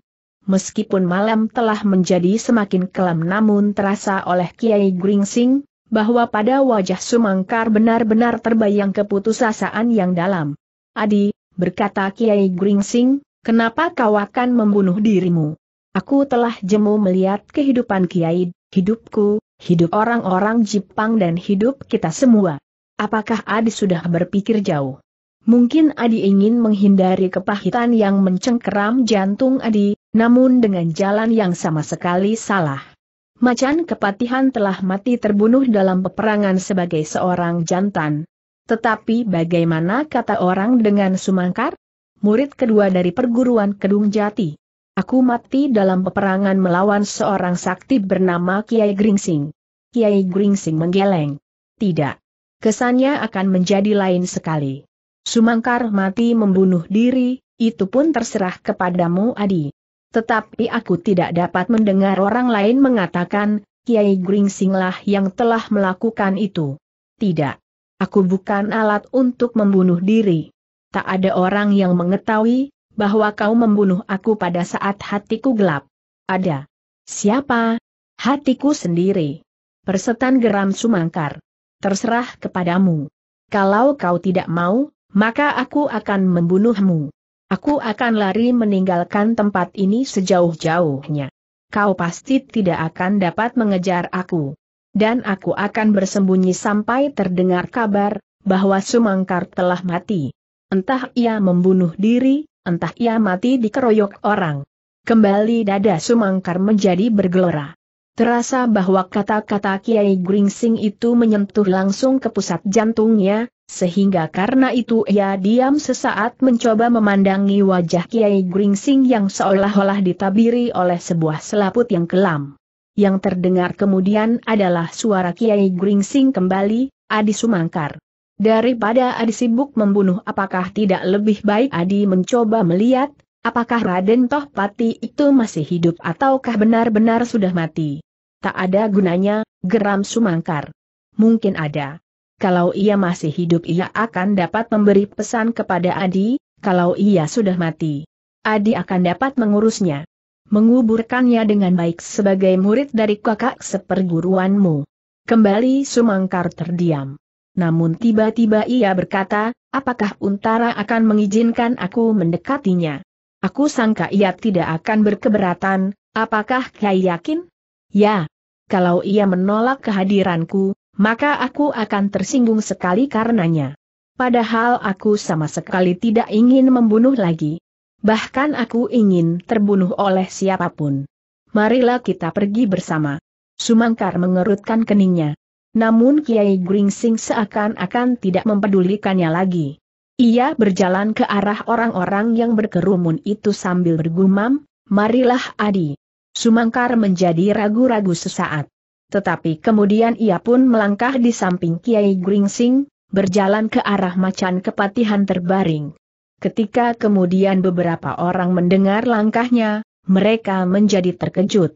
Meskipun malam telah menjadi semakin kelam namun terasa oleh Kiai Gringsing, bahwa pada wajah Sumangkar benar-benar terbayang keputusasaan yang dalam. Adi, berkata Kiai Gringsing, kenapa kau akan membunuh dirimu? Aku telah jemu melihat kehidupan Kiai, hidupku, hidup orang-orang Jepang dan hidup kita semua. Apakah Adi sudah berpikir jauh? Mungkin Adi ingin menghindari kepahitan yang mencengkeram jantung Adi, namun dengan jalan yang sama sekali salah. Macan kepatihan telah mati terbunuh dalam peperangan sebagai seorang jantan. Tetapi bagaimana kata orang dengan Sumangkar? Murid kedua dari perguruan Kedung Jati. Aku mati dalam peperangan melawan seorang sakti bernama Kiai Gringsing. Kiai Gringsing menggeleng. Tidak. Kesannya akan menjadi lain sekali. Sumangkar mati membunuh diri, itu pun terserah kepadamu Adi. Tetapi aku tidak dapat mendengar orang lain mengatakan, Kiai Gringsinglah yang telah melakukan itu. Tidak. Aku bukan alat untuk membunuh diri. Tak ada orang yang mengetahui, bahwa kau membunuh aku pada saat hatiku gelap. Ada. Siapa? Hatiku sendiri. Persetan geram Sumangkar. Terserah kepadamu. Kalau kau tidak mau, maka aku akan membunuhmu. Aku akan lari meninggalkan tempat ini sejauh-jauhnya. Kau pasti tidak akan dapat mengejar aku. Dan aku akan bersembunyi sampai terdengar kabar, bahwa Sumangkar telah mati. Entah ia membunuh diri, entah ia mati dikeroyok orang. Kembali dada Sumangkar menjadi bergelora. Terasa bahwa kata-kata Kiai Gringsing itu menyentuh langsung ke pusat jantungnya, sehingga karena itu ia diam sesaat mencoba memandangi wajah Kiai Gringsing yang seolah-olah ditabiri oleh sebuah selaput yang kelam. Yang terdengar kemudian adalah suara Kiai Gringsing kembali, Adi Sumangkar. Daripada Adi sibuk membunuh apakah tidak lebih baik Adi mencoba melihat, apakah Raden Tohpati itu masih hidup ataukah benar-benar sudah mati. Tak ada gunanya, geram Sumangkar. Mungkin ada. Kalau ia masih hidup ia akan dapat memberi pesan kepada Adi, kalau ia sudah mati. Adi akan dapat mengurusnya. Menguburkannya dengan baik sebagai murid dari kakak seperguruanmu. Kembali Sumangkar terdiam. Namun tiba-tiba ia berkata, apakah Untara akan mengizinkan aku mendekatinya? Aku sangka ia tidak akan berkeberatan, apakah Kiai yakin? Ya. Kalau ia menolak kehadiranku, maka aku akan tersinggung sekali karenanya. Padahal aku sama sekali tidak ingin membunuh lagi. Bahkan aku ingin terbunuh oleh siapapun. Marilah kita pergi bersama. Sumangkar mengerutkan keningnya. Namun Kiai Gringsing seakan-akan tidak mempedulikannya lagi. Ia berjalan ke arah orang-orang yang berkerumun itu sambil bergumam, marilah Adi. Sumangkar menjadi ragu-ragu sesaat. Tetapi kemudian ia pun melangkah di samping Kiai Gringsing, berjalan ke arah macan kepatihan terbaring. Ketika kemudian beberapa orang mendengar langkahnya, mereka menjadi terkejut.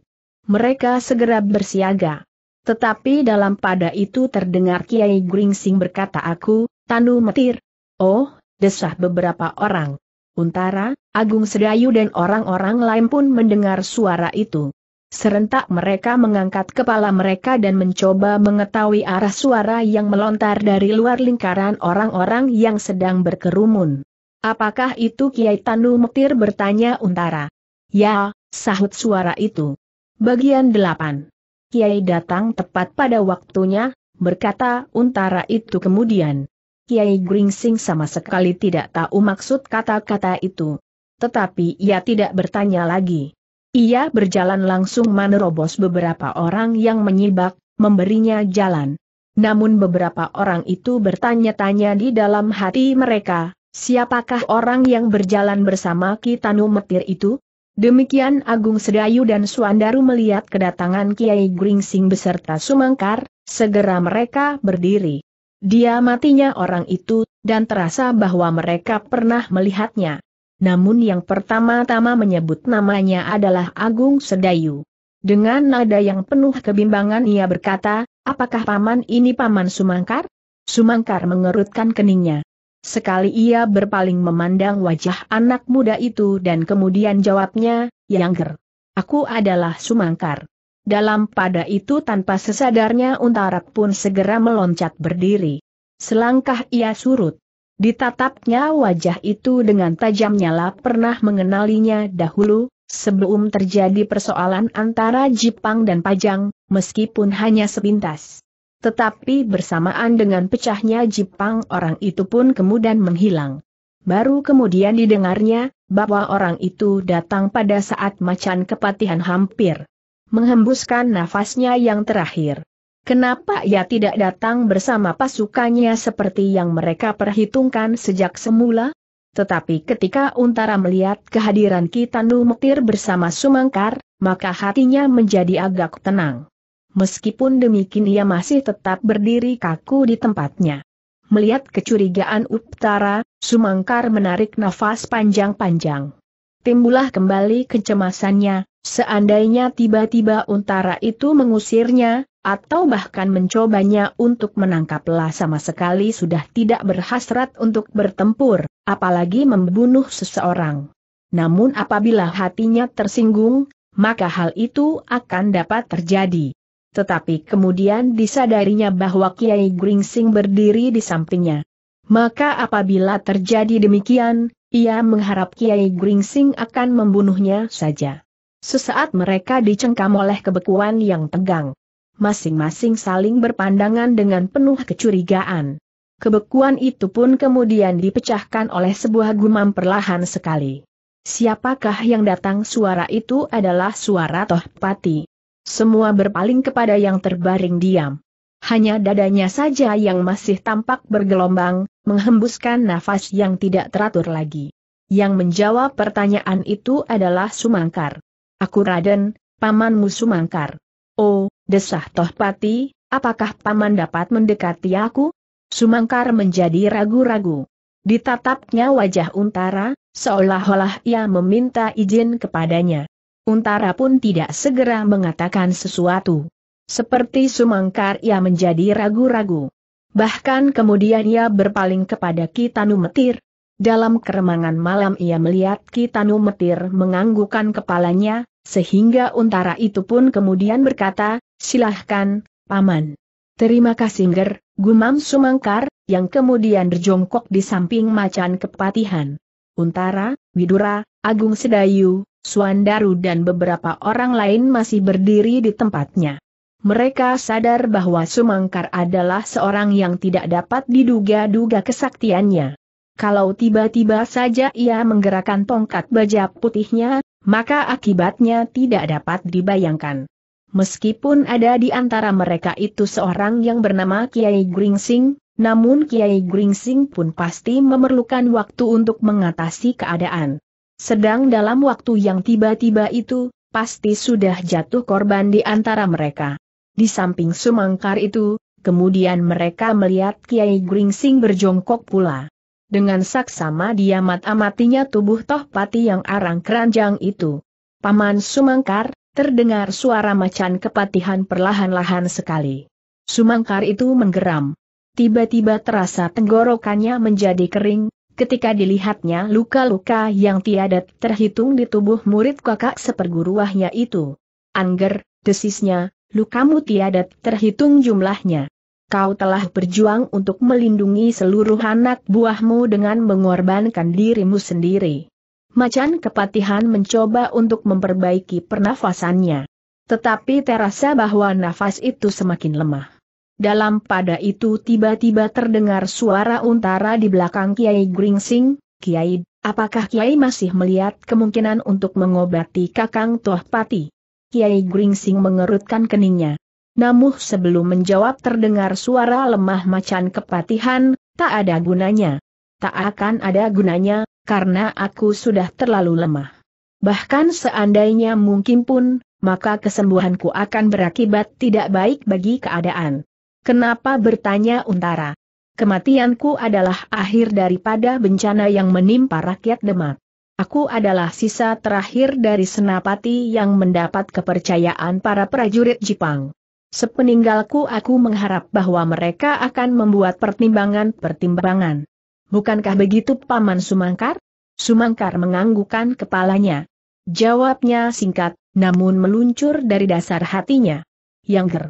Mereka segera bersiaga. Tetapi dalam pada itu terdengar Kiai Gringsing berkata aku, Tanu Metir. Oh, desah beberapa orang. Untara, Agung Sedayu dan orang-orang lain pun mendengar suara itu. Serentak mereka mengangkat kepala mereka dan mencoba mengetahui arah suara yang melontar dari luar lingkaran orang-orang yang sedang berkerumun. Apakah itu Kiai Tanu Metir bertanya Untara? Ya, sahut suara itu. Bagian 8 Kiai datang tepat pada waktunya, berkata untara itu kemudian. Kiai Gringsing sama sekali tidak tahu maksud kata-kata itu. Tetapi ia tidak bertanya lagi. Ia berjalan langsung menerobos beberapa orang yang menyibak, memberinya jalan. Namun beberapa orang itu bertanya-tanya di dalam hati mereka, siapakah orang yang berjalan bersama Kitanu Metir itu? Demikian Agung Sedayu dan Suandaru melihat kedatangan Kiai Gringsing beserta Sumangkar, segera mereka berdiri. Dia matinya orang itu, dan terasa bahwa mereka pernah melihatnya. Namun yang pertama-tama menyebut namanya adalah Agung Sedayu. Dengan nada yang penuh kebimbangan ia berkata, apakah paman ini paman Sumangkar? Sumangkar mengerutkan keningnya. Sekali ia berpaling memandang wajah anak muda itu dan kemudian jawabnya, Yangger. Aku adalah Sumangkar. Dalam pada itu tanpa sesadarnya Untarak pun segera meloncat berdiri. Selangkah ia surut. Ditatapnya wajah itu dengan tajam nyala pernah mengenalinya dahulu, sebelum terjadi persoalan antara Jipang dan Pajang, meskipun hanya sepintas. Tetapi bersamaan dengan pecahnya jipang orang itu pun kemudian menghilang. Baru kemudian didengarnya, bahwa orang itu datang pada saat macan kepatihan hampir menghembuskan nafasnya yang terakhir. Kenapa ia tidak datang bersama pasukannya seperti yang mereka perhitungkan sejak semula? Tetapi ketika Untara melihat kehadiran Kitanu Mektir bersama Sumangkar, maka hatinya menjadi agak tenang. Meskipun demikian ia masih tetap berdiri kaku di tempatnya. Melihat kecurigaan Uptara, Sumangkar menarik nafas panjang-panjang. Timbullah kembali kecemasannya, seandainya tiba-tiba Untara itu mengusirnya, atau bahkan mencobanya untuk menangkaplah sama sekali sudah tidak berhasrat untuk bertempur, apalagi membunuh seseorang. Namun apabila hatinya tersinggung, maka hal itu akan dapat terjadi tetapi kemudian disadarinya bahwa Kiai Gringsing berdiri di sampingnya. Maka apabila terjadi demikian, ia mengharap Kiai Gringsing akan membunuhnya saja. Sesaat mereka dicengkam oleh kebekuan yang tegang. Masing-masing saling berpandangan dengan penuh kecurigaan. Kebekuan itu pun kemudian dipecahkan oleh sebuah gumam perlahan sekali. Siapakah yang datang suara itu adalah suara Toh Pati. Semua berpaling kepada yang terbaring diam. Hanya dadanya saja yang masih tampak bergelombang, menghembuskan nafas yang tidak teratur lagi. Yang menjawab pertanyaan itu adalah Sumangkar. Aku Raden, pamanmu Sumangkar. Oh, desah Tohpati, apakah paman dapat mendekati aku? Sumangkar menjadi ragu-ragu. Ditatapnya wajah Untara, seolah-olah ia meminta izin kepadanya. Untara pun tidak segera mengatakan sesuatu. Seperti sumangkar ia menjadi ragu-ragu. Bahkan kemudian ia berpaling kepada Kitanu Metir. Dalam keremangan malam ia melihat Kitanu Metir menganggukkan kepalanya, sehingga untara itu pun kemudian berkata, silahkan, Paman. Terima kasih ger, gumam Sumangkar, yang kemudian berjongkok di samping macan kepatihan. Untara, Widura, Agung Sedayu, Suandaru dan beberapa orang lain masih berdiri di tempatnya. Mereka sadar bahwa Sumangkar adalah seorang yang tidak dapat diduga-duga kesaktiannya. Kalau tiba-tiba saja ia menggerakkan tongkat baja putihnya, maka akibatnya tidak dapat dibayangkan. Meskipun ada di antara mereka itu seorang yang bernama Kiai Gringsing, namun Kiai Gringsing pun pasti memerlukan waktu untuk mengatasi keadaan. Sedang dalam waktu yang tiba-tiba itu, pasti sudah jatuh korban di antara mereka. Di samping Sumangkar itu, kemudian mereka melihat Kiai Gringsing berjongkok pula. Dengan saksama dia amat-amatinya tubuh Tohpati yang arang keranjang itu. Paman Sumangkar, terdengar suara macan kepatihan perlahan-lahan sekali. Sumangkar itu menggeram. Tiba-tiba terasa tenggorokannya menjadi kering, Ketika dilihatnya luka-luka yang tiada terhitung di tubuh murid kakak seperguruahnya itu. Angger, desisnya, lukamu tiada terhitung jumlahnya. Kau telah berjuang untuk melindungi seluruh anak buahmu dengan mengorbankan dirimu sendiri. Macan kepatihan mencoba untuk memperbaiki pernafasannya. Tetapi terasa bahwa nafas itu semakin lemah. Dalam pada itu tiba-tiba terdengar suara untara di belakang Kiai Gringsing, Kiai, apakah Kiai masih melihat kemungkinan untuk mengobati Kakang Toh Pati? Kiai Gringsing mengerutkan keningnya. Namun sebelum menjawab terdengar suara lemah macan kepatihan, tak ada gunanya. Tak akan ada gunanya, karena aku sudah terlalu lemah. Bahkan seandainya mungkin pun, maka kesembuhanku akan berakibat tidak baik bagi keadaan. Kenapa bertanya Untara? Kematianku adalah akhir daripada bencana yang menimpa rakyat Demak. Aku adalah sisa terakhir dari Senapati yang mendapat kepercayaan para prajurit Jepang. Sepeninggalku aku mengharap bahwa mereka akan membuat pertimbangan-pertimbangan. Bukankah begitu Paman Sumangkar? Sumangkar menganggukan kepalanya. Jawabnya singkat, namun meluncur dari dasar hatinya. Yang ger.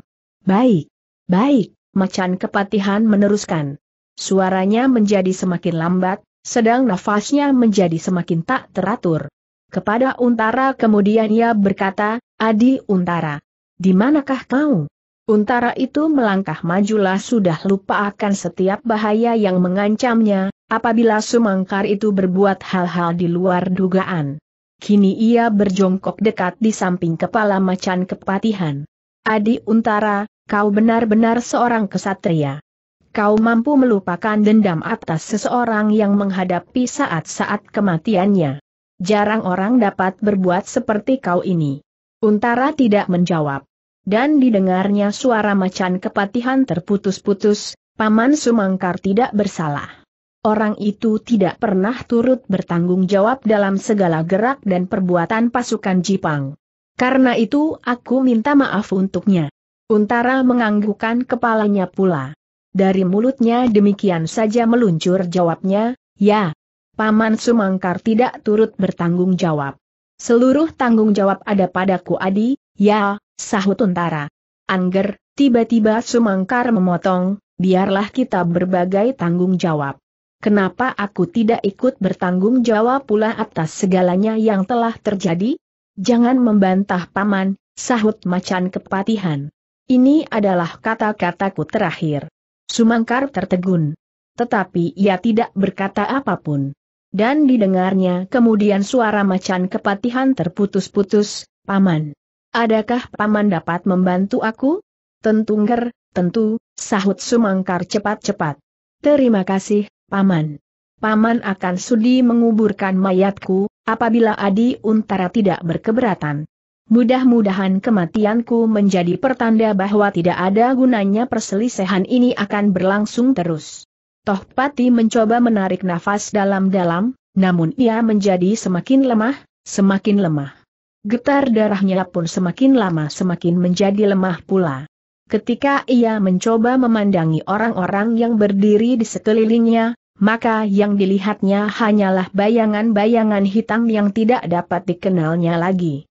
Baik. Baik, macan kepatihan meneruskan. Suaranya menjadi semakin lambat, sedang nafasnya menjadi semakin tak teratur. Kepada Untara kemudian ia berkata, Adi Untara, di manakah kau? Untara itu melangkah majulah sudah lupa akan setiap bahaya yang mengancamnya, apabila Sumangkar itu berbuat hal-hal di luar dugaan. Kini ia berjongkok dekat di samping kepala macan kepatihan. Adi Untara, kau benar-benar seorang kesatria. Kau mampu melupakan dendam atas seseorang yang menghadapi saat-saat kematiannya. Jarang orang dapat berbuat seperti kau ini. Untara tidak menjawab. Dan didengarnya suara macan kepatihan terputus-putus, Paman Sumangkar tidak bersalah. Orang itu tidak pernah turut bertanggung jawab dalam segala gerak dan perbuatan pasukan Jipang. Karena itu aku minta maaf untuknya. Untara menganggukkan kepalanya pula. Dari mulutnya demikian saja meluncur jawabnya, ya. Paman Sumangkar tidak turut bertanggung jawab. Seluruh tanggung jawab ada padaku Adi, ya, sahut Untara. Angger, tiba-tiba Sumangkar memotong, biarlah kita berbagai tanggung jawab. Kenapa aku tidak ikut bertanggung jawab pula atas segalanya yang telah terjadi? Jangan membantah paman, sahut macan kepatihan. Ini adalah kata-kataku terakhir. Sumangkar tertegun. Tetapi ia tidak berkata apapun. Dan didengarnya kemudian suara macan kepatihan terputus-putus, Paman. Adakah Paman dapat membantu aku? Tentu nger, tentu, sahut Sumangkar cepat-cepat. Terima kasih, Paman. Paman akan sudi menguburkan mayatku, apabila Adi Untara tidak berkeberatan. Mudah-mudahan kematianku menjadi pertanda bahwa tidak ada gunanya perselisihan ini akan berlangsung terus. Toh Pati mencoba menarik nafas dalam-dalam, namun ia menjadi semakin lemah, semakin lemah. Getar darahnya pun semakin lama semakin menjadi lemah pula. Ketika ia mencoba memandangi orang-orang yang berdiri di sekelilingnya, maka yang dilihatnya hanyalah bayangan-bayangan hitam yang tidak dapat dikenalnya lagi.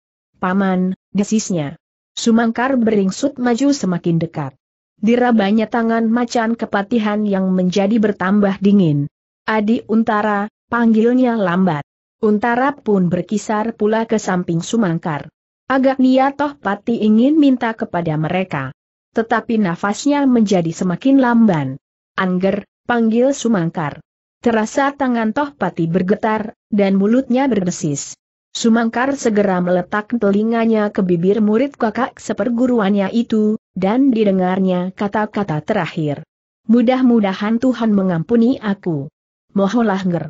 Paman, desisnya. Sumangkar beringsut maju semakin dekat. Dirabanya tangan macan kepatihan yang menjadi bertambah dingin. Adi Untara, panggilnya lambat. Untara pun berkisar pula ke samping Sumangkar. Agak niat toh Pati ingin minta kepada mereka. Tetapi nafasnya menjadi semakin lamban. Angger, panggil Sumangkar. Terasa tangan toh Pati bergetar, dan mulutnya berdesis. Sumangkar segera meletak telinganya ke bibir murid kakak seperguruannya itu, dan didengarnya kata-kata terakhir. Mudah-mudahan Tuhan mengampuni aku. Moholah nger.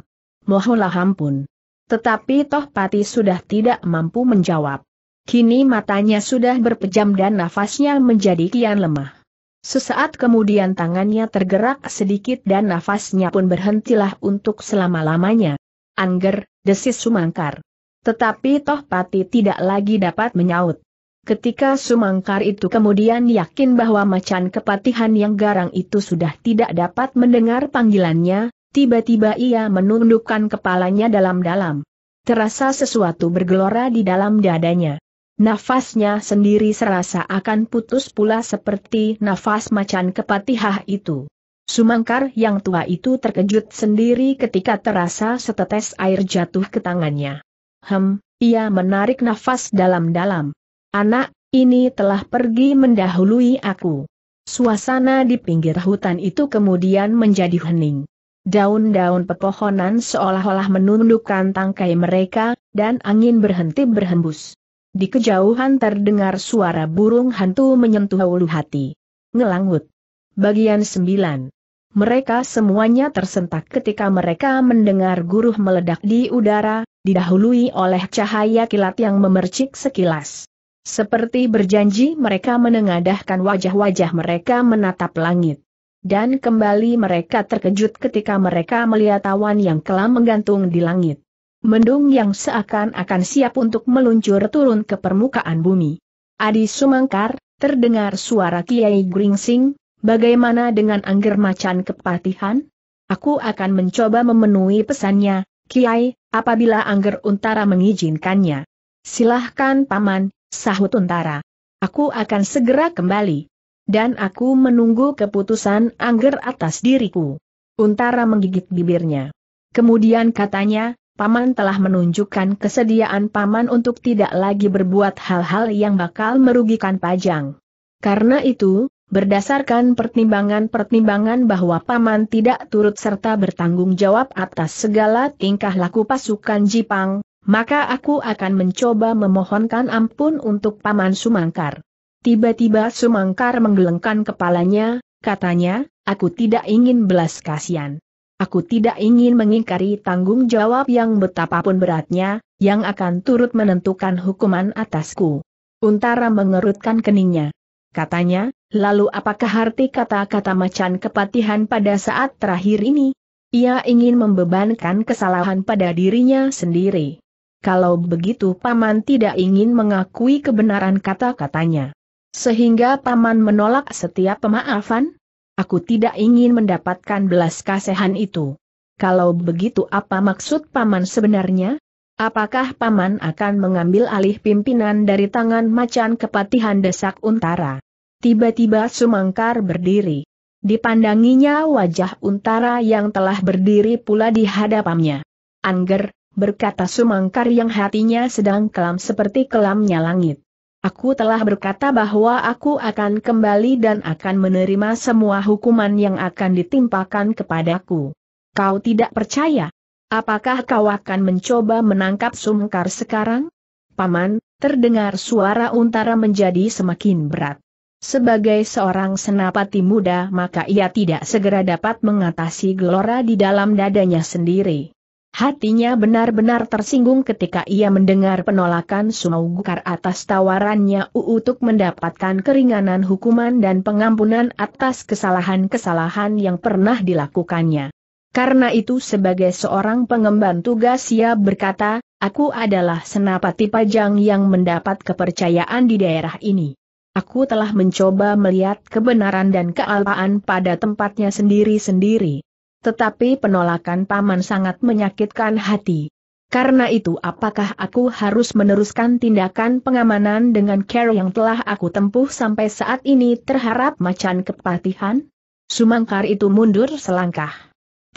Moholah ampun. Tetapi Toh Tohpati sudah tidak mampu menjawab. Kini matanya sudah berpejam dan nafasnya menjadi kian lemah. Sesaat kemudian tangannya tergerak sedikit dan nafasnya pun berhentilah untuk selama-lamanya. Angger, desis Sumangkar. Tetapi Toh Pati tidak lagi dapat menyaut. Ketika Sumangkar itu kemudian yakin bahwa macan kepatihan yang garang itu sudah tidak dapat mendengar panggilannya, tiba-tiba ia menundukkan kepalanya dalam-dalam. Terasa sesuatu bergelora di dalam dadanya. Nafasnya sendiri serasa akan putus pula seperti nafas macan kepatihah itu. Sumangkar yang tua itu terkejut sendiri ketika terasa setetes air jatuh ke tangannya. Hem, ia menarik nafas dalam-dalam. Anak, ini telah pergi mendahului aku. Suasana di pinggir hutan itu kemudian menjadi hening. Daun-daun pepohonan seolah-olah menundukkan tangkai mereka, dan angin berhenti berhembus. Di kejauhan terdengar suara burung hantu menyentuh ulu hati. Ngelangut. Bagian 9. Mereka semuanya tersentak ketika mereka mendengar guruh meledak di udara, didahului oleh cahaya kilat yang memercik sekilas. Seperti berjanji mereka menengadahkan wajah-wajah mereka menatap langit. Dan kembali mereka terkejut ketika mereka melihat awan yang kelam menggantung di langit. Mendung yang seakan-akan siap untuk meluncur turun ke permukaan bumi. Adi Sumangkar, terdengar suara Kiai Gringsing, bagaimana dengan angger macan kepatihan? Aku akan mencoba memenuhi pesannya, Kiai, apabila Angger Untara mengizinkannya. Silahkan paman, sahut Untara. Aku akan segera kembali. Dan aku menunggu keputusan Angger atas diriku. Untara menggigit bibirnya. Kemudian katanya, Paman telah menunjukkan kesediaan Paman untuk tidak lagi berbuat hal-hal yang bakal merugikan Pajang. Karena itu, Berdasarkan pertimbangan-pertimbangan bahwa Paman tidak turut serta bertanggung jawab atas segala tingkah laku pasukan Jipang, maka aku akan mencoba memohonkan ampun untuk Paman Sumangkar. Tiba-tiba Sumangkar menggelengkan kepalanya, katanya, aku tidak ingin belas kasihan. Aku tidak ingin mengingkari tanggung jawab yang betapapun beratnya, yang akan turut menentukan hukuman atasku. Untara mengerutkan keningnya. Katanya, Lalu apakah arti kata-kata macan kepatihan pada saat terakhir ini? Ia ingin membebankan kesalahan pada dirinya sendiri. Kalau begitu Paman tidak ingin mengakui kebenaran kata-katanya. Sehingga Paman menolak setiap pemaafan? Aku tidak ingin mendapatkan belas kasihan itu. Kalau begitu apa maksud Paman sebenarnya? Apakah Paman akan mengambil alih pimpinan dari tangan macan kepatihan desak untara? tiba-tiba sumangkar berdiri. Dipandanginya wajah untara yang telah berdiri pula di hadapannya. Angger, berkata sumangkar yang hatinya sedang kelam seperti kelamnya langit. Aku telah berkata bahwa aku akan kembali dan akan menerima semua hukuman yang akan ditimpakan kepadaku. Kau tidak percaya? Apakah kau akan mencoba menangkap Sumangkar sekarang? Paman, terdengar suara untara menjadi semakin berat. Sebagai seorang senapati muda maka ia tidak segera dapat mengatasi gelora di dalam dadanya sendiri. Hatinya benar-benar tersinggung ketika ia mendengar penolakan Sumau Gukar atas tawarannya untuk mendapatkan keringanan hukuman dan pengampunan atas kesalahan-kesalahan yang pernah dilakukannya. Karena itu sebagai seorang pengemban tugas ia berkata, aku adalah senapati pajang yang mendapat kepercayaan di daerah ini. Aku telah mencoba melihat kebenaran dan kealpaan pada tempatnya sendiri-sendiri. Tetapi penolakan paman sangat menyakitkan hati. Karena itu apakah aku harus meneruskan tindakan pengamanan dengan care yang telah aku tempuh sampai saat ini terhadap macan kepatihan? Sumangkar itu mundur selangkah.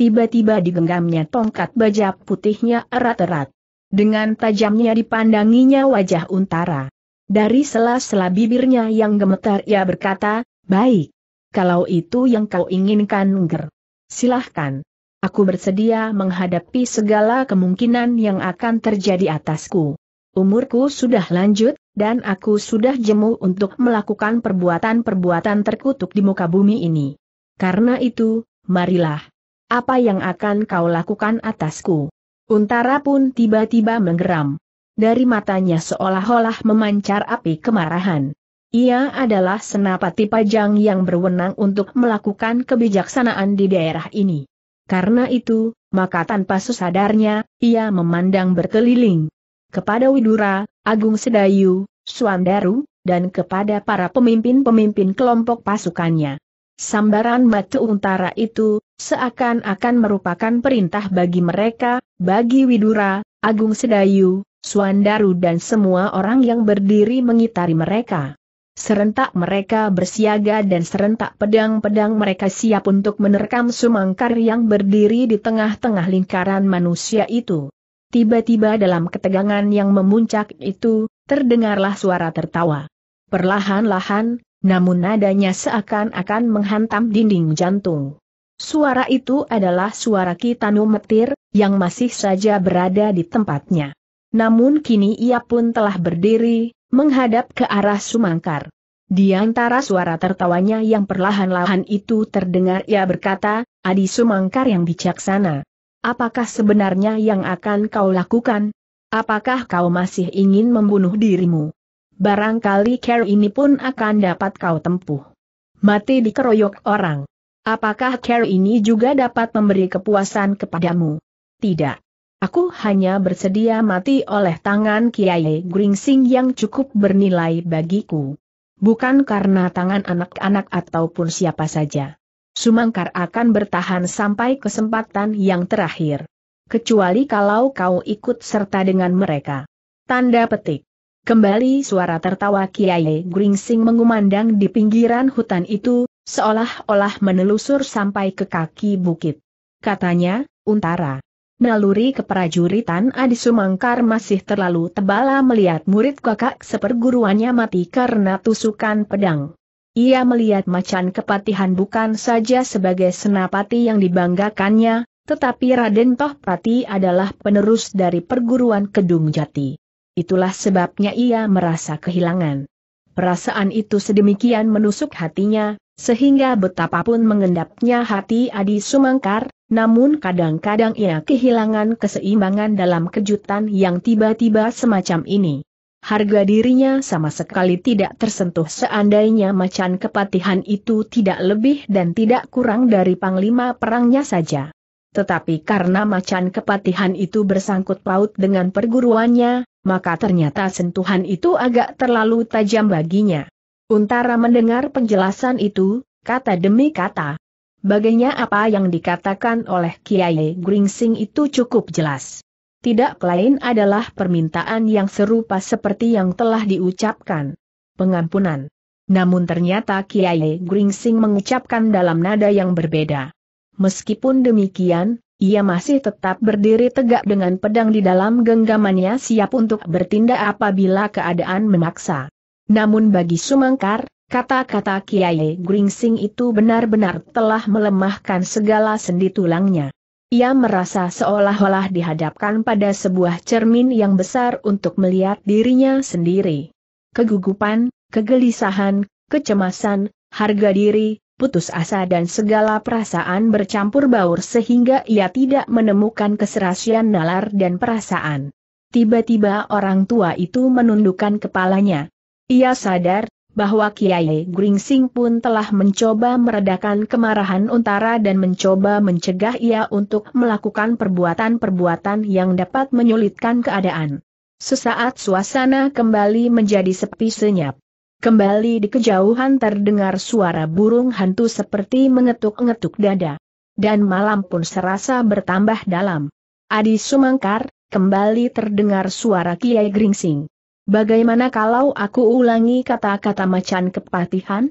Tiba-tiba digenggamnya tongkat baja putihnya erat-erat. Dengan tajamnya dipandanginya wajah untara. Dari sela-sela bibirnya yang gemetar ia berkata, baik. Kalau itu yang kau inginkan ger. Silahkan. Aku bersedia menghadapi segala kemungkinan yang akan terjadi atasku. Umurku sudah lanjut, dan aku sudah jemu untuk melakukan perbuatan-perbuatan terkutuk di muka bumi ini. Karena itu, marilah. Apa yang akan kau lakukan atasku? Untara pun tiba-tiba menggeram dari matanya seolah-olah memancar api kemarahan. Ia adalah senapati pajang yang berwenang untuk melakukan kebijaksanaan di daerah ini. Karena itu, maka tanpa sesadarnya, ia memandang berkeliling. Kepada Widura, Agung Sedayu, Suandaru, dan kepada para pemimpin-pemimpin kelompok pasukannya. Sambaran batu untara itu, seakan-akan merupakan perintah bagi mereka, bagi Widura, Agung Sedayu, Suandaru dan semua orang yang berdiri mengitari mereka. Serentak mereka bersiaga dan serentak pedang-pedang mereka siap untuk menerkam sumangkar yang berdiri di tengah-tengah lingkaran manusia itu. Tiba-tiba dalam ketegangan yang memuncak itu, terdengarlah suara tertawa. Perlahan-lahan, namun nadanya seakan-akan menghantam dinding jantung. Suara itu adalah suara Kitanu Metir, yang masih saja berada di tempatnya. Namun kini ia pun telah berdiri, menghadap ke arah Sumangkar. Di antara suara tertawanya yang perlahan-lahan itu terdengar ia berkata, Adi Sumangkar yang bijaksana. Apakah sebenarnya yang akan kau lakukan? Apakah kau masih ingin membunuh dirimu? Barangkali care ini pun akan dapat kau tempuh. Mati dikeroyok orang. Apakah care ini juga dapat memberi kepuasan kepadamu? Tidak. Aku hanya bersedia mati oleh tangan Kiai Gringsing yang cukup bernilai bagiku. Bukan karena tangan anak-anak ataupun siapa saja. Sumangkar akan bertahan sampai kesempatan yang terakhir. Kecuali kalau kau ikut serta dengan mereka. Tanda petik. Kembali suara tertawa Kiai Gringsing mengumandang di pinggiran hutan itu, seolah-olah menelusur sampai ke kaki bukit. Katanya, Untara. Naluri keprajuritan Adi Sumangkar masih terlalu tebala melihat murid kakak seperguruannya mati karena tusukan pedang. Ia melihat macan kepatihan bukan saja sebagai senapati yang dibanggakannya, tetapi Raden Tohpati adalah penerus dari perguruan Kedung Jati. Itulah sebabnya ia merasa kehilangan. Perasaan itu sedemikian menusuk hatinya, sehingga betapapun mengendapnya hati Adi Sumangkar, namun kadang-kadang ia kehilangan keseimbangan dalam kejutan yang tiba-tiba semacam ini. Harga dirinya sama sekali tidak tersentuh seandainya macan kepatihan itu tidak lebih dan tidak kurang dari panglima perangnya saja. Tetapi karena macan kepatihan itu bersangkut paut dengan perguruannya, maka ternyata sentuhan itu agak terlalu tajam baginya. Untara mendengar penjelasan itu, kata demi kata, Baginya apa yang dikatakan oleh Kiai Gringsing itu cukup jelas. Tidak lain adalah permintaan yang serupa seperti yang telah diucapkan. Pengampunan. Namun ternyata Kiai Gringsing mengucapkan dalam nada yang berbeda. Meskipun demikian, ia masih tetap berdiri tegak dengan pedang di dalam genggamannya siap untuk bertindak apabila keadaan memaksa. Namun bagi Sumangkar, Kata-kata Kiai Gringsing itu benar-benar telah melemahkan segala sendi tulangnya. Ia merasa seolah-olah dihadapkan pada sebuah cermin yang besar untuk melihat dirinya sendiri. Kegugupan, kegelisahan, kecemasan, harga diri, putus asa dan segala perasaan bercampur baur sehingga ia tidak menemukan keserasian nalar dan perasaan. Tiba-tiba orang tua itu menundukkan kepalanya. Ia sadar, bahwa Kiai Gringsing pun telah mencoba meredakan kemarahan Untara dan mencoba mencegah ia untuk melakukan perbuatan-perbuatan yang dapat menyulitkan keadaan. Sesaat suasana kembali menjadi sepi senyap. Kembali di kejauhan terdengar suara burung hantu seperti mengetuk-ngetuk dada. Dan malam pun serasa bertambah dalam. Adi Sumangkar, kembali terdengar suara Kiai Gringsing. Bagaimana kalau aku ulangi kata-kata macan kepatihan?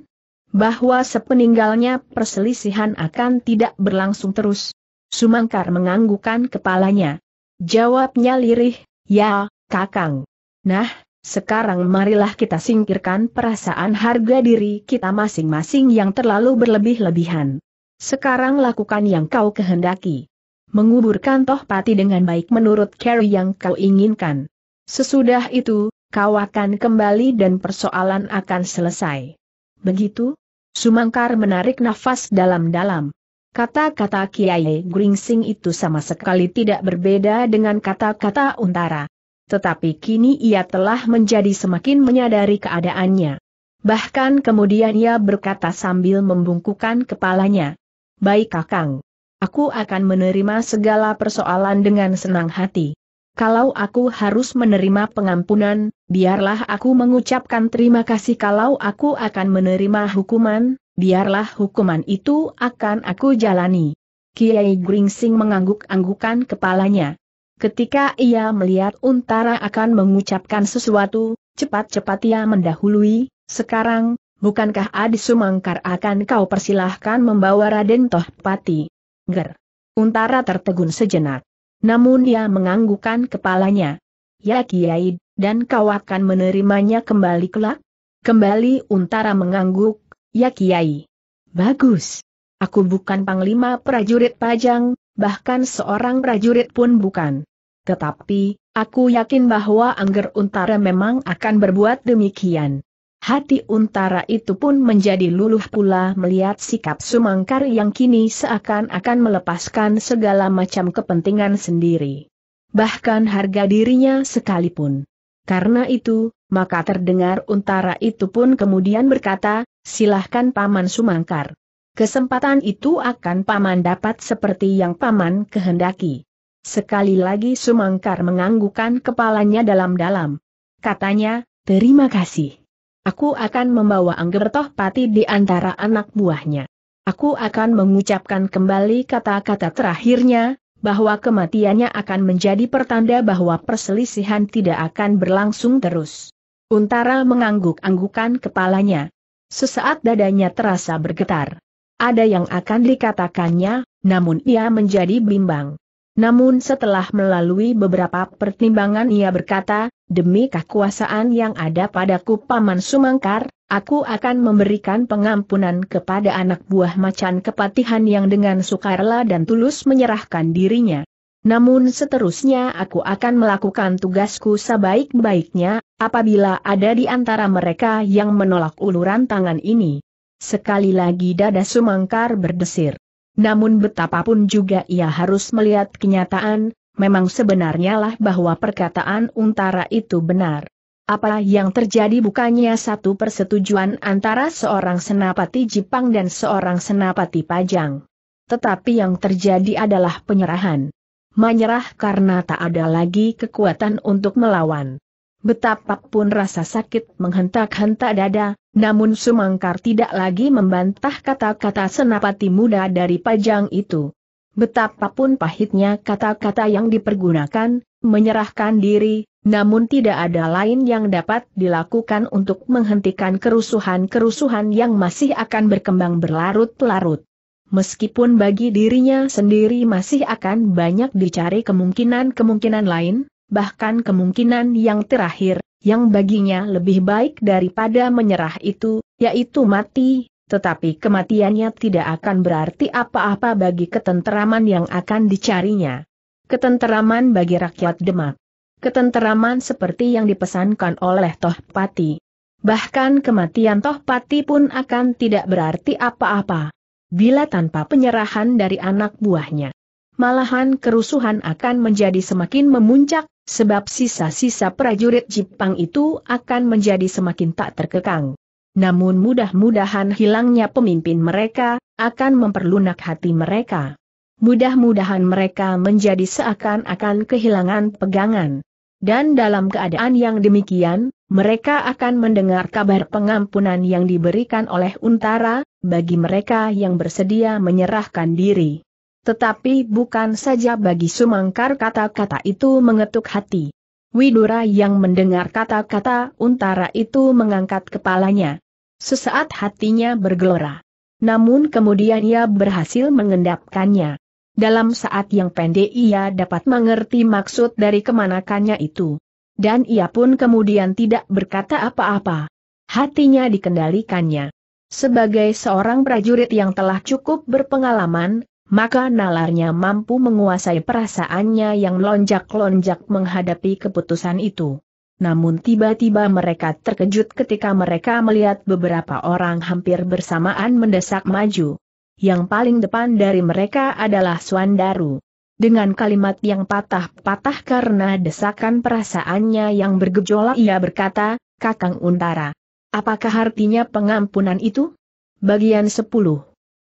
Bahwa sepeninggalnya perselisihan akan tidak berlangsung terus. Sumangkar menganggukan kepalanya. Jawabnya lirih, ya, kakang. Nah, sekarang marilah kita singkirkan perasaan harga diri kita masing-masing yang terlalu berlebih-lebihan. Sekarang lakukan yang kau kehendaki. Menguburkan toh pati dengan baik menurut Carrie yang kau inginkan. Sesudah itu, kau akan kembali dan persoalan akan selesai. Begitu? Sumangkar menarik nafas dalam-dalam. Kata-kata Kiai Gringsing itu sama sekali tidak berbeda dengan kata-kata Untara. Tetapi kini ia telah menjadi semakin menyadari keadaannya. Bahkan kemudian ia berkata sambil membungkukkan kepalanya. Baik kakang. Aku akan menerima segala persoalan dengan senang hati. Kalau aku harus menerima pengampunan, biarlah aku mengucapkan terima kasih kalau aku akan menerima hukuman, biarlah hukuman itu akan aku jalani. Kiai Gringsing mengangguk-anggukan kepalanya. Ketika ia melihat Untara akan mengucapkan sesuatu, cepat-cepat ia mendahului, sekarang, bukankah Adi Sumangkar akan kau persilahkan membawa Raden Tohpati? Ger. Untara tertegun sejenak. Namun ia menganggukkan kepalanya. Ya Kiai, dan kau akan menerimanya kembali kelak? Kembali Untara mengangguk, ya Kiai. Bagus. Aku bukan panglima prajurit pajang, bahkan seorang prajurit pun bukan. Tetapi, aku yakin bahwa Angger Untara memang akan berbuat demikian. Hati untara itu pun menjadi luluh pula melihat sikap Sumangkar yang kini seakan-akan melepaskan segala macam kepentingan sendiri. Bahkan harga dirinya sekalipun. Karena itu, maka terdengar untara itu pun kemudian berkata, silahkan Paman Sumangkar. Kesempatan itu akan Paman dapat seperti yang Paman kehendaki. Sekali lagi Sumangkar menganggukan kepalanya dalam-dalam. Katanya, terima kasih. Aku akan membawa Anggertoh Pati di antara anak buahnya. Aku akan mengucapkan kembali kata-kata terakhirnya, bahwa kematiannya akan menjadi pertanda bahwa perselisihan tidak akan berlangsung terus. Untara mengangguk-anggukan kepalanya. Sesaat dadanya terasa bergetar. Ada yang akan dikatakannya, namun ia menjadi bimbang. Namun setelah melalui beberapa pertimbangan ia berkata, Demi kekuasaan yang ada padaku Paman Sumangkar, aku akan memberikan pengampunan kepada anak buah macan kepatihan yang dengan sukarela dan tulus menyerahkan dirinya. Namun seterusnya aku akan melakukan tugasku sebaik-baiknya, apabila ada di antara mereka yang menolak uluran tangan ini. Sekali lagi dada Sumangkar berdesir. Namun betapapun juga ia harus melihat kenyataan, memang sebenarnya lah bahwa perkataan Untara itu benar. Apa yang terjadi bukannya satu persetujuan antara seorang senapati Jepang dan seorang senapati Pajang. Tetapi yang terjadi adalah penyerahan. Menyerah karena tak ada lagi kekuatan untuk melawan. Betapapun rasa sakit menghentak-hentak dada, namun Sumangkar tidak lagi membantah kata-kata senapati muda dari Pajang itu. Betapapun pahitnya kata-kata yang dipergunakan, menyerahkan diri, namun tidak ada lain yang dapat dilakukan untuk menghentikan kerusuhan-kerusuhan yang masih akan berkembang berlarut-larut. Meskipun bagi dirinya sendiri masih akan banyak dicari kemungkinan-kemungkinan lain, bahkan kemungkinan yang terakhir, yang baginya lebih baik daripada menyerah itu, yaitu mati, tetapi kematiannya tidak akan berarti apa-apa bagi ketenteraman yang akan dicarinya. Ketenteraman bagi rakyat Demak. Ketenteraman seperti yang dipesankan oleh Tohpati. Bahkan kematian Tohpati pun akan tidak berarti apa-apa. Bila tanpa penyerahan dari anak buahnya. Malahan kerusuhan akan menjadi semakin memuncak, sebab sisa-sisa prajurit Jepang itu akan menjadi semakin tak terkekang namun mudah-mudahan hilangnya pemimpin mereka, akan memperlunak hati mereka. Mudah-mudahan mereka menjadi seakan-akan kehilangan pegangan. Dan dalam keadaan yang demikian, mereka akan mendengar kabar pengampunan yang diberikan oleh Untara, bagi mereka yang bersedia menyerahkan diri. Tetapi bukan saja bagi Sumangkar kata-kata itu mengetuk hati. Widura yang mendengar kata-kata Untara itu mengangkat kepalanya. Sesaat hatinya bergelora. Namun kemudian ia berhasil mengendapkannya. Dalam saat yang pendek ia dapat mengerti maksud dari kemanakannya itu. Dan ia pun kemudian tidak berkata apa-apa. Hatinya dikendalikannya. Sebagai seorang prajurit yang telah cukup berpengalaman, maka nalarnya mampu menguasai perasaannya yang lonjak-lonjak menghadapi keputusan itu namun tiba-tiba mereka terkejut ketika mereka melihat beberapa orang hampir bersamaan mendesak maju. Yang paling depan dari mereka adalah Swandaru. Dengan kalimat yang patah-patah karena desakan perasaannya yang bergejolak ia berkata, Kakang Untara. Apakah artinya pengampunan itu? Bagian 10.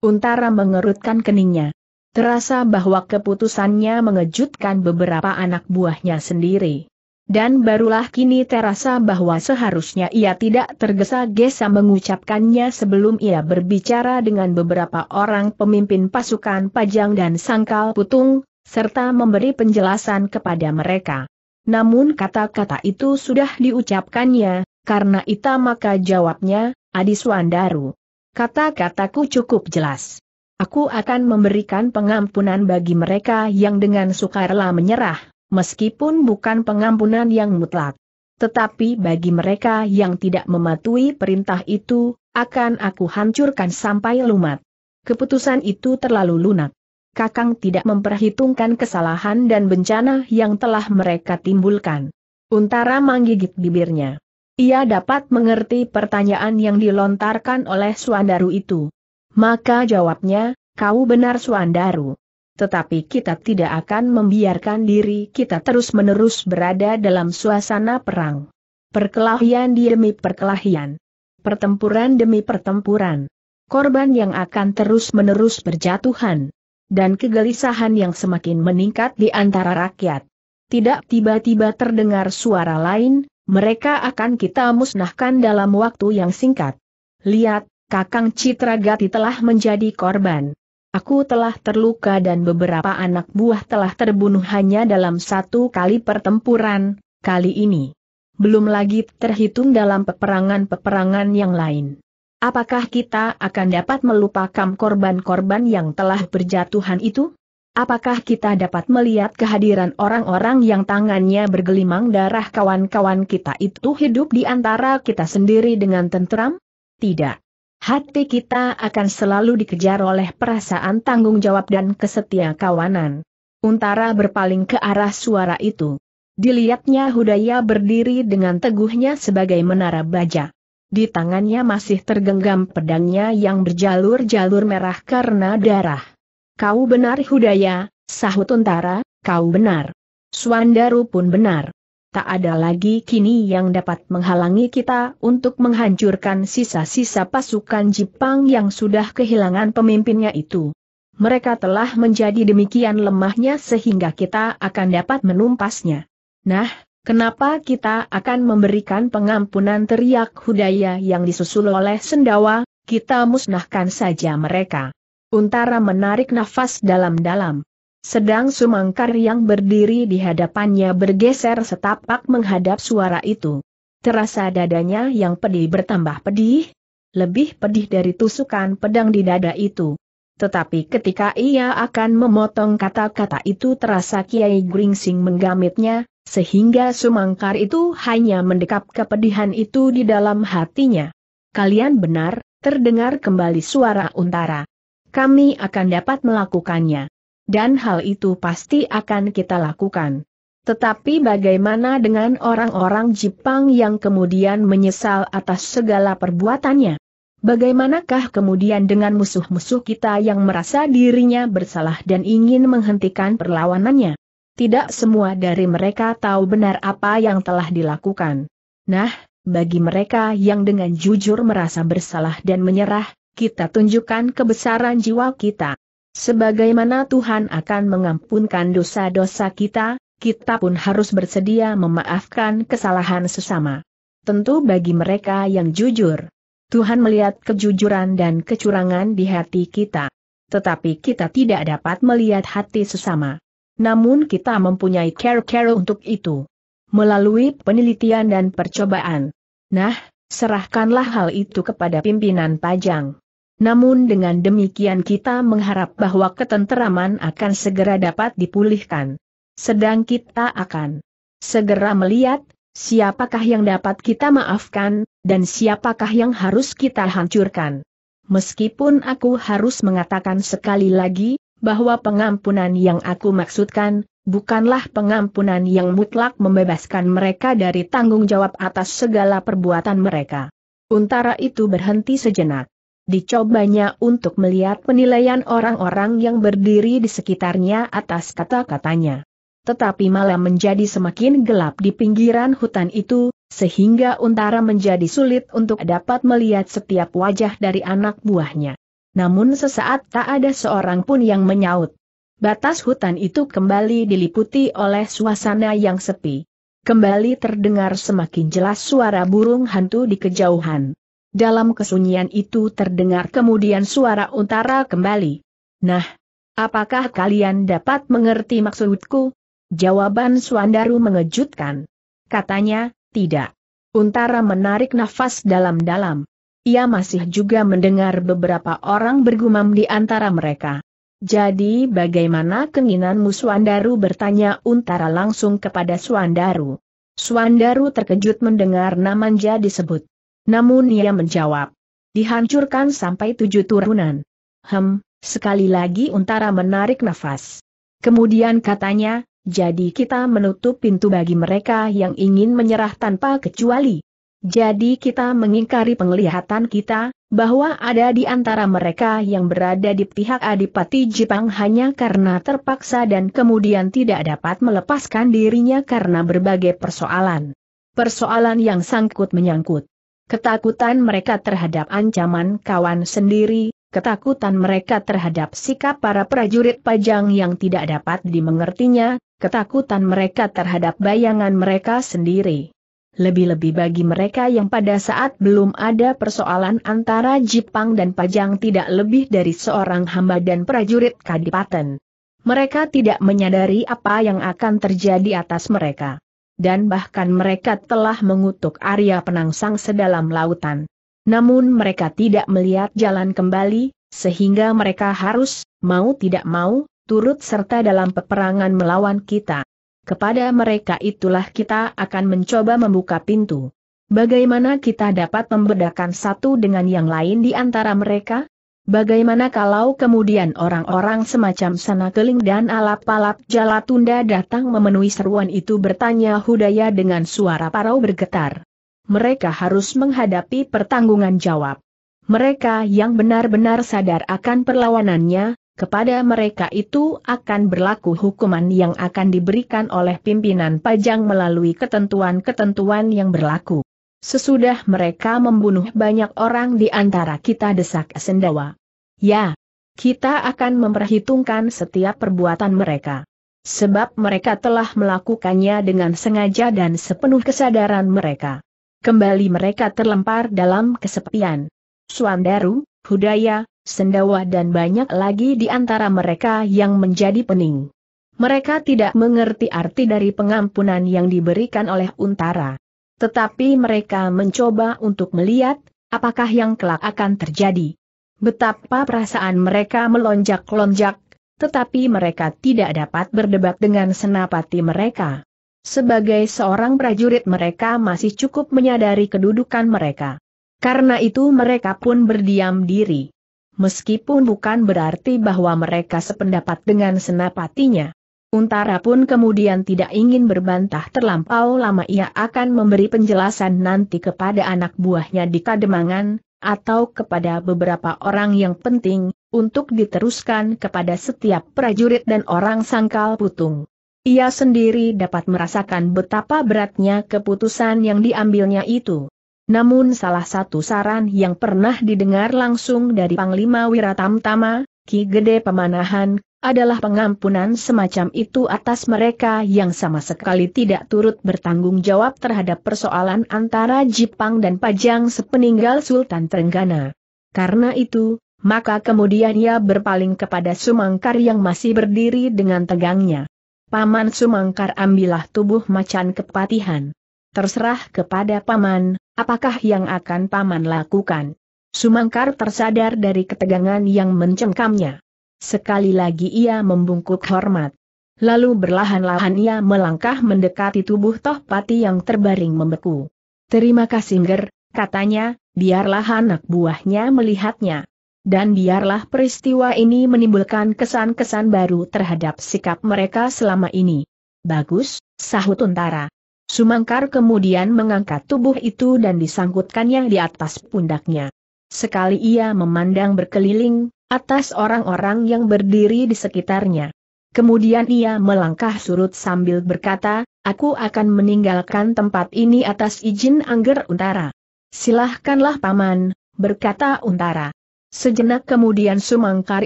Untara mengerutkan keningnya. Terasa bahwa keputusannya mengejutkan beberapa anak buahnya sendiri. Dan barulah kini terasa bahwa seharusnya ia tidak tergesa-gesa mengucapkannya sebelum ia berbicara dengan beberapa orang pemimpin pasukan Pajang dan Sangkal Putung, serta memberi penjelasan kepada mereka. Namun kata-kata itu sudah diucapkannya, karena ita maka jawabnya, Adi Suandaru. Kata-kataku cukup jelas. Aku akan memberikan pengampunan bagi mereka yang dengan sukarela menyerah, meskipun bukan pengampunan yang mutlak. Tetapi bagi mereka yang tidak mematuhi perintah itu, akan aku hancurkan sampai lumat. Keputusan itu terlalu lunak. Kakang tidak memperhitungkan kesalahan dan bencana yang telah mereka timbulkan. Untara menggigit bibirnya. Ia dapat mengerti pertanyaan yang dilontarkan oleh Suandaru itu. Maka jawabnya, kau benar Suandaru tetapi kita tidak akan membiarkan diri kita terus-menerus berada dalam suasana perang. Perkelahian demi perkelahian. Pertempuran demi pertempuran. Korban yang akan terus-menerus berjatuhan. Dan kegelisahan yang semakin meningkat di antara rakyat. Tidak tiba-tiba terdengar suara lain, mereka akan kita musnahkan dalam waktu yang singkat. Lihat, Kakang Citragati telah menjadi korban. Aku telah terluka dan beberapa anak buah telah terbunuh hanya dalam satu kali pertempuran, kali ini. Belum lagi terhitung dalam peperangan-peperangan yang lain. Apakah kita akan dapat melupakan korban-korban yang telah berjatuhan itu? Apakah kita dapat melihat kehadiran orang-orang yang tangannya bergelimang darah kawan-kawan kita itu hidup di antara kita sendiri dengan tentram? Tidak hati kita akan selalu dikejar oleh perasaan tanggung jawab dan kesetia kawanan. Untara berpaling ke arah suara itu. Dilihatnya Hudaya berdiri dengan teguhnya sebagai menara baja. Di tangannya masih tergenggam pedangnya yang berjalur-jalur merah karena darah. Kau benar Hudaya, sahut Untara, kau benar. Suandaru pun benar tak ada lagi kini yang dapat menghalangi kita untuk menghancurkan sisa-sisa pasukan Jepang yang sudah kehilangan pemimpinnya itu. Mereka telah menjadi demikian lemahnya sehingga kita akan dapat menumpasnya. Nah, kenapa kita akan memberikan pengampunan teriak Hudaya yang disusul oleh Sendawa, kita musnahkan saja mereka. Untara menarik nafas dalam-dalam. Sedang Sumangkar yang berdiri di hadapannya bergeser setapak menghadap suara itu. Terasa dadanya yang pedih bertambah pedih, lebih pedih dari tusukan pedang di dada itu. Tetapi ketika ia akan memotong kata-kata itu terasa Kiai Gringsing menggamitnya, sehingga Sumangkar itu hanya mendekap kepedihan itu di dalam hatinya. Kalian benar, terdengar kembali suara untara. Kami akan dapat melakukannya dan hal itu pasti akan kita lakukan. Tetapi bagaimana dengan orang-orang Jepang yang kemudian menyesal atas segala perbuatannya? Bagaimanakah kemudian dengan musuh-musuh kita yang merasa dirinya bersalah dan ingin menghentikan perlawanannya? Tidak semua dari mereka tahu benar apa yang telah dilakukan. Nah, bagi mereka yang dengan jujur merasa bersalah dan menyerah, kita tunjukkan kebesaran jiwa kita. Sebagaimana Tuhan akan mengampunkan dosa-dosa kita, kita pun harus bersedia memaafkan kesalahan sesama. Tentu bagi mereka yang jujur. Tuhan melihat kejujuran dan kecurangan di hati kita. Tetapi kita tidak dapat melihat hati sesama. Namun kita mempunyai care-care untuk itu. Melalui penelitian dan percobaan. Nah, serahkanlah hal itu kepada pimpinan pajang namun dengan demikian kita mengharap bahwa ketenteraman akan segera dapat dipulihkan. Sedang kita akan segera melihat, siapakah yang dapat kita maafkan, dan siapakah yang harus kita hancurkan. Meskipun aku harus mengatakan sekali lagi, bahwa pengampunan yang aku maksudkan, bukanlah pengampunan yang mutlak membebaskan mereka dari tanggung jawab atas segala perbuatan mereka. Untara itu berhenti sejenak. Dicobanya untuk melihat penilaian orang-orang yang berdiri di sekitarnya atas kata-katanya. Tetapi malam menjadi semakin gelap di pinggiran hutan itu, sehingga Untara menjadi sulit untuk dapat melihat setiap wajah dari anak buahnya. Namun sesaat tak ada seorang pun yang menyaut. Batas hutan itu kembali diliputi oleh suasana yang sepi. Kembali terdengar semakin jelas suara burung hantu di kejauhan. Dalam kesunyian itu terdengar kemudian suara Untara kembali. Nah, apakah kalian dapat mengerti maksudku? Jawaban Suandaru mengejutkan. Katanya, tidak. Untara menarik nafas dalam-dalam. Ia masih juga mendengar beberapa orang bergumam di antara mereka. Jadi bagaimana keinginanmu Suandaru bertanya Untara langsung kepada Suandaru. Suandaru terkejut mendengar namanya disebut. Namun ia menjawab, dihancurkan sampai tujuh turunan. Hem, sekali lagi Untara menarik nafas. Kemudian katanya, jadi kita menutup pintu bagi mereka yang ingin menyerah tanpa kecuali. Jadi kita mengingkari penglihatan kita, bahwa ada di antara mereka yang berada di pihak Adipati Jepang hanya karena terpaksa dan kemudian tidak dapat melepaskan dirinya karena berbagai persoalan. Persoalan yang sangkut menyangkut. Ketakutan mereka terhadap ancaman kawan sendiri, ketakutan mereka terhadap sikap para prajurit pajang yang tidak dapat dimengertinya, ketakutan mereka terhadap bayangan mereka sendiri. Lebih-lebih bagi mereka yang pada saat belum ada persoalan antara Jipang dan Pajang tidak lebih dari seorang hamba dan prajurit kadipaten. Mereka tidak menyadari apa yang akan terjadi atas mereka dan bahkan mereka telah mengutuk Arya Penangsang sedalam lautan. Namun mereka tidak melihat jalan kembali, sehingga mereka harus, mau tidak mau, turut serta dalam peperangan melawan kita. Kepada mereka itulah kita akan mencoba membuka pintu. Bagaimana kita dapat membedakan satu dengan yang lain di antara mereka? Bagaimana kalau kemudian orang-orang semacam sana keling dan alap-alap tunda datang memenuhi seruan itu bertanya Hudaya dengan suara parau bergetar. Mereka harus menghadapi pertanggungan jawab. Mereka yang benar-benar sadar akan perlawanannya, kepada mereka itu akan berlaku hukuman yang akan diberikan oleh pimpinan pajang melalui ketentuan-ketentuan yang berlaku. Sesudah mereka membunuh banyak orang di antara kita desak Sendawa. Ya, kita akan memperhitungkan setiap perbuatan mereka. Sebab mereka telah melakukannya dengan sengaja dan sepenuh kesadaran mereka. Kembali mereka terlempar dalam kesepian. Suandaru, Hudaya, Sendawa dan banyak lagi di antara mereka yang menjadi pening. Mereka tidak mengerti arti dari pengampunan yang diberikan oleh Untara. Tetapi mereka mencoba untuk melihat, apakah yang kelak akan terjadi. Betapa perasaan mereka melonjak-lonjak, tetapi mereka tidak dapat berdebat dengan senapati mereka. Sebagai seorang prajurit mereka masih cukup menyadari kedudukan mereka. Karena itu mereka pun berdiam diri. Meskipun bukan berarti bahwa mereka sependapat dengan senapatinya. Untara pun kemudian tidak ingin berbantah terlampau lama ia akan memberi penjelasan nanti kepada anak buahnya di Kademangan, atau kepada beberapa orang yang penting, untuk diteruskan kepada setiap prajurit dan orang sangkal putung. Ia sendiri dapat merasakan betapa beratnya keputusan yang diambilnya itu. Namun salah satu saran yang pernah didengar langsung dari Panglima Wiratamtama, Ki Gede Pemanahan, adalah pengampunan semacam itu atas mereka yang sama sekali tidak turut bertanggung jawab terhadap persoalan antara Jipang dan Pajang sepeninggal Sultan Trenggana. Karena itu, maka kemudian ia berpaling kepada Sumangkar yang masih berdiri dengan tegangnya. Paman Sumangkar ambillah tubuh macan kepatihan. Terserah kepada Paman, apakah yang akan Paman lakukan? Sumangkar tersadar dari ketegangan yang mencengkamnya. Sekali lagi ia membungkuk hormat. Lalu berlahan-lahan ia melangkah mendekati tubuh Tohpati yang terbaring membeku. Terima kasih ger, katanya, biarlah anak buahnya melihatnya. Dan biarlah peristiwa ini menimbulkan kesan-kesan baru terhadap sikap mereka selama ini. Bagus, sahut Untara. Sumangkar kemudian mengangkat tubuh itu dan disangkutkannya di atas pundaknya. Sekali ia memandang berkeliling, atas orang-orang yang berdiri di sekitarnya. Kemudian ia melangkah surut sambil berkata, aku akan meninggalkan tempat ini atas izin Angger Untara. Silahkanlah paman, berkata Untara. Sejenak kemudian Sumangkar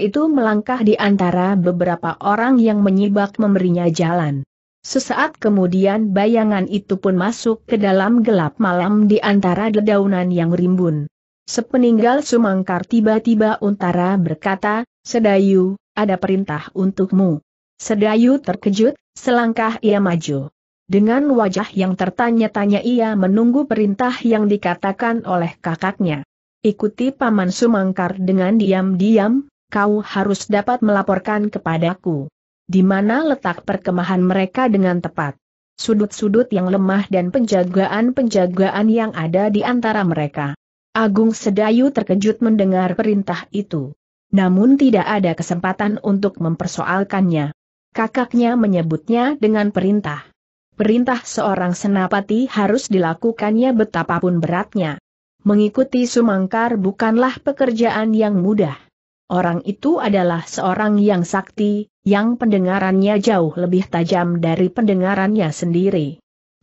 itu melangkah di antara beberapa orang yang menyibak memberinya jalan. Sesaat kemudian bayangan itu pun masuk ke dalam gelap malam di antara dedaunan yang rimbun. Sepeninggal Sumangkar tiba-tiba Untara berkata, Sedayu, ada perintah untukmu. Sedayu terkejut, selangkah ia maju. Dengan wajah yang tertanya-tanya ia menunggu perintah yang dikatakan oleh kakaknya. Ikuti Paman Sumangkar dengan diam-diam, kau harus dapat melaporkan kepadaku. Di mana letak perkemahan mereka dengan tepat. Sudut-sudut yang lemah dan penjagaan-penjagaan yang ada di antara mereka. Agung Sedayu terkejut mendengar perintah itu. Namun tidak ada kesempatan untuk mempersoalkannya. Kakaknya menyebutnya dengan perintah. Perintah seorang senapati harus dilakukannya betapapun beratnya. Mengikuti Sumangkar bukanlah pekerjaan yang mudah. Orang itu adalah seorang yang sakti, yang pendengarannya jauh lebih tajam dari pendengarannya sendiri.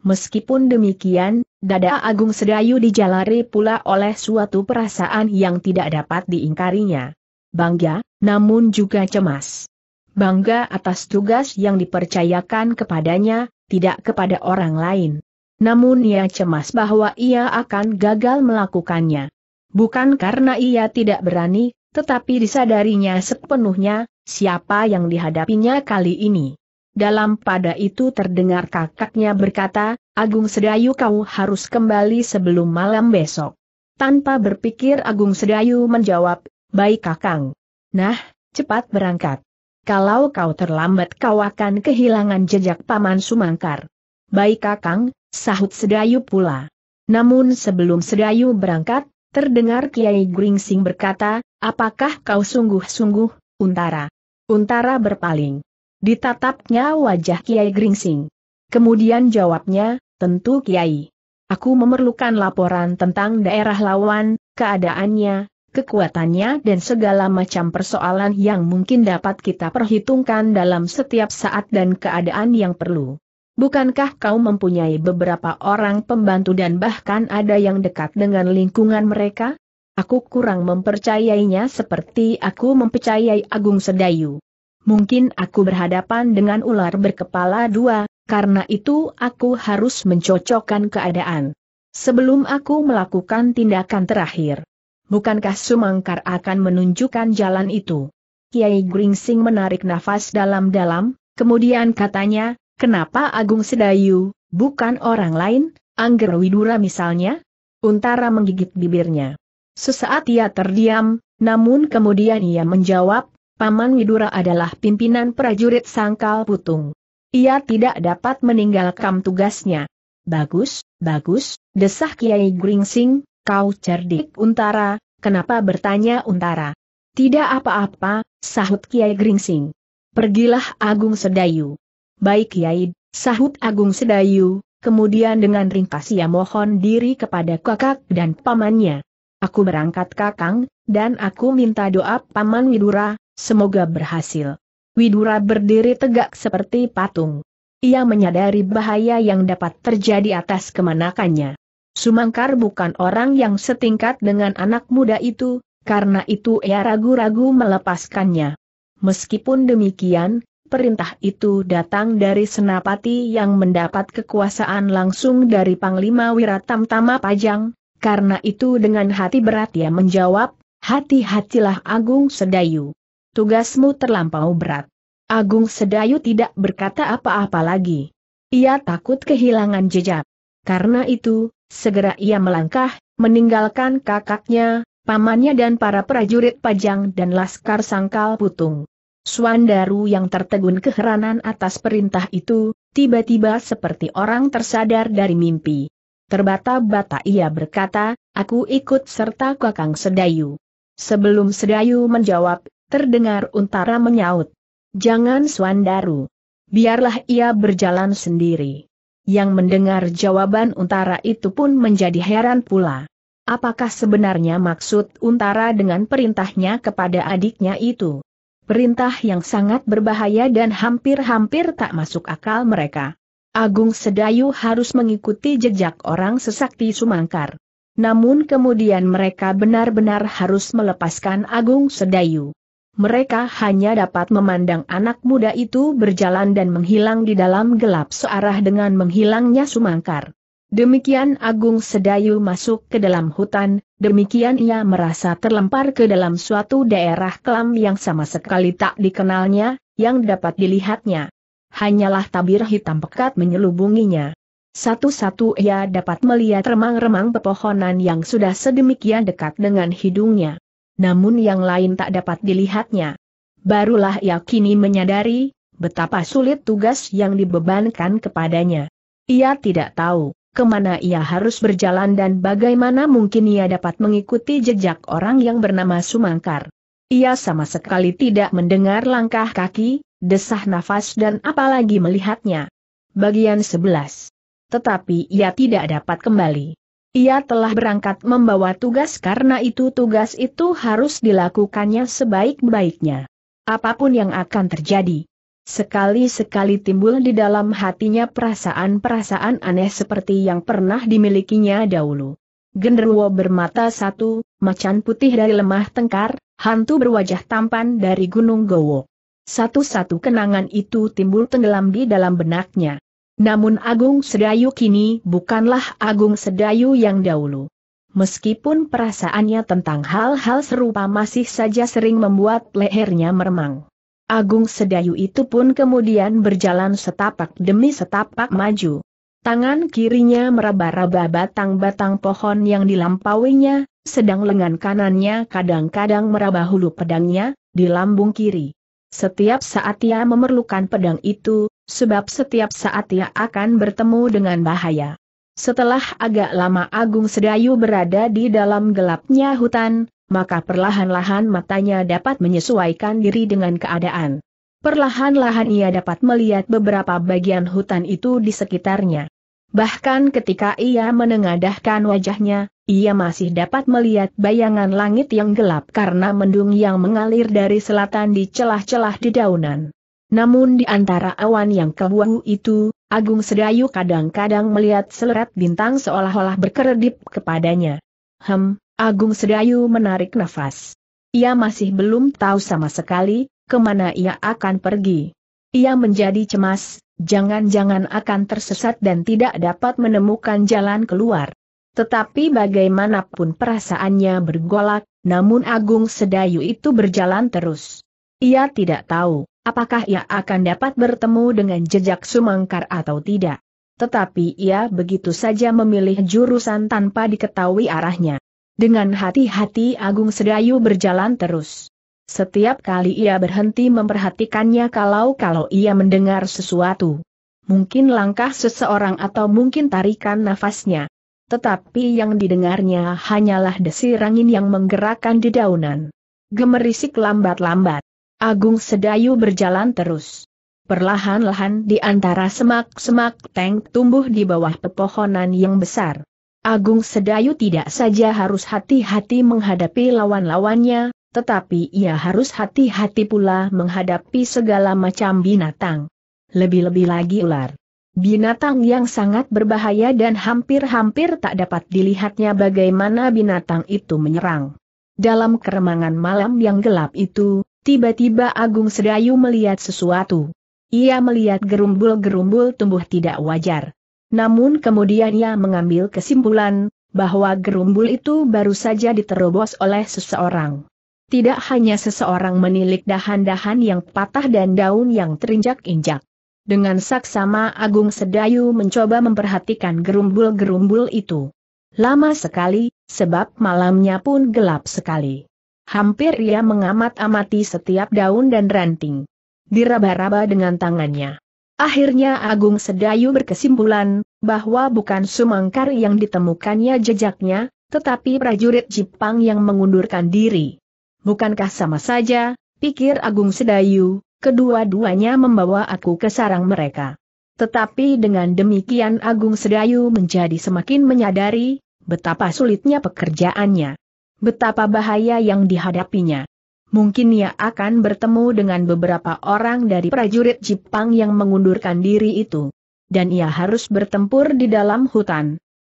Meskipun demikian, dada Agung Sedayu dijalari pula oleh suatu perasaan yang tidak dapat diingkarinya. Bangga, namun juga cemas. Bangga atas tugas yang dipercayakan kepadanya, tidak kepada orang lain. Namun ia cemas bahwa ia akan gagal melakukannya. Bukan karena ia tidak berani, tetapi disadarinya sepenuhnya, siapa yang dihadapinya kali ini. Dalam pada itu terdengar kakaknya berkata, Agung Sedayu kau harus kembali sebelum malam besok. Tanpa berpikir Agung Sedayu menjawab, baik kakang. Nah, cepat berangkat. Kalau kau terlambat kau akan kehilangan jejak Paman Sumangkar. Baik kakang, sahut Sedayu pula. Namun sebelum Sedayu berangkat, terdengar Kiai Gringsing berkata, apakah kau sungguh-sungguh, Untara? Untara berpaling. Ditatapnya wajah Kiai Gringsing. Kemudian jawabnya, tentu Kiai. Aku memerlukan laporan tentang daerah lawan, keadaannya, kekuatannya dan segala macam persoalan yang mungkin dapat kita perhitungkan dalam setiap saat dan keadaan yang perlu. Bukankah kau mempunyai beberapa orang pembantu dan bahkan ada yang dekat dengan lingkungan mereka? Aku kurang mempercayainya seperti aku mempercayai Agung Sedayu mungkin aku berhadapan dengan ular berkepala dua, karena itu aku harus mencocokkan keadaan. Sebelum aku melakukan tindakan terakhir. Bukankah Sumangkar akan menunjukkan jalan itu? Kiai Gringsing menarik nafas dalam-dalam, kemudian katanya, kenapa Agung Sedayu, bukan orang lain, Angger Widura misalnya? Untara menggigit bibirnya. Sesaat ia terdiam, namun kemudian ia menjawab, Paman Widura adalah pimpinan prajurit Sangkal Putung. Ia tidak dapat meninggalkan tugasnya. Bagus, bagus, desah Kiai Gringsing, kau cerdik untara, kenapa bertanya untara? Tidak apa-apa, sahut Kiai Gringsing. Pergilah Agung Sedayu. Baik Kiai, sahut Agung Sedayu, kemudian dengan ringkas ia mohon diri kepada kakak dan pamannya. Aku berangkat kakang, dan aku minta doa paman Widura, Semoga berhasil. Widura berdiri tegak seperti patung. Ia menyadari bahaya yang dapat terjadi atas kemanakannya. Sumangkar bukan orang yang setingkat dengan anak muda itu, karena itu ia ragu-ragu melepaskannya. Meskipun demikian, perintah itu datang dari Senapati yang mendapat kekuasaan langsung dari Panglima Wiratamtama Pajang, karena itu dengan hati berat ia menjawab, hati-hatilah Agung Sedayu tugasmu terlampau berat. Agung Sedayu tidak berkata apa-apa lagi. Ia takut kehilangan jejak. Karena itu, segera ia melangkah, meninggalkan kakaknya, pamannya dan para prajurit pajang dan laskar sangkal putung. Swandaru yang tertegun keheranan atas perintah itu, tiba-tiba seperti orang tersadar dari mimpi. Terbata-bata ia berkata, aku ikut serta kakang Sedayu. Sebelum Sedayu menjawab, Terdengar Untara menyaut. Jangan Suandaru. Biarlah ia berjalan sendiri. Yang mendengar jawaban Untara itu pun menjadi heran pula. Apakah sebenarnya maksud Untara dengan perintahnya kepada adiknya itu? Perintah yang sangat berbahaya dan hampir-hampir tak masuk akal mereka. Agung Sedayu harus mengikuti jejak orang sesakti Sumangkar. Namun kemudian mereka benar-benar harus melepaskan Agung Sedayu mereka hanya dapat memandang anak muda itu berjalan dan menghilang di dalam gelap searah dengan menghilangnya Sumangkar. Demikian Agung Sedayu masuk ke dalam hutan, demikian ia merasa terlempar ke dalam suatu daerah kelam yang sama sekali tak dikenalnya, yang dapat dilihatnya. Hanyalah tabir hitam pekat menyelubunginya. Satu-satu ia dapat melihat remang-remang pepohonan yang sudah sedemikian dekat dengan hidungnya namun yang lain tak dapat dilihatnya. Barulah ia kini menyadari, betapa sulit tugas yang dibebankan kepadanya. Ia tidak tahu, kemana ia harus berjalan dan bagaimana mungkin ia dapat mengikuti jejak orang yang bernama Sumangkar. Ia sama sekali tidak mendengar langkah kaki, desah nafas dan apalagi melihatnya. Bagian 11. Tetapi ia tidak dapat kembali. Ia telah berangkat membawa tugas karena itu tugas itu harus dilakukannya sebaik-baiknya. Apapun yang akan terjadi. Sekali-sekali timbul di dalam hatinya perasaan-perasaan aneh seperti yang pernah dimilikinya dahulu. Genderuwo bermata satu, macan putih dari lemah tengkar, hantu berwajah tampan dari Gunung Gowo. Satu-satu kenangan itu timbul tenggelam di dalam benaknya. Namun Agung Sedayu kini bukanlah Agung Sedayu yang dahulu. Meskipun perasaannya tentang hal-hal serupa masih saja sering membuat lehernya meremang. Agung Sedayu itu pun kemudian berjalan setapak demi setapak maju. Tangan kirinya meraba-raba batang-batang pohon yang dilampauinya, sedang lengan kanannya kadang-kadang meraba hulu pedangnya, di lambung kiri. Setiap saat ia memerlukan pedang itu, sebab setiap saat ia akan bertemu dengan bahaya. Setelah agak lama Agung Sedayu berada di dalam gelapnya hutan, maka perlahan-lahan matanya dapat menyesuaikan diri dengan keadaan. Perlahan-lahan ia dapat melihat beberapa bagian hutan itu di sekitarnya. Bahkan ketika ia menengadahkan wajahnya, ia masih dapat melihat bayangan langit yang gelap karena mendung yang mengalir dari selatan di celah-celah dedaunan. Namun di antara awan yang kebuahu itu, Agung Sedayu kadang-kadang melihat seleret bintang seolah-olah berkeredip kepadanya. Hem, Agung Sedayu menarik nafas. Ia masih belum tahu sama sekali, kemana ia akan pergi. Ia menjadi cemas, jangan-jangan akan tersesat dan tidak dapat menemukan jalan keluar. Tetapi bagaimanapun perasaannya bergolak, namun Agung Sedayu itu berjalan terus. Ia tidak tahu Apakah ia akan dapat bertemu dengan jejak Sumangkar atau tidak? Tetapi ia begitu saja memilih jurusan tanpa diketahui arahnya. Dengan hati-hati Agung Sedayu berjalan terus. Setiap kali ia berhenti memperhatikannya kalau-kalau ia mendengar sesuatu. Mungkin langkah seseorang atau mungkin tarikan nafasnya. Tetapi yang didengarnya hanyalah desir angin yang menggerakkan dedaunan. Gemerisik lambat-lambat. Agung Sedayu berjalan terus. Perlahan-lahan di antara semak-semak tank tumbuh di bawah pepohonan yang besar. Agung Sedayu tidak saja harus hati-hati menghadapi lawan-lawannya, tetapi ia harus hati-hati pula menghadapi segala macam binatang. Lebih-lebih lagi ular. Binatang yang sangat berbahaya dan hampir-hampir tak dapat dilihatnya bagaimana binatang itu menyerang. Dalam keremangan malam yang gelap itu, Tiba-tiba Agung Sedayu melihat sesuatu. Ia melihat gerumbul-gerumbul tumbuh tidak wajar. Namun kemudian ia mengambil kesimpulan, bahwa gerumbul itu baru saja diterobos oleh seseorang. Tidak hanya seseorang menilik dahan-dahan yang patah dan daun yang terinjak-injak. Dengan saksama Agung Sedayu mencoba memperhatikan gerumbul-gerumbul itu. Lama sekali, sebab malamnya pun gelap sekali. Hampir ia mengamat-amati setiap daun dan ranting. Diraba-raba dengan tangannya. Akhirnya Agung Sedayu berkesimpulan, bahwa bukan Sumangkar yang ditemukannya jejaknya, tetapi prajurit Jepang yang mengundurkan diri. Bukankah sama saja, pikir Agung Sedayu, kedua-duanya membawa aku ke sarang mereka. Tetapi dengan demikian Agung Sedayu menjadi semakin menyadari, betapa sulitnya pekerjaannya. Betapa bahaya yang dihadapinya. Mungkin ia akan bertemu dengan beberapa orang dari prajurit Jepang yang mengundurkan diri itu. Dan ia harus bertempur di dalam hutan.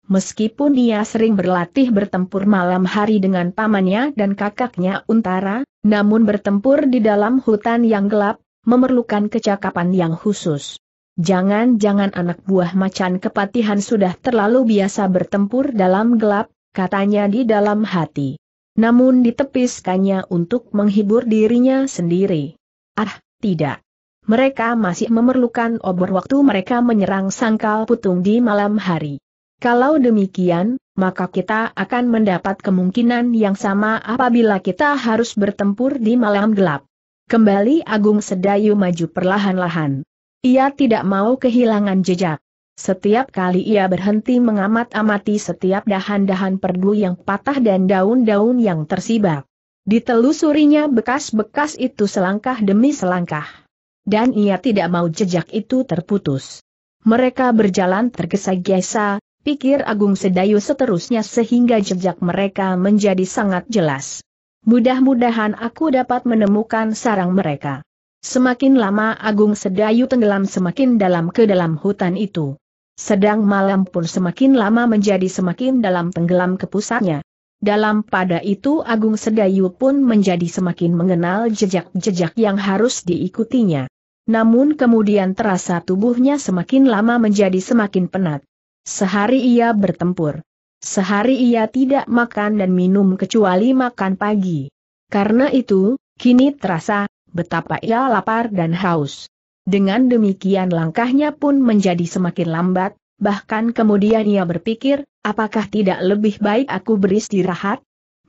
Meskipun ia sering berlatih bertempur malam hari dengan pamannya dan kakaknya Untara, namun bertempur di dalam hutan yang gelap, memerlukan kecakapan yang khusus. Jangan-jangan anak buah macan kepatihan sudah terlalu biasa bertempur dalam gelap, katanya di dalam hati. Namun ditepiskannya untuk menghibur dirinya sendiri. Ah, tidak. Mereka masih memerlukan obor waktu mereka menyerang sangkal putung di malam hari. Kalau demikian, maka kita akan mendapat kemungkinan yang sama apabila kita harus bertempur di malam gelap. Kembali Agung Sedayu maju perlahan-lahan. Ia tidak mau kehilangan jejak. Setiap kali ia berhenti mengamat-amati setiap dahan-dahan perdu yang patah dan daun-daun yang tersibak. Ditelusurinya bekas-bekas itu selangkah demi selangkah. Dan ia tidak mau jejak itu terputus. Mereka berjalan tergesa-gesa, pikir Agung Sedayu seterusnya sehingga jejak mereka menjadi sangat jelas. Mudah-mudahan aku dapat menemukan sarang mereka. Semakin lama Agung Sedayu tenggelam semakin dalam ke dalam hutan itu. Sedang malam pun semakin lama menjadi semakin dalam tenggelam ke pusatnya. Dalam pada itu Agung Sedayu pun menjadi semakin mengenal jejak-jejak yang harus diikutinya. Namun kemudian terasa tubuhnya semakin lama menjadi semakin penat. Sehari ia bertempur. Sehari ia tidak makan dan minum kecuali makan pagi. Karena itu, kini terasa betapa ia lapar dan haus. Dengan demikian langkahnya pun menjadi semakin lambat, bahkan kemudian ia berpikir, apakah tidak lebih baik aku beristirahat?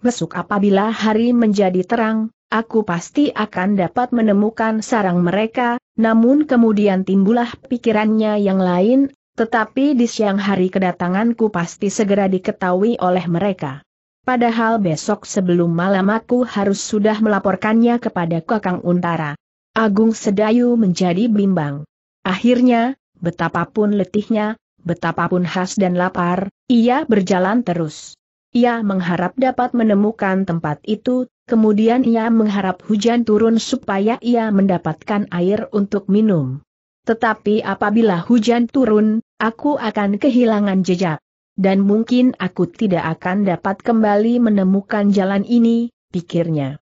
Besok apabila hari menjadi terang, aku pasti akan dapat menemukan sarang mereka, namun kemudian timbullah pikirannya yang lain, tetapi di siang hari kedatanganku pasti segera diketahui oleh mereka. Padahal besok sebelum malam aku harus sudah melaporkannya kepada Kakang Untara. Agung Sedayu menjadi bimbang. Akhirnya, betapapun letihnya, betapapun khas dan lapar, ia berjalan terus. Ia mengharap dapat menemukan tempat itu, kemudian ia mengharap hujan turun supaya ia mendapatkan air untuk minum. Tetapi apabila hujan turun, aku akan kehilangan jejak. Dan mungkin aku tidak akan dapat kembali menemukan jalan ini, pikirnya.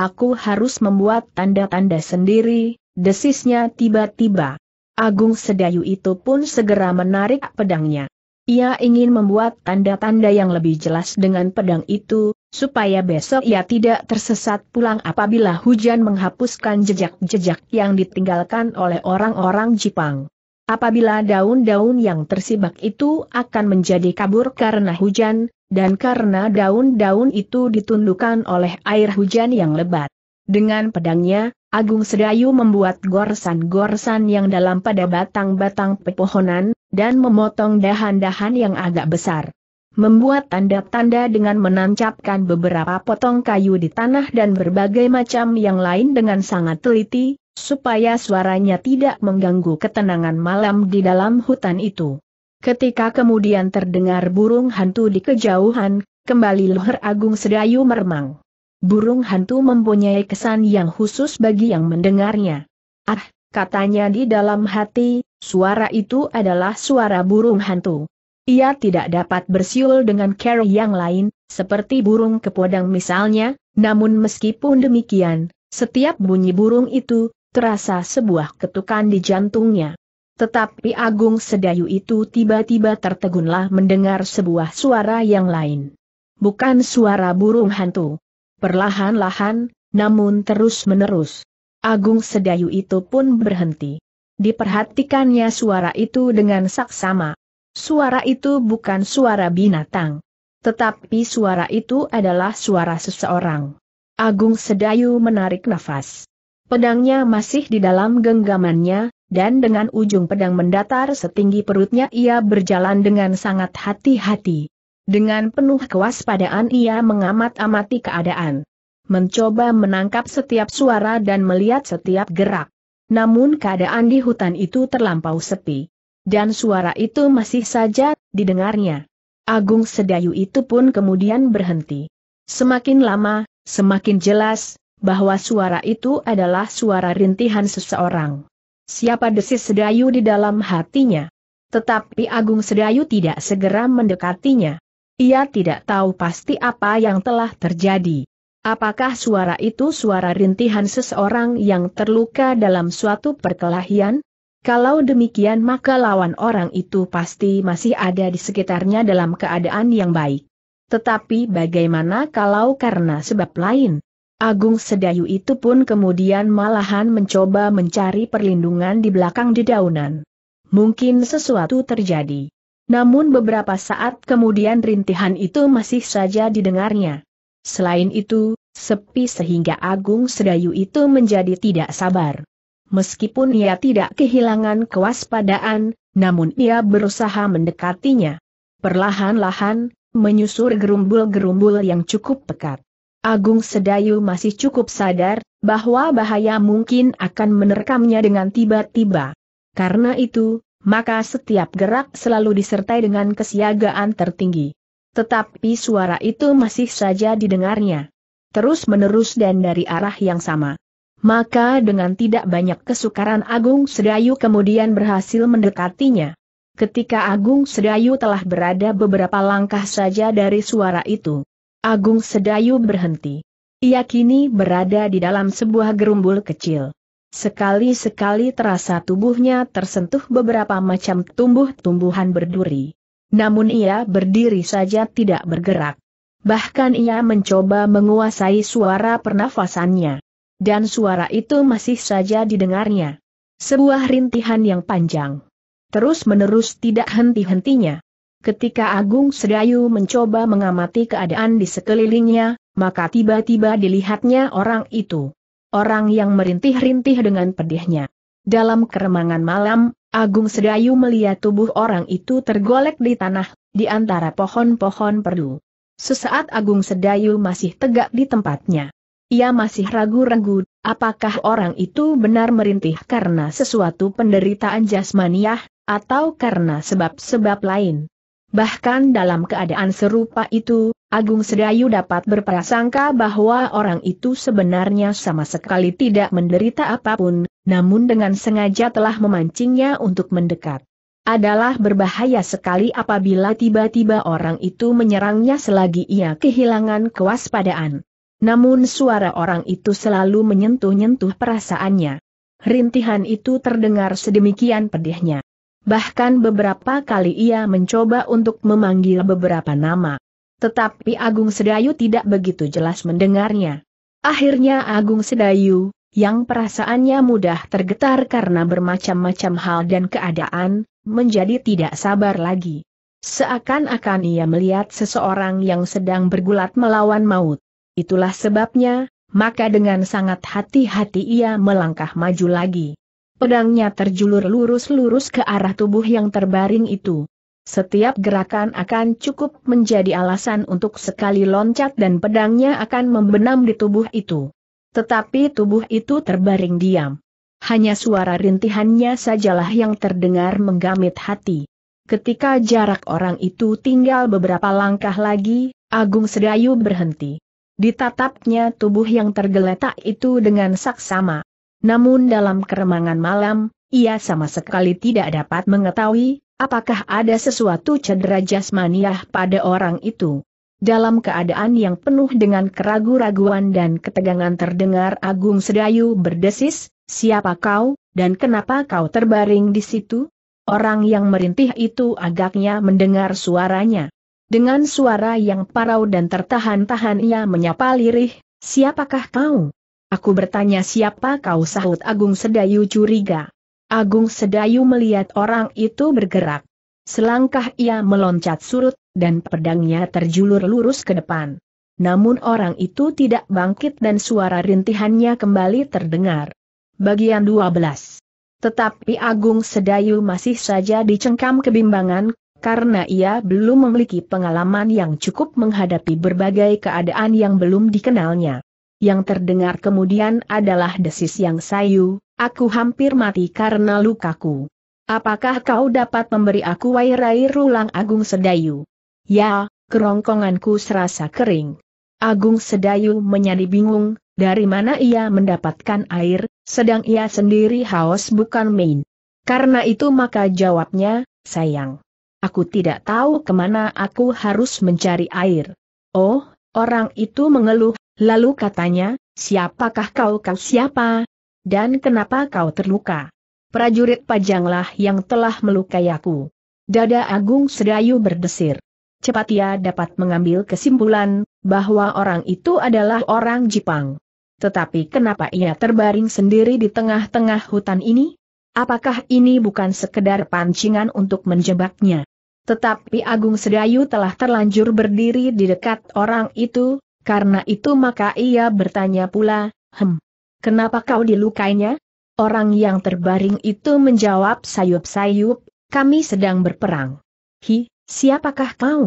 Aku harus membuat tanda-tanda sendiri, desisnya tiba-tiba. Agung Sedayu itu pun segera menarik pedangnya. Ia ingin membuat tanda-tanda yang lebih jelas dengan pedang itu, supaya besok ia tidak tersesat pulang apabila hujan menghapuskan jejak-jejak yang ditinggalkan oleh orang-orang Jepang. Apabila daun-daun yang tersibak itu akan menjadi kabur karena hujan, dan karena daun-daun itu ditundukkan oleh air hujan yang lebat. Dengan pedangnya, Agung Sedayu membuat gorsan-gorsan yang dalam pada batang-batang pepohonan, dan memotong dahan-dahan yang agak besar. Membuat tanda-tanda dengan menancapkan beberapa potong kayu di tanah dan berbagai macam yang lain dengan sangat teliti, supaya suaranya tidak mengganggu ketenangan malam di dalam hutan itu. Ketika kemudian terdengar burung hantu di kejauhan, kembali Luher Agung Sedayu meremang. Burung hantu mempunyai kesan yang khusus bagi yang mendengarnya. Ah, katanya di dalam hati, suara itu adalah suara burung hantu. Ia tidak dapat bersiul dengan cara yang lain, seperti burung kepodang misalnya, namun meskipun demikian, setiap bunyi burung itu, terasa sebuah ketukan di jantungnya. Tetapi Agung Sedayu itu tiba-tiba tertegunlah mendengar sebuah suara yang lain. Bukan suara burung hantu. Perlahan-lahan, namun terus-menerus. Agung Sedayu itu pun berhenti. Diperhatikannya suara itu dengan saksama. Suara itu bukan suara binatang. Tetapi suara itu adalah suara seseorang. Agung Sedayu menarik nafas. Pedangnya masih di dalam genggamannya, dan dengan ujung pedang mendatar setinggi perutnya ia berjalan dengan sangat hati-hati. Dengan penuh kewaspadaan ia mengamat-amati keadaan. Mencoba menangkap setiap suara dan melihat setiap gerak. Namun keadaan di hutan itu terlampau sepi. Dan suara itu masih saja didengarnya. Agung Sedayu itu pun kemudian berhenti. Semakin lama, semakin jelas, bahwa suara itu adalah suara rintihan seseorang. Siapa desis Sedayu di dalam hatinya? Tetapi Agung Sedayu tidak segera mendekatinya. Ia tidak tahu pasti apa yang telah terjadi. Apakah suara itu suara rintihan seseorang yang terluka dalam suatu perkelahian? Kalau demikian maka lawan orang itu pasti masih ada di sekitarnya dalam keadaan yang baik. Tetapi bagaimana kalau karena sebab lain? Agung Sedayu itu pun kemudian malahan mencoba mencari perlindungan di belakang dedaunan. Mungkin sesuatu terjadi. Namun beberapa saat kemudian rintihan itu masih saja didengarnya. Selain itu, sepi sehingga Agung Sedayu itu menjadi tidak sabar. Meskipun ia tidak kehilangan kewaspadaan, namun ia berusaha mendekatinya. Perlahan-lahan, menyusur gerumbul-gerumbul yang cukup pekat. Agung Sedayu masih cukup sadar, bahwa bahaya mungkin akan menerkamnya dengan tiba-tiba. Karena itu, maka setiap gerak selalu disertai dengan kesiagaan tertinggi. Tetapi suara itu masih saja didengarnya. Terus-menerus dan dari arah yang sama. Maka dengan tidak banyak kesukaran Agung Sedayu kemudian berhasil mendekatinya. Ketika Agung Sedayu telah berada beberapa langkah saja dari suara itu Agung Sedayu berhenti. Ia kini berada di dalam sebuah gerumbul kecil. Sekali-sekali terasa tubuhnya tersentuh beberapa macam tumbuh-tumbuhan berduri. Namun ia berdiri saja tidak bergerak. Bahkan ia mencoba menguasai suara pernafasannya. Dan suara itu masih saja didengarnya. Sebuah rintihan yang panjang. Terus-menerus tidak henti-hentinya. Ketika Agung Sedayu mencoba mengamati keadaan di sekelilingnya, maka tiba-tiba dilihatnya orang itu. Orang yang merintih-rintih dengan pedihnya. Dalam keremangan malam, Agung Sedayu melihat tubuh orang itu tergolek di tanah, di antara pohon-pohon perdu. Sesaat Agung Sedayu masih tegak di tempatnya. Ia masih ragu-ragu, apakah orang itu benar merintih karena sesuatu penderitaan jasmaniah, atau karena sebab-sebab lain. Bahkan dalam keadaan serupa itu, Agung Sedayu dapat berprasangka bahwa orang itu sebenarnya sama sekali tidak menderita apapun, namun dengan sengaja telah memancingnya untuk mendekat. Adalah berbahaya sekali apabila tiba-tiba orang itu menyerangnya selagi ia kehilangan kewaspadaan. Namun suara orang itu selalu menyentuh-nyentuh perasaannya. Rintihan itu terdengar sedemikian pedihnya. Bahkan beberapa kali ia mencoba untuk memanggil beberapa nama. Tetapi Agung Sedayu tidak begitu jelas mendengarnya. Akhirnya Agung Sedayu, yang perasaannya mudah tergetar karena bermacam-macam hal dan keadaan, menjadi tidak sabar lagi. Seakan-akan ia melihat seseorang yang sedang bergulat melawan maut. Itulah sebabnya, maka dengan sangat hati-hati ia melangkah maju lagi. Pedangnya terjulur lurus-lurus ke arah tubuh yang terbaring itu. Setiap gerakan akan cukup menjadi alasan untuk sekali loncat dan pedangnya akan membenam di tubuh itu. Tetapi tubuh itu terbaring diam. Hanya suara rintihannya sajalah yang terdengar menggamit hati. Ketika jarak orang itu tinggal beberapa langkah lagi, Agung Sedayu berhenti. Ditatapnya tubuh yang tergeletak itu dengan saksama. Namun dalam keremangan malam, ia sama sekali tidak dapat mengetahui, apakah ada sesuatu cedera jasmaniah pada orang itu. Dalam keadaan yang penuh dengan keraguan-raguan dan ketegangan terdengar Agung Sedayu berdesis, siapa kau, dan kenapa kau terbaring di situ? Orang yang merintih itu agaknya mendengar suaranya. Dengan suara yang parau dan tertahan-tahan ia menyapa lirih, siapakah kau? Aku bertanya siapa kau sahut Agung Sedayu curiga. Agung Sedayu melihat orang itu bergerak. Selangkah ia meloncat surut, dan pedangnya terjulur lurus ke depan. Namun orang itu tidak bangkit dan suara rintihannya kembali terdengar. Bagian 12 Tetapi Agung Sedayu masih saja dicengkam kebimbangan, karena ia belum memiliki pengalaman yang cukup menghadapi berbagai keadaan yang belum dikenalnya yang terdengar kemudian adalah desis yang sayu, aku hampir mati karena lukaku. Apakah kau dapat memberi aku air air rulang Agung Sedayu? Ya, kerongkonganku serasa kering. Agung Sedayu menjadi bingung, dari mana ia mendapatkan air, sedang ia sendiri haus bukan main. Karena itu maka jawabnya, sayang. Aku tidak tahu kemana aku harus mencari air. Oh, orang itu mengeluh, Lalu katanya, siapakah kau kau siapa? Dan kenapa kau terluka? Prajurit pajanglah yang telah melukai aku. Dada Agung Sedayu berdesir. Cepat ia dapat mengambil kesimpulan, bahwa orang itu adalah orang Jepang. Tetapi kenapa ia terbaring sendiri di tengah-tengah hutan ini? Apakah ini bukan sekedar pancingan untuk menjebaknya? Tetapi Agung Sedayu telah terlanjur berdiri di dekat orang itu, karena itu maka ia bertanya pula, Hem, kenapa kau dilukainya? Orang yang terbaring itu menjawab sayup-sayup, kami sedang berperang. Hi, siapakah kau?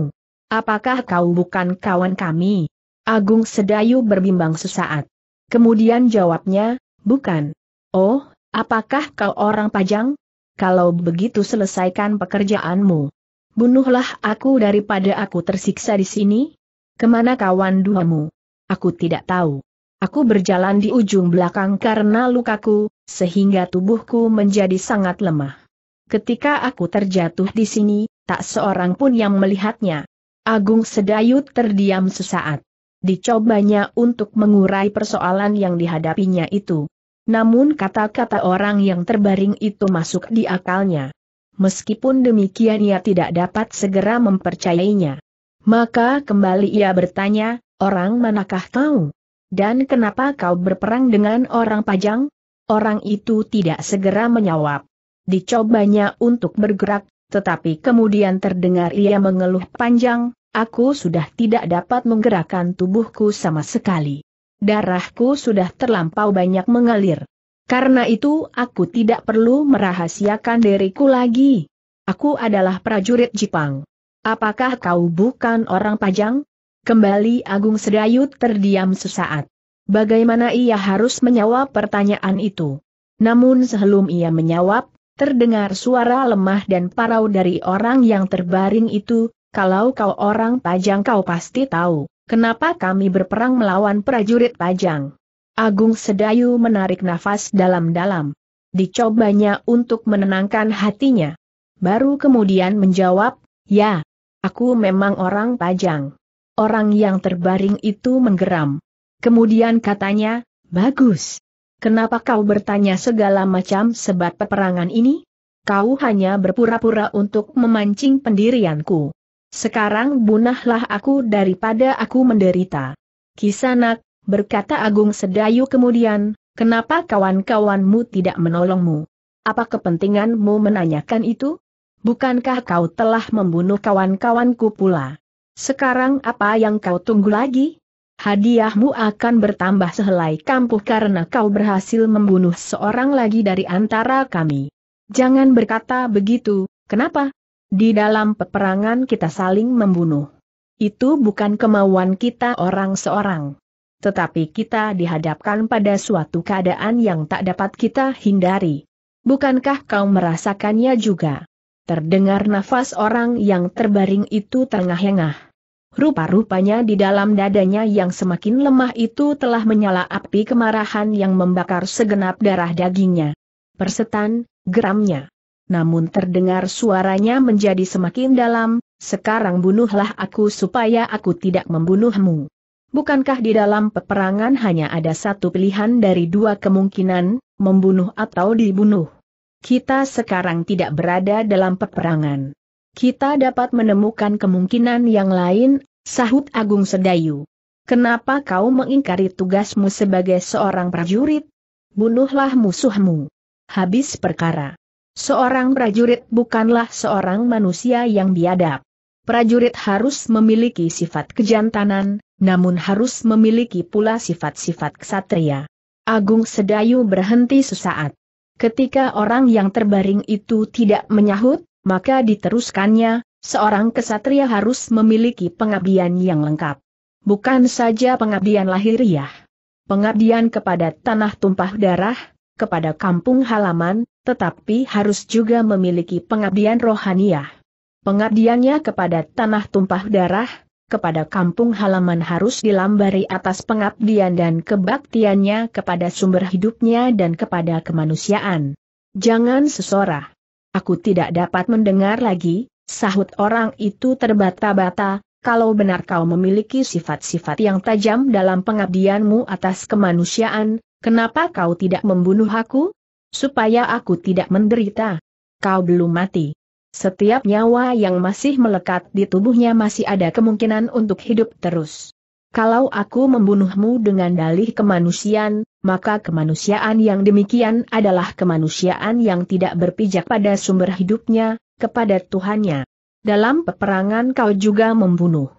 Apakah kau bukan kawan kami? Agung Sedayu berbimbang sesaat. Kemudian jawabnya, bukan. Oh, apakah kau orang pajang? Kalau begitu selesaikan pekerjaanmu. Bunuhlah aku daripada aku tersiksa di sini, Kemana kawan duamu? Aku tidak tahu. Aku berjalan di ujung belakang karena lukaku, sehingga tubuhku menjadi sangat lemah. Ketika aku terjatuh di sini, tak seorang pun yang melihatnya. Agung Sedayut terdiam sesaat. Dicobanya untuk mengurai persoalan yang dihadapinya itu. Namun kata-kata orang yang terbaring itu masuk di akalnya. Meskipun demikian ia tidak dapat segera mempercayainya. Maka kembali ia bertanya, orang manakah kau? Dan kenapa kau berperang dengan orang pajang? Orang itu tidak segera menjawab. Dicobanya untuk bergerak, tetapi kemudian terdengar ia mengeluh panjang, aku sudah tidak dapat menggerakkan tubuhku sama sekali. Darahku sudah terlampau banyak mengalir. Karena itu aku tidak perlu merahasiakan diriku lagi. Aku adalah prajurit Jepang. Apakah kau bukan orang pajang? Kembali Agung Sedayu terdiam sesaat. Bagaimana ia harus menjawab pertanyaan itu? Namun sebelum ia menjawab, terdengar suara lemah dan parau dari orang yang terbaring itu, kalau kau orang pajang kau pasti tahu, kenapa kami berperang melawan prajurit pajang. Agung Sedayu menarik nafas dalam-dalam. Dicobanya untuk menenangkan hatinya. Baru kemudian menjawab, ya, Aku memang orang pajang. Orang yang terbaring itu menggeram. Kemudian katanya, bagus. Kenapa kau bertanya segala macam sebab peperangan ini? Kau hanya berpura-pura untuk memancing pendirianku. Sekarang bunahlah aku daripada aku menderita. Kisanak, berkata Agung Sedayu kemudian, kenapa kawan-kawanmu tidak menolongmu? Apa kepentinganmu menanyakan itu? Bukankah kau telah membunuh kawan-kawanku pula? Sekarang apa yang kau tunggu lagi? Hadiahmu akan bertambah sehelai kampuh karena kau berhasil membunuh seorang lagi dari antara kami. Jangan berkata begitu, kenapa? Di dalam peperangan kita saling membunuh. Itu bukan kemauan kita orang seorang. Tetapi kita dihadapkan pada suatu keadaan yang tak dapat kita hindari. Bukankah kau merasakannya juga? Terdengar nafas orang yang terbaring itu tengah engah Rupa-rupanya di dalam dadanya yang semakin lemah itu telah menyala api kemarahan yang membakar segenap darah dagingnya. Persetan, geramnya. Namun terdengar suaranya menjadi semakin dalam, sekarang bunuhlah aku supaya aku tidak membunuhmu. Bukankah di dalam peperangan hanya ada satu pilihan dari dua kemungkinan, membunuh atau dibunuh? Kita sekarang tidak berada dalam peperangan. Kita dapat menemukan kemungkinan yang lain, sahut Agung Sedayu. Kenapa kau mengingkari tugasmu sebagai seorang prajurit? Bunuhlah musuhmu. Habis perkara. Seorang prajurit bukanlah seorang manusia yang biadab. Prajurit harus memiliki sifat kejantanan, namun harus memiliki pula sifat-sifat ksatria. Agung Sedayu berhenti sesaat. Ketika orang yang terbaring itu tidak menyahut, maka diteruskannya, seorang kesatria harus memiliki pengabdian yang lengkap. Bukan saja pengabdian lahiriah. Pengabdian kepada tanah tumpah darah, kepada kampung halaman, tetapi harus juga memiliki pengabdian rohaniah. Pengabdiannya kepada tanah tumpah darah, kepada kampung halaman harus dilambari atas pengabdian dan kebaktiannya kepada sumber hidupnya dan kepada kemanusiaan. Jangan sesorah. Aku tidak dapat mendengar lagi, sahut orang itu terbata-bata, kalau benar kau memiliki sifat-sifat yang tajam dalam pengabdianmu atas kemanusiaan, kenapa kau tidak membunuh aku? Supaya aku tidak menderita. Kau belum mati. Setiap nyawa yang masih melekat di tubuhnya masih ada kemungkinan untuk hidup terus. Kalau aku membunuhmu dengan dalih kemanusiaan, maka kemanusiaan yang demikian adalah kemanusiaan yang tidak berpijak pada sumber hidupnya, kepada Tuhannya. Dalam peperangan kau juga membunuh.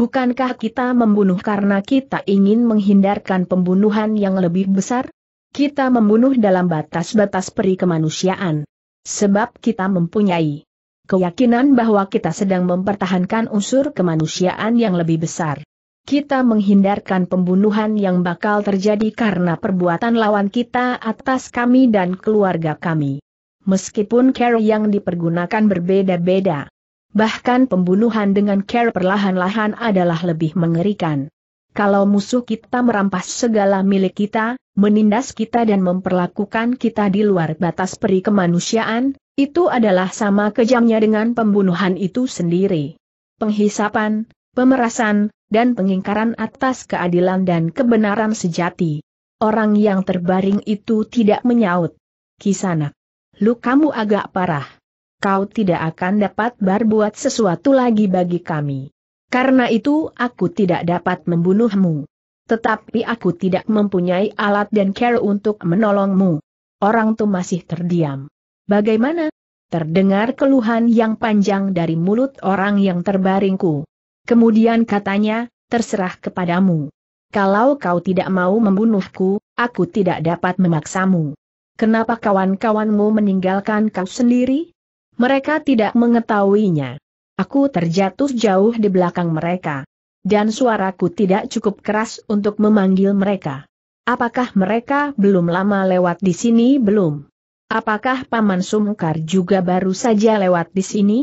Bukankah kita membunuh karena kita ingin menghindarkan pembunuhan yang lebih besar? Kita membunuh dalam batas-batas peri kemanusiaan. Sebab kita mempunyai keyakinan bahwa kita sedang mempertahankan unsur kemanusiaan yang lebih besar. Kita menghindarkan pembunuhan yang bakal terjadi karena perbuatan lawan kita atas kami dan keluarga kami. Meskipun care yang dipergunakan berbeda-beda. Bahkan pembunuhan dengan care perlahan-lahan adalah lebih mengerikan. Kalau musuh kita merampas segala milik kita, menindas kita dan memperlakukan kita di luar batas peri kemanusiaan, itu adalah sama kejamnya dengan pembunuhan itu sendiri. Penghisapan, pemerasan, dan pengingkaran atas keadilan dan kebenaran sejati. Orang yang terbaring itu tidak menyaut. lu lukamu agak parah. Kau tidak akan dapat berbuat sesuatu lagi bagi kami. Karena itu aku tidak dapat membunuhmu. Tetapi aku tidak mempunyai alat dan care untuk menolongmu. Orang itu masih terdiam. Bagaimana? Terdengar keluhan yang panjang dari mulut orang yang terbaringku. Kemudian katanya, terserah kepadamu. Kalau kau tidak mau membunuhku, aku tidak dapat memaksamu. Kenapa kawan-kawanmu meninggalkan kau sendiri? Mereka tidak mengetahuinya. Aku terjatuh jauh di belakang mereka. Dan suaraku tidak cukup keras untuk memanggil mereka. Apakah mereka belum lama lewat di sini belum? Apakah Paman Sumkar juga baru saja lewat di sini?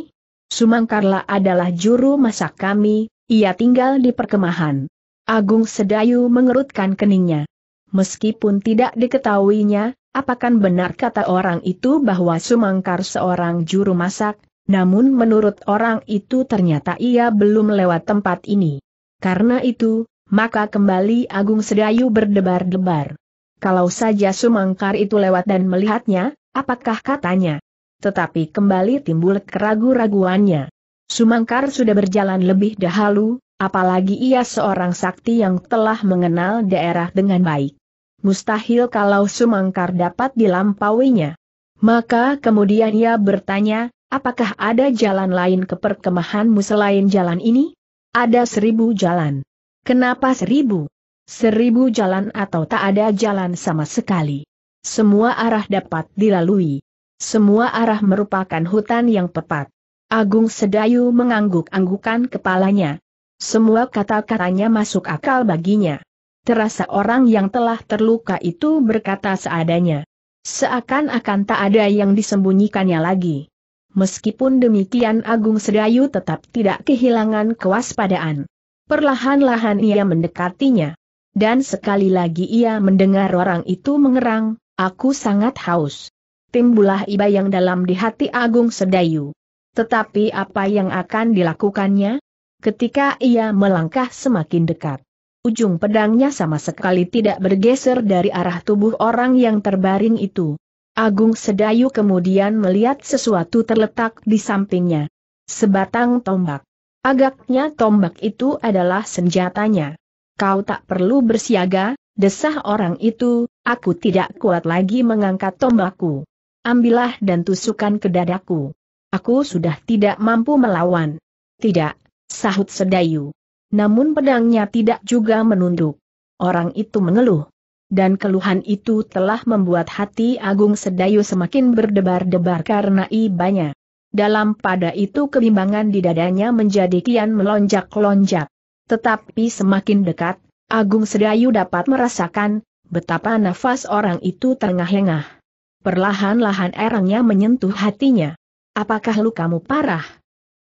Sumangkarla adalah juru masak kami, ia tinggal di perkemahan. Agung Sedayu mengerutkan keningnya. Meskipun tidak diketahuinya, apakah benar kata orang itu bahwa Sumangkar seorang juru masak, namun menurut orang itu ternyata ia belum lewat tempat ini. Karena itu, maka kembali Agung Sedayu berdebar-debar. Kalau saja Sumangkar itu lewat dan melihatnya, Apakah katanya? Tetapi kembali timbul keragu-raguannya. Sumangkar sudah berjalan lebih dahulu, apalagi ia seorang sakti yang telah mengenal daerah dengan baik. Mustahil kalau Sumangkar dapat dilampauinya. Maka kemudian ia bertanya, apakah ada jalan lain ke perkemahanmu selain jalan ini? Ada seribu jalan. Kenapa seribu? Seribu jalan atau tak ada jalan sama sekali. Semua arah dapat dilalui. Semua arah merupakan hutan yang tepat. Agung Sedayu mengangguk-anggukan kepalanya. Semua kata-katanya masuk akal baginya. Terasa orang yang telah terluka itu berkata seadanya. Seakan-akan tak ada yang disembunyikannya lagi. Meskipun demikian Agung Sedayu tetap tidak kehilangan kewaspadaan. Perlahan-lahan ia mendekatinya. Dan sekali lagi ia mendengar orang itu mengerang, Aku sangat haus. Timbulah iba yang dalam di hati Agung Sedayu. Tetapi apa yang akan dilakukannya? Ketika ia melangkah semakin dekat. Ujung pedangnya sama sekali tidak bergeser dari arah tubuh orang yang terbaring itu. Agung Sedayu kemudian melihat sesuatu terletak di sampingnya. Sebatang tombak. Agaknya tombak itu adalah senjatanya. Kau tak perlu bersiaga, desah orang itu, Aku tidak kuat lagi mengangkat tombakku. Ambillah dan tusukan ke dadaku. Aku sudah tidak mampu melawan. Tidak, sahut Sedayu. Namun pedangnya tidak juga menunduk. Orang itu mengeluh. Dan keluhan itu telah membuat hati Agung Sedayu semakin berdebar-debar karena ibanya. Dalam pada itu kebimbangan di dadanya menjadi kian melonjak-lonjak. Tetapi semakin dekat, Agung Sedayu dapat merasakan, Betapa nafas orang itu terengah-engah. Perlahan-lahan erangnya menyentuh hatinya. Apakah lukamu parah?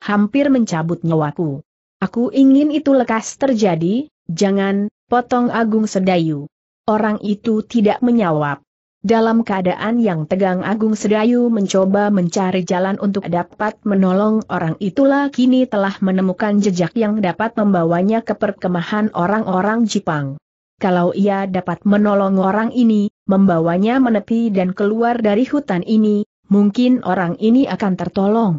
Hampir mencabut nyawaku. Aku ingin itu lekas terjadi, jangan, potong Agung Sedayu. Orang itu tidak menjawab. Dalam keadaan yang tegang Agung Sedayu mencoba mencari jalan untuk dapat menolong orang itulah kini telah menemukan jejak yang dapat membawanya ke perkemahan orang-orang Jepang kalau ia dapat menolong orang ini, membawanya menepi dan keluar dari hutan ini, mungkin orang ini akan tertolong.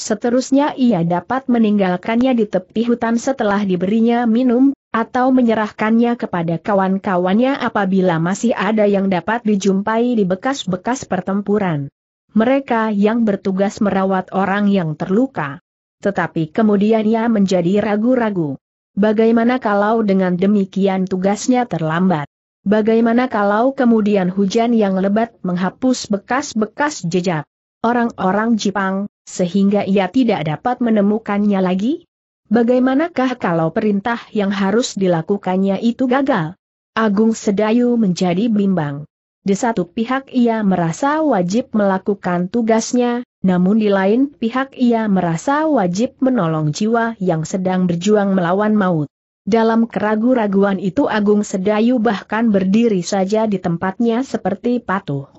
Seterusnya ia dapat meninggalkannya di tepi hutan setelah diberinya minum, atau menyerahkannya kepada kawan-kawannya apabila masih ada yang dapat dijumpai di bekas-bekas pertempuran. Mereka yang bertugas merawat orang yang terluka. Tetapi kemudian ia menjadi ragu-ragu. Bagaimana kalau dengan demikian tugasnya terlambat? Bagaimana kalau kemudian hujan yang lebat menghapus bekas-bekas jejak orang-orang Jepang, sehingga ia tidak dapat menemukannya lagi? Bagaimanakah kalau perintah yang harus dilakukannya itu gagal? Agung Sedayu menjadi bimbang. Di satu pihak ia merasa wajib melakukan tugasnya, namun di lain pihak ia merasa wajib menolong jiwa yang sedang berjuang melawan maut. Dalam keraguan raguan itu Agung Sedayu bahkan berdiri saja di tempatnya seperti patuh.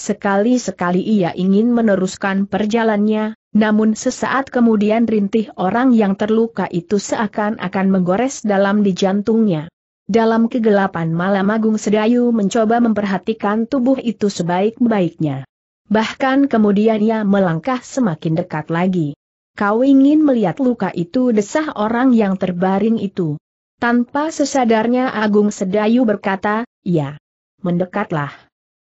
Sekali-sekali ia ingin meneruskan perjalannya, namun sesaat kemudian rintih orang yang terluka itu seakan-akan menggores dalam di jantungnya. Dalam kegelapan malam Agung Sedayu mencoba memperhatikan tubuh itu sebaik-baiknya. Bahkan kemudian ia melangkah semakin dekat lagi. Kau ingin melihat luka itu desah orang yang terbaring itu. Tanpa sesadarnya Agung Sedayu berkata, ya. Mendekatlah.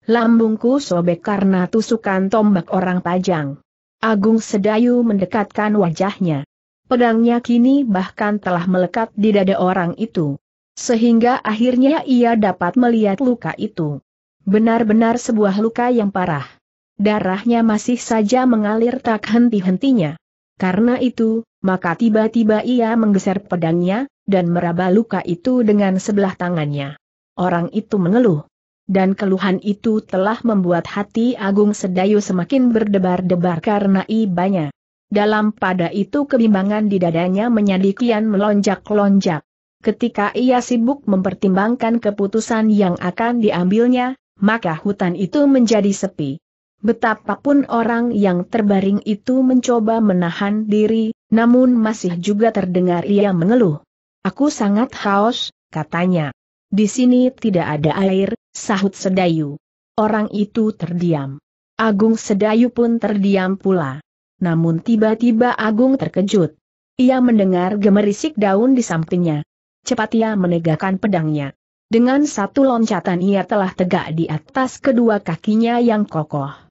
Lambungku sobek karena tusukan tombak orang pajang. Agung Sedayu mendekatkan wajahnya. Pedangnya kini bahkan telah melekat di dada orang itu. Sehingga akhirnya ia dapat melihat luka itu. Benar-benar sebuah luka yang parah. Darahnya masih saja mengalir tak henti-hentinya. Karena itu, maka tiba-tiba ia menggeser pedangnya, dan meraba luka itu dengan sebelah tangannya. Orang itu mengeluh. Dan keluhan itu telah membuat hati Agung Sedayu semakin berdebar-debar karena ibanya. Dalam pada itu kebimbangan di dadanya menyadikian melonjak-lonjak. Ketika ia sibuk mempertimbangkan keputusan yang akan diambilnya, maka hutan itu menjadi sepi. Betapapun orang yang terbaring itu mencoba menahan diri, namun masih juga terdengar ia mengeluh. Aku sangat haus, katanya. Di sini tidak ada air, sahut Sedayu. Orang itu terdiam. Agung Sedayu pun terdiam pula. Namun tiba-tiba Agung terkejut. Ia mendengar gemerisik daun di sampingnya. Cepat ia menegakkan pedangnya. Dengan satu loncatan ia telah tegak di atas kedua kakinya yang kokoh.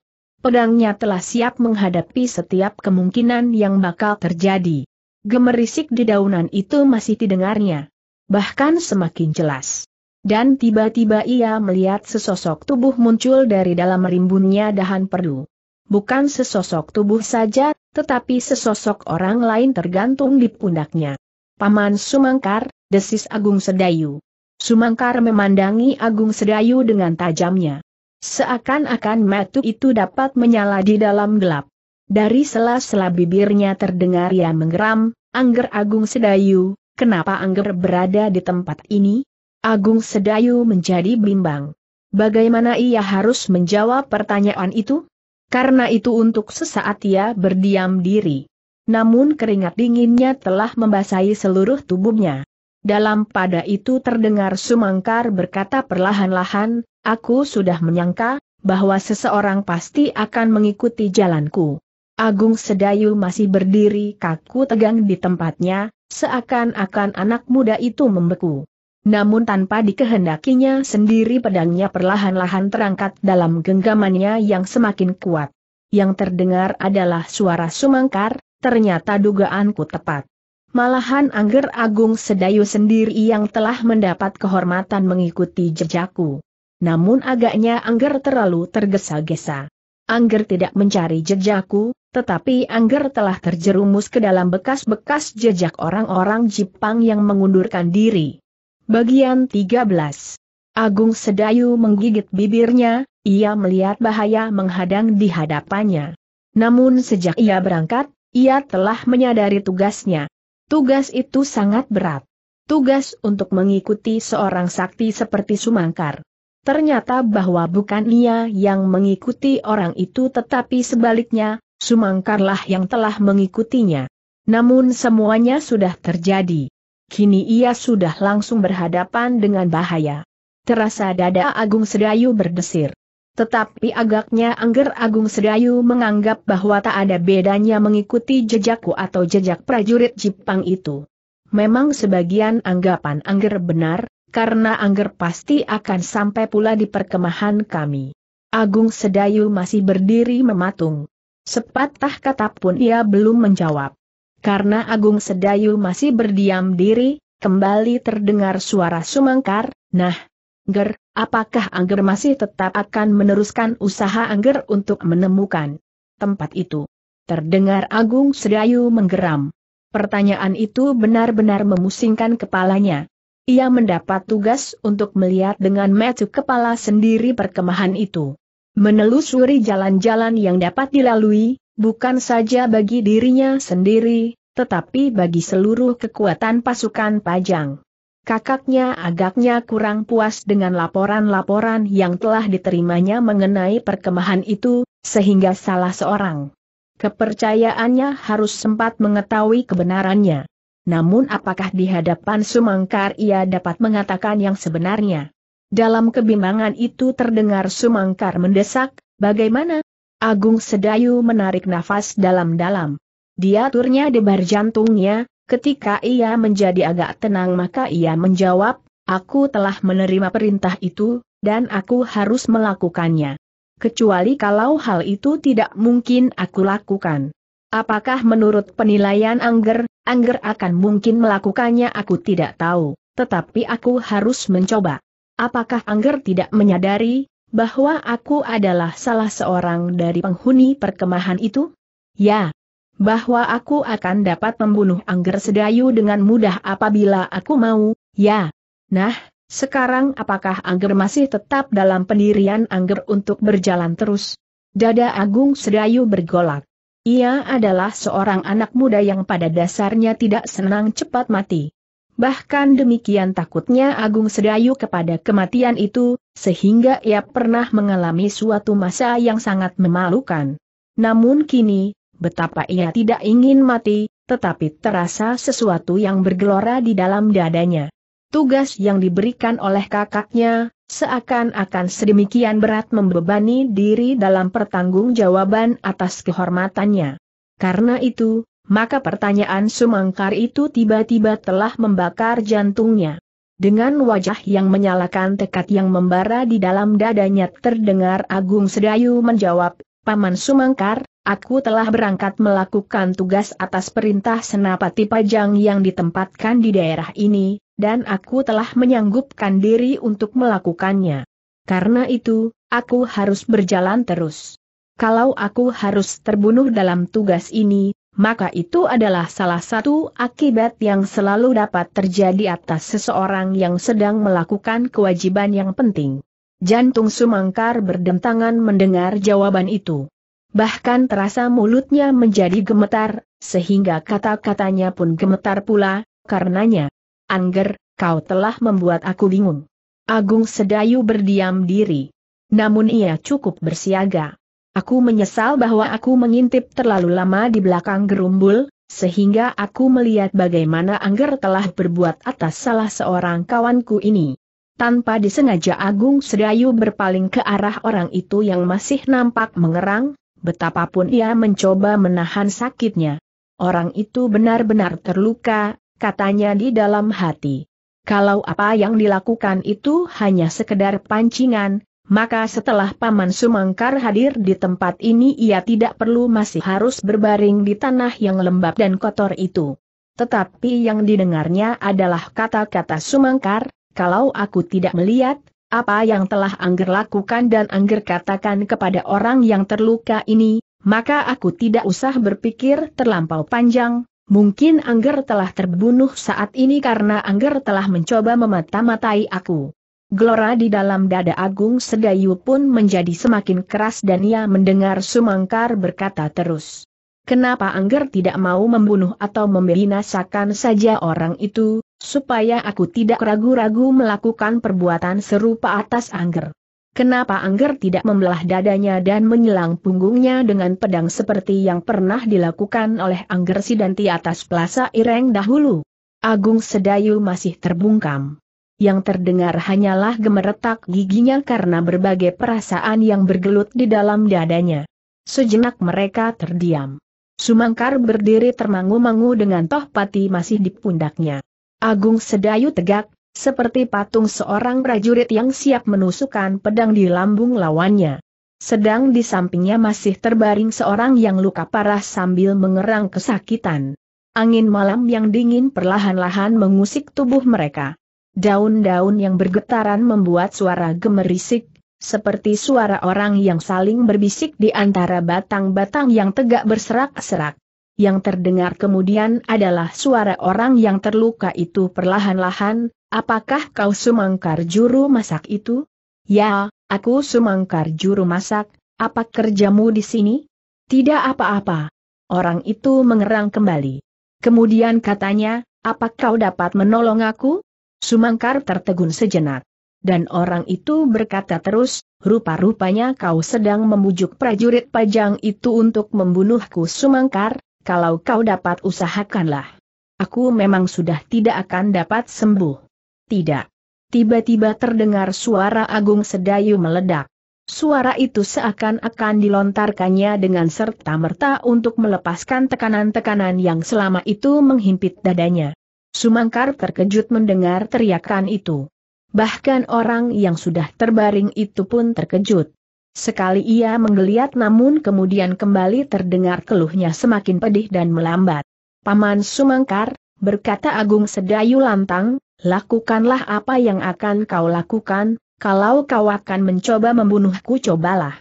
Pedangnya telah siap menghadapi setiap kemungkinan yang bakal terjadi. Gemerisik di daunan itu masih didengarnya. Bahkan semakin jelas. Dan tiba-tiba ia melihat sesosok tubuh muncul dari dalam rimbunnya dahan perdu. Bukan sesosok tubuh saja, tetapi sesosok orang lain tergantung di pundaknya. Paman Sumangkar, desis Agung Sedayu. Sumangkar memandangi Agung Sedayu dengan tajamnya. Seakan-akan metu itu dapat menyala di dalam gelap. Dari sela-sela bibirnya terdengar ia menggeram, Angger Agung Sedayu, kenapa Angger berada di tempat ini? Agung Sedayu menjadi bimbang. Bagaimana ia harus menjawab pertanyaan itu? Karena itu untuk sesaat ia berdiam diri. Namun keringat dinginnya telah membasahi seluruh tubuhnya. Dalam pada itu terdengar Sumangkar berkata perlahan-lahan, Aku sudah menyangka, bahwa seseorang pasti akan mengikuti jalanku. Agung Sedayu masih berdiri kaku tegang di tempatnya, seakan-akan anak muda itu membeku. Namun tanpa dikehendakinya sendiri pedangnya perlahan-lahan terangkat dalam genggamannya yang semakin kuat. Yang terdengar adalah suara sumangkar, ternyata dugaanku tepat. Malahan Angger Agung Sedayu sendiri yang telah mendapat kehormatan mengikuti jejakku namun agaknya Angger terlalu tergesa-gesa. Angger tidak mencari jejakku, tetapi Angger telah terjerumus ke dalam bekas-bekas jejak orang-orang Jepang yang mengundurkan diri. Bagian 13 Agung Sedayu menggigit bibirnya, ia melihat bahaya menghadang di hadapannya. Namun sejak ia berangkat, ia telah menyadari tugasnya. Tugas itu sangat berat. Tugas untuk mengikuti seorang sakti seperti Sumangkar. Ternyata bahwa bukan ia yang mengikuti orang itu tetapi sebaliknya, Sumangkarlah yang telah mengikutinya. Namun semuanya sudah terjadi. Kini ia sudah langsung berhadapan dengan bahaya. Terasa dada Agung Sedayu berdesir. Tetapi agaknya Angger Agung Sedayu menganggap bahwa tak ada bedanya mengikuti jejakku atau jejak prajurit Jepang itu. Memang sebagian anggapan Angger benar, karena angger pasti akan sampai pula di perkemahan kami. Agung Sedayu masih berdiri mematung. Sepatah kata pun ia belum menjawab. Karena Agung Sedayu masih berdiam diri, kembali terdengar suara sumangkar, nah, Ger, apakah Angger masih tetap akan meneruskan usaha Angger untuk menemukan tempat itu? Terdengar Agung Sedayu menggeram. Pertanyaan itu benar-benar memusingkan kepalanya. Ia mendapat tugas untuk melihat dengan metu kepala sendiri perkemahan itu. Menelusuri jalan-jalan yang dapat dilalui, bukan saja bagi dirinya sendiri, tetapi bagi seluruh kekuatan pasukan Pajang. Kakaknya agaknya kurang puas dengan laporan-laporan yang telah diterimanya mengenai perkemahan itu, sehingga salah seorang kepercayaannya harus sempat mengetahui kebenarannya namun apakah di hadapan Sumangkar ia dapat mengatakan yang sebenarnya? Dalam kebimbangan itu terdengar Sumangkar mendesak, bagaimana? Agung Sedayu menarik nafas dalam-dalam. Diaturnya debar jantungnya, ketika ia menjadi agak tenang maka ia menjawab, aku telah menerima perintah itu, dan aku harus melakukannya. Kecuali kalau hal itu tidak mungkin aku lakukan. Apakah menurut penilaian Angger, Angger akan mungkin melakukannya aku tidak tahu, tetapi aku harus mencoba. Apakah Angger tidak menyadari bahwa aku adalah salah seorang dari penghuni perkemahan itu? Ya, bahwa aku akan dapat membunuh Angger Sedayu dengan mudah apabila aku mau, ya. Nah, sekarang apakah Angger masih tetap dalam pendirian Angger untuk berjalan terus? Dada Agung Sedayu bergolak. Ia adalah seorang anak muda yang pada dasarnya tidak senang cepat mati. Bahkan demikian takutnya Agung Sedayu kepada kematian itu, sehingga ia pernah mengalami suatu masa yang sangat memalukan. Namun kini, betapa ia tidak ingin mati, tetapi terasa sesuatu yang bergelora di dalam dadanya. Tugas yang diberikan oleh kakaknya, seakan-akan sedemikian berat membebani diri dalam pertanggungjawaban atas kehormatannya. Karena itu, maka pertanyaan Sumangkar itu tiba-tiba telah membakar jantungnya. Dengan wajah yang menyalakan tekad yang membara di dalam dadanya terdengar Agung Sedayu menjawab, Paman Sumangkar, aku telah berangkat melakukan tugas atas perintah Senapati Pajang yang ditempatkan di daerah ini, dan aku telah menyanggupkan diri untuk melakukannya. Karena itu, aku harus berjalan terus. Kalau aku harus terbunuh dalam tugas ini, maka itu adalah salah satu akibat yang selalu dapat terjadi atas seseorang yang sedang melakukan kewajiban yang penting. Jantung Sumangkar berdentangan mendengar jawaban itu. Bahkan terasa mulutnya menjadi gemetar, sehingga kata-katanya pun gemetar pula, karenanya, Angger, kau telah membuat aku bingung. Agung Sedayu berdiam diri. Namun ia cukup bersiaga. Aku menyesal bahwa aku mengintip terlalu lama di belakang gerumbul, sehingga aku melihat bagaimana Angger telah berbuat atas salah seorang kawanku ini. Tanpa disengaja Agung Sedayu berpaling ke arah orang itu yang masih nampak mengerang, betapapun ia mencoba menahan sakitnya. Orang itu benar-benar terluka, katanya di dalam hati. Kalau apa yang dilakukan itu hanya sekedar pancingan, maka setelah Paman Sumangkar hadir di tempat ini ia tidak perlu masih harus berbaring di tanah yang lembab dan kotor itu. Tetapi yang didengarnya adalah kata-kata Sumangkar, kalau aku tidak melihat, apa yang telah Angger lakukan dan Angger katakan kepada orang yang terluka ini, maka aku tidak usah berpikir terlampau panjang, mungkin Angger telah terbunuh saat ini karena Angger telah mencoba memata-matai aku. Gelora di dalam dada Agung Sedayu pun menjadi semakin keras dan ia mendengar Sumangkar berkata terus. Kenapa Angger tidak mau membunuh atau membinasakan saja orang itu, supaya aku tidak ragu-ragu melakukan perbuatan serupa atas Angger. Kenapa Angger tidak membelah dadanya dan menyelang punggungnya dengan pedang seperti yang pernah dilakukan oleh Angger Sidanti atas Plaza Ireng dahulu? Agung Sedayu masih terbungkam. Yang terdengar hanyalah gemeretak giginya karena berbagai perasaan yang bergelut di dalam dadanya. Sejenak mereka terdiam. Sumangkar berdiri termangu-mangu dengan tohpati masih di pundaknya. Agung Sedayu tegak, seperti patung seorang prajurit yang siap menusukkan pedang di lambung lawannya. Sedang di sampingnya masih terbaring seorang yang luka parah sambil mengerang kesakitan. Angin malam yang dingin perlahan-lahan mengusik tubuh mereka. Daun-daun yang bergetaran membuat suara gemerisik, seperti suara orang yang saling berbisik di antara batang-batang yang tegak berserak-serak. Yang terdengar kemudian adalah suara orang yang terluka itu perlahan-lahan, apakah kau sumangkar juru masak itu? Ya, aku sumangkar juru masak, apa kerjamu di sini? Tidak apa-apa. Orang itu mengerang kembali. Kemudian katanya, apa kau dapat menolong aku? Sumangkar tertegun sejenak. Dan orang itu berkata terus, rupa-rupanya kau sedang membujuk prajurit pajang itu untuk membunuhku Sumangkar, kalau kau dapat usahakanlah. Aku memang sudah tidak akan dapat sembuh. Tidak. Tiba-tiba terdengar suara Agung Sedayu meledak. Suara itu seakan-akan dilontarkannya dengan serta-merta untuk melepaskan tekanan-tekanan yang selama itu menghimpit dadanya. Sumangkar terkejut mendengar teriakan itu. Bahkan orang yang sudah terbaring itu pun terkejut. Sekali ia menggeliat namun kemudian kembali terdengar keluhnya semakin pedih dan melambat. Paman Sumangkar, berkata Agung Sedayu lantang, lakukanlah apa yang akan kau lakukan, kalau kau akan mencoba membunuhku cobalah.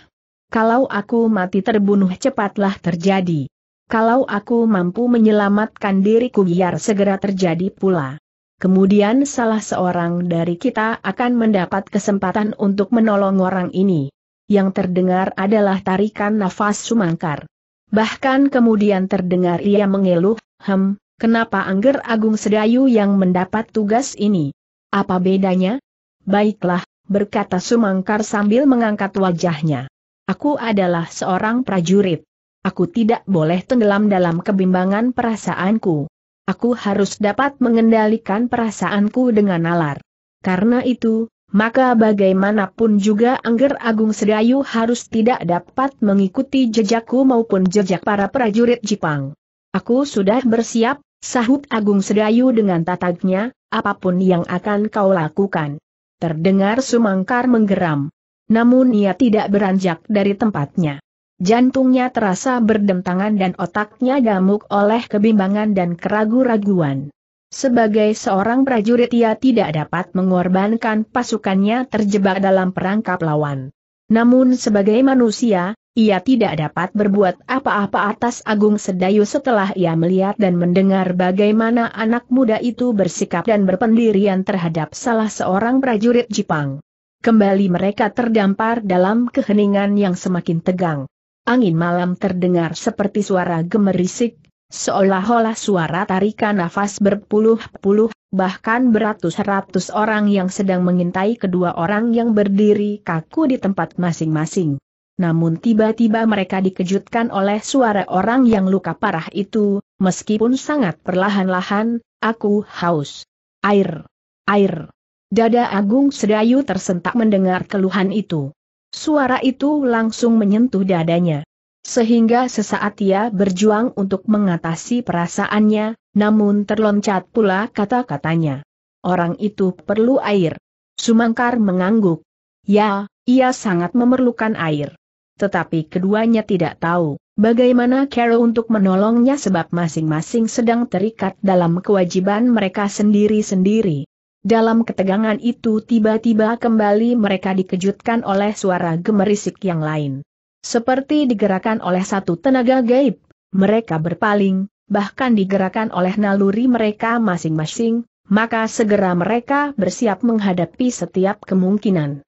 Kalau aku mati terbunuh cepatlah terjadi. Kalau aku mampu menyelamatkan diriku biar segera terjadi pula. Kemudian salah seorang dari kita akan mendapat kesempatan untuk menolong orang ini yang terdengar adalah tarikan nafas sumangkar. Bahkan kemudian terdengar ia mengeluh, hem, kenapa Angger Agung Sedayu yang mendapat tugas ini? Apa bedanya? Baiklah, berkata Sumangkar sambil mengangkat wajahnya. Aku adalah seorang prajurit. Aku tidak boleh tenggelam dalam kebimbangan perasaanku. Aku harus dapat mengendalikan perasaanku dengan nalar. Karena itu, maka bagaimanapun juga Angger Agung Sedayu harus tidak dapat mengikuti jejakku maupun jejak para prajurit Jepang. Aku sudah bersiap, sahut Agung Sedayu dengan tatagnya, apapun yang akan kau lakukan. Terdengar Sumangkar menggeram. Namun ia tidak beranjak dari tempatnya. Jantungnya terasa berdentangan dan otaknya gamuk oleh kebimbangan dan keraguan. raguan sebagai seorang prajurit ia tidak dapat mengorbankan pasukannya terjebak dalam perangkap lawan. Namun sebagai manusia, ia tidak dapat berbuat apa-apa atas Agung Sedayu setelah ia melihat dan mendengar bagaimana anak muda itu bersikap dan berpendirian terhadap salah seorang prajurit Jepang. Kembali mereka terdampar dalam keheningan yang semakin tegang. Angin malam terdengar seperti suara gemerisik Seolah-olah suara tarikan nafas berpuluh-puluh, bahkan beratus-ratus orang yang sedang mengintai kedua orang yang berdiri kaku di tempat masing-masing. Namun tiba-tiba mereka dikejutkan oleh suara orang yang luka parah itu, meskipun sangat perlahan-lahan, aku haus. Air. Air. Dada Agung Sedayu tersentak mendengar keluhan itu. Suara itu langsung menyentuh dadanya. Sehingga sesaat ia berjuang untuk mengatasi perasaannya, namun terloncat pula kata-katanya. Orang itu perlu air. Sumangkar mengangguk. Ya, ia sangat memerlukan air. Tetapi keduanya tidak tahu bagaimana Carol untuk menolongnya sebab masing-masing sedang terikat dalam kewajiban mereka sendiri-sendiri. Dalam ketegangan itu tiba-tiba kembali mereka dikejutkan oleh suara gemerisik yang lain. Seperti digerakkan oleh satu tenaga gaib, mereka berpaling, bahkan digerakkan oleh naluri mereka masing-masing, maka segera mereka bersiap menghadapi setiap kemungkinan.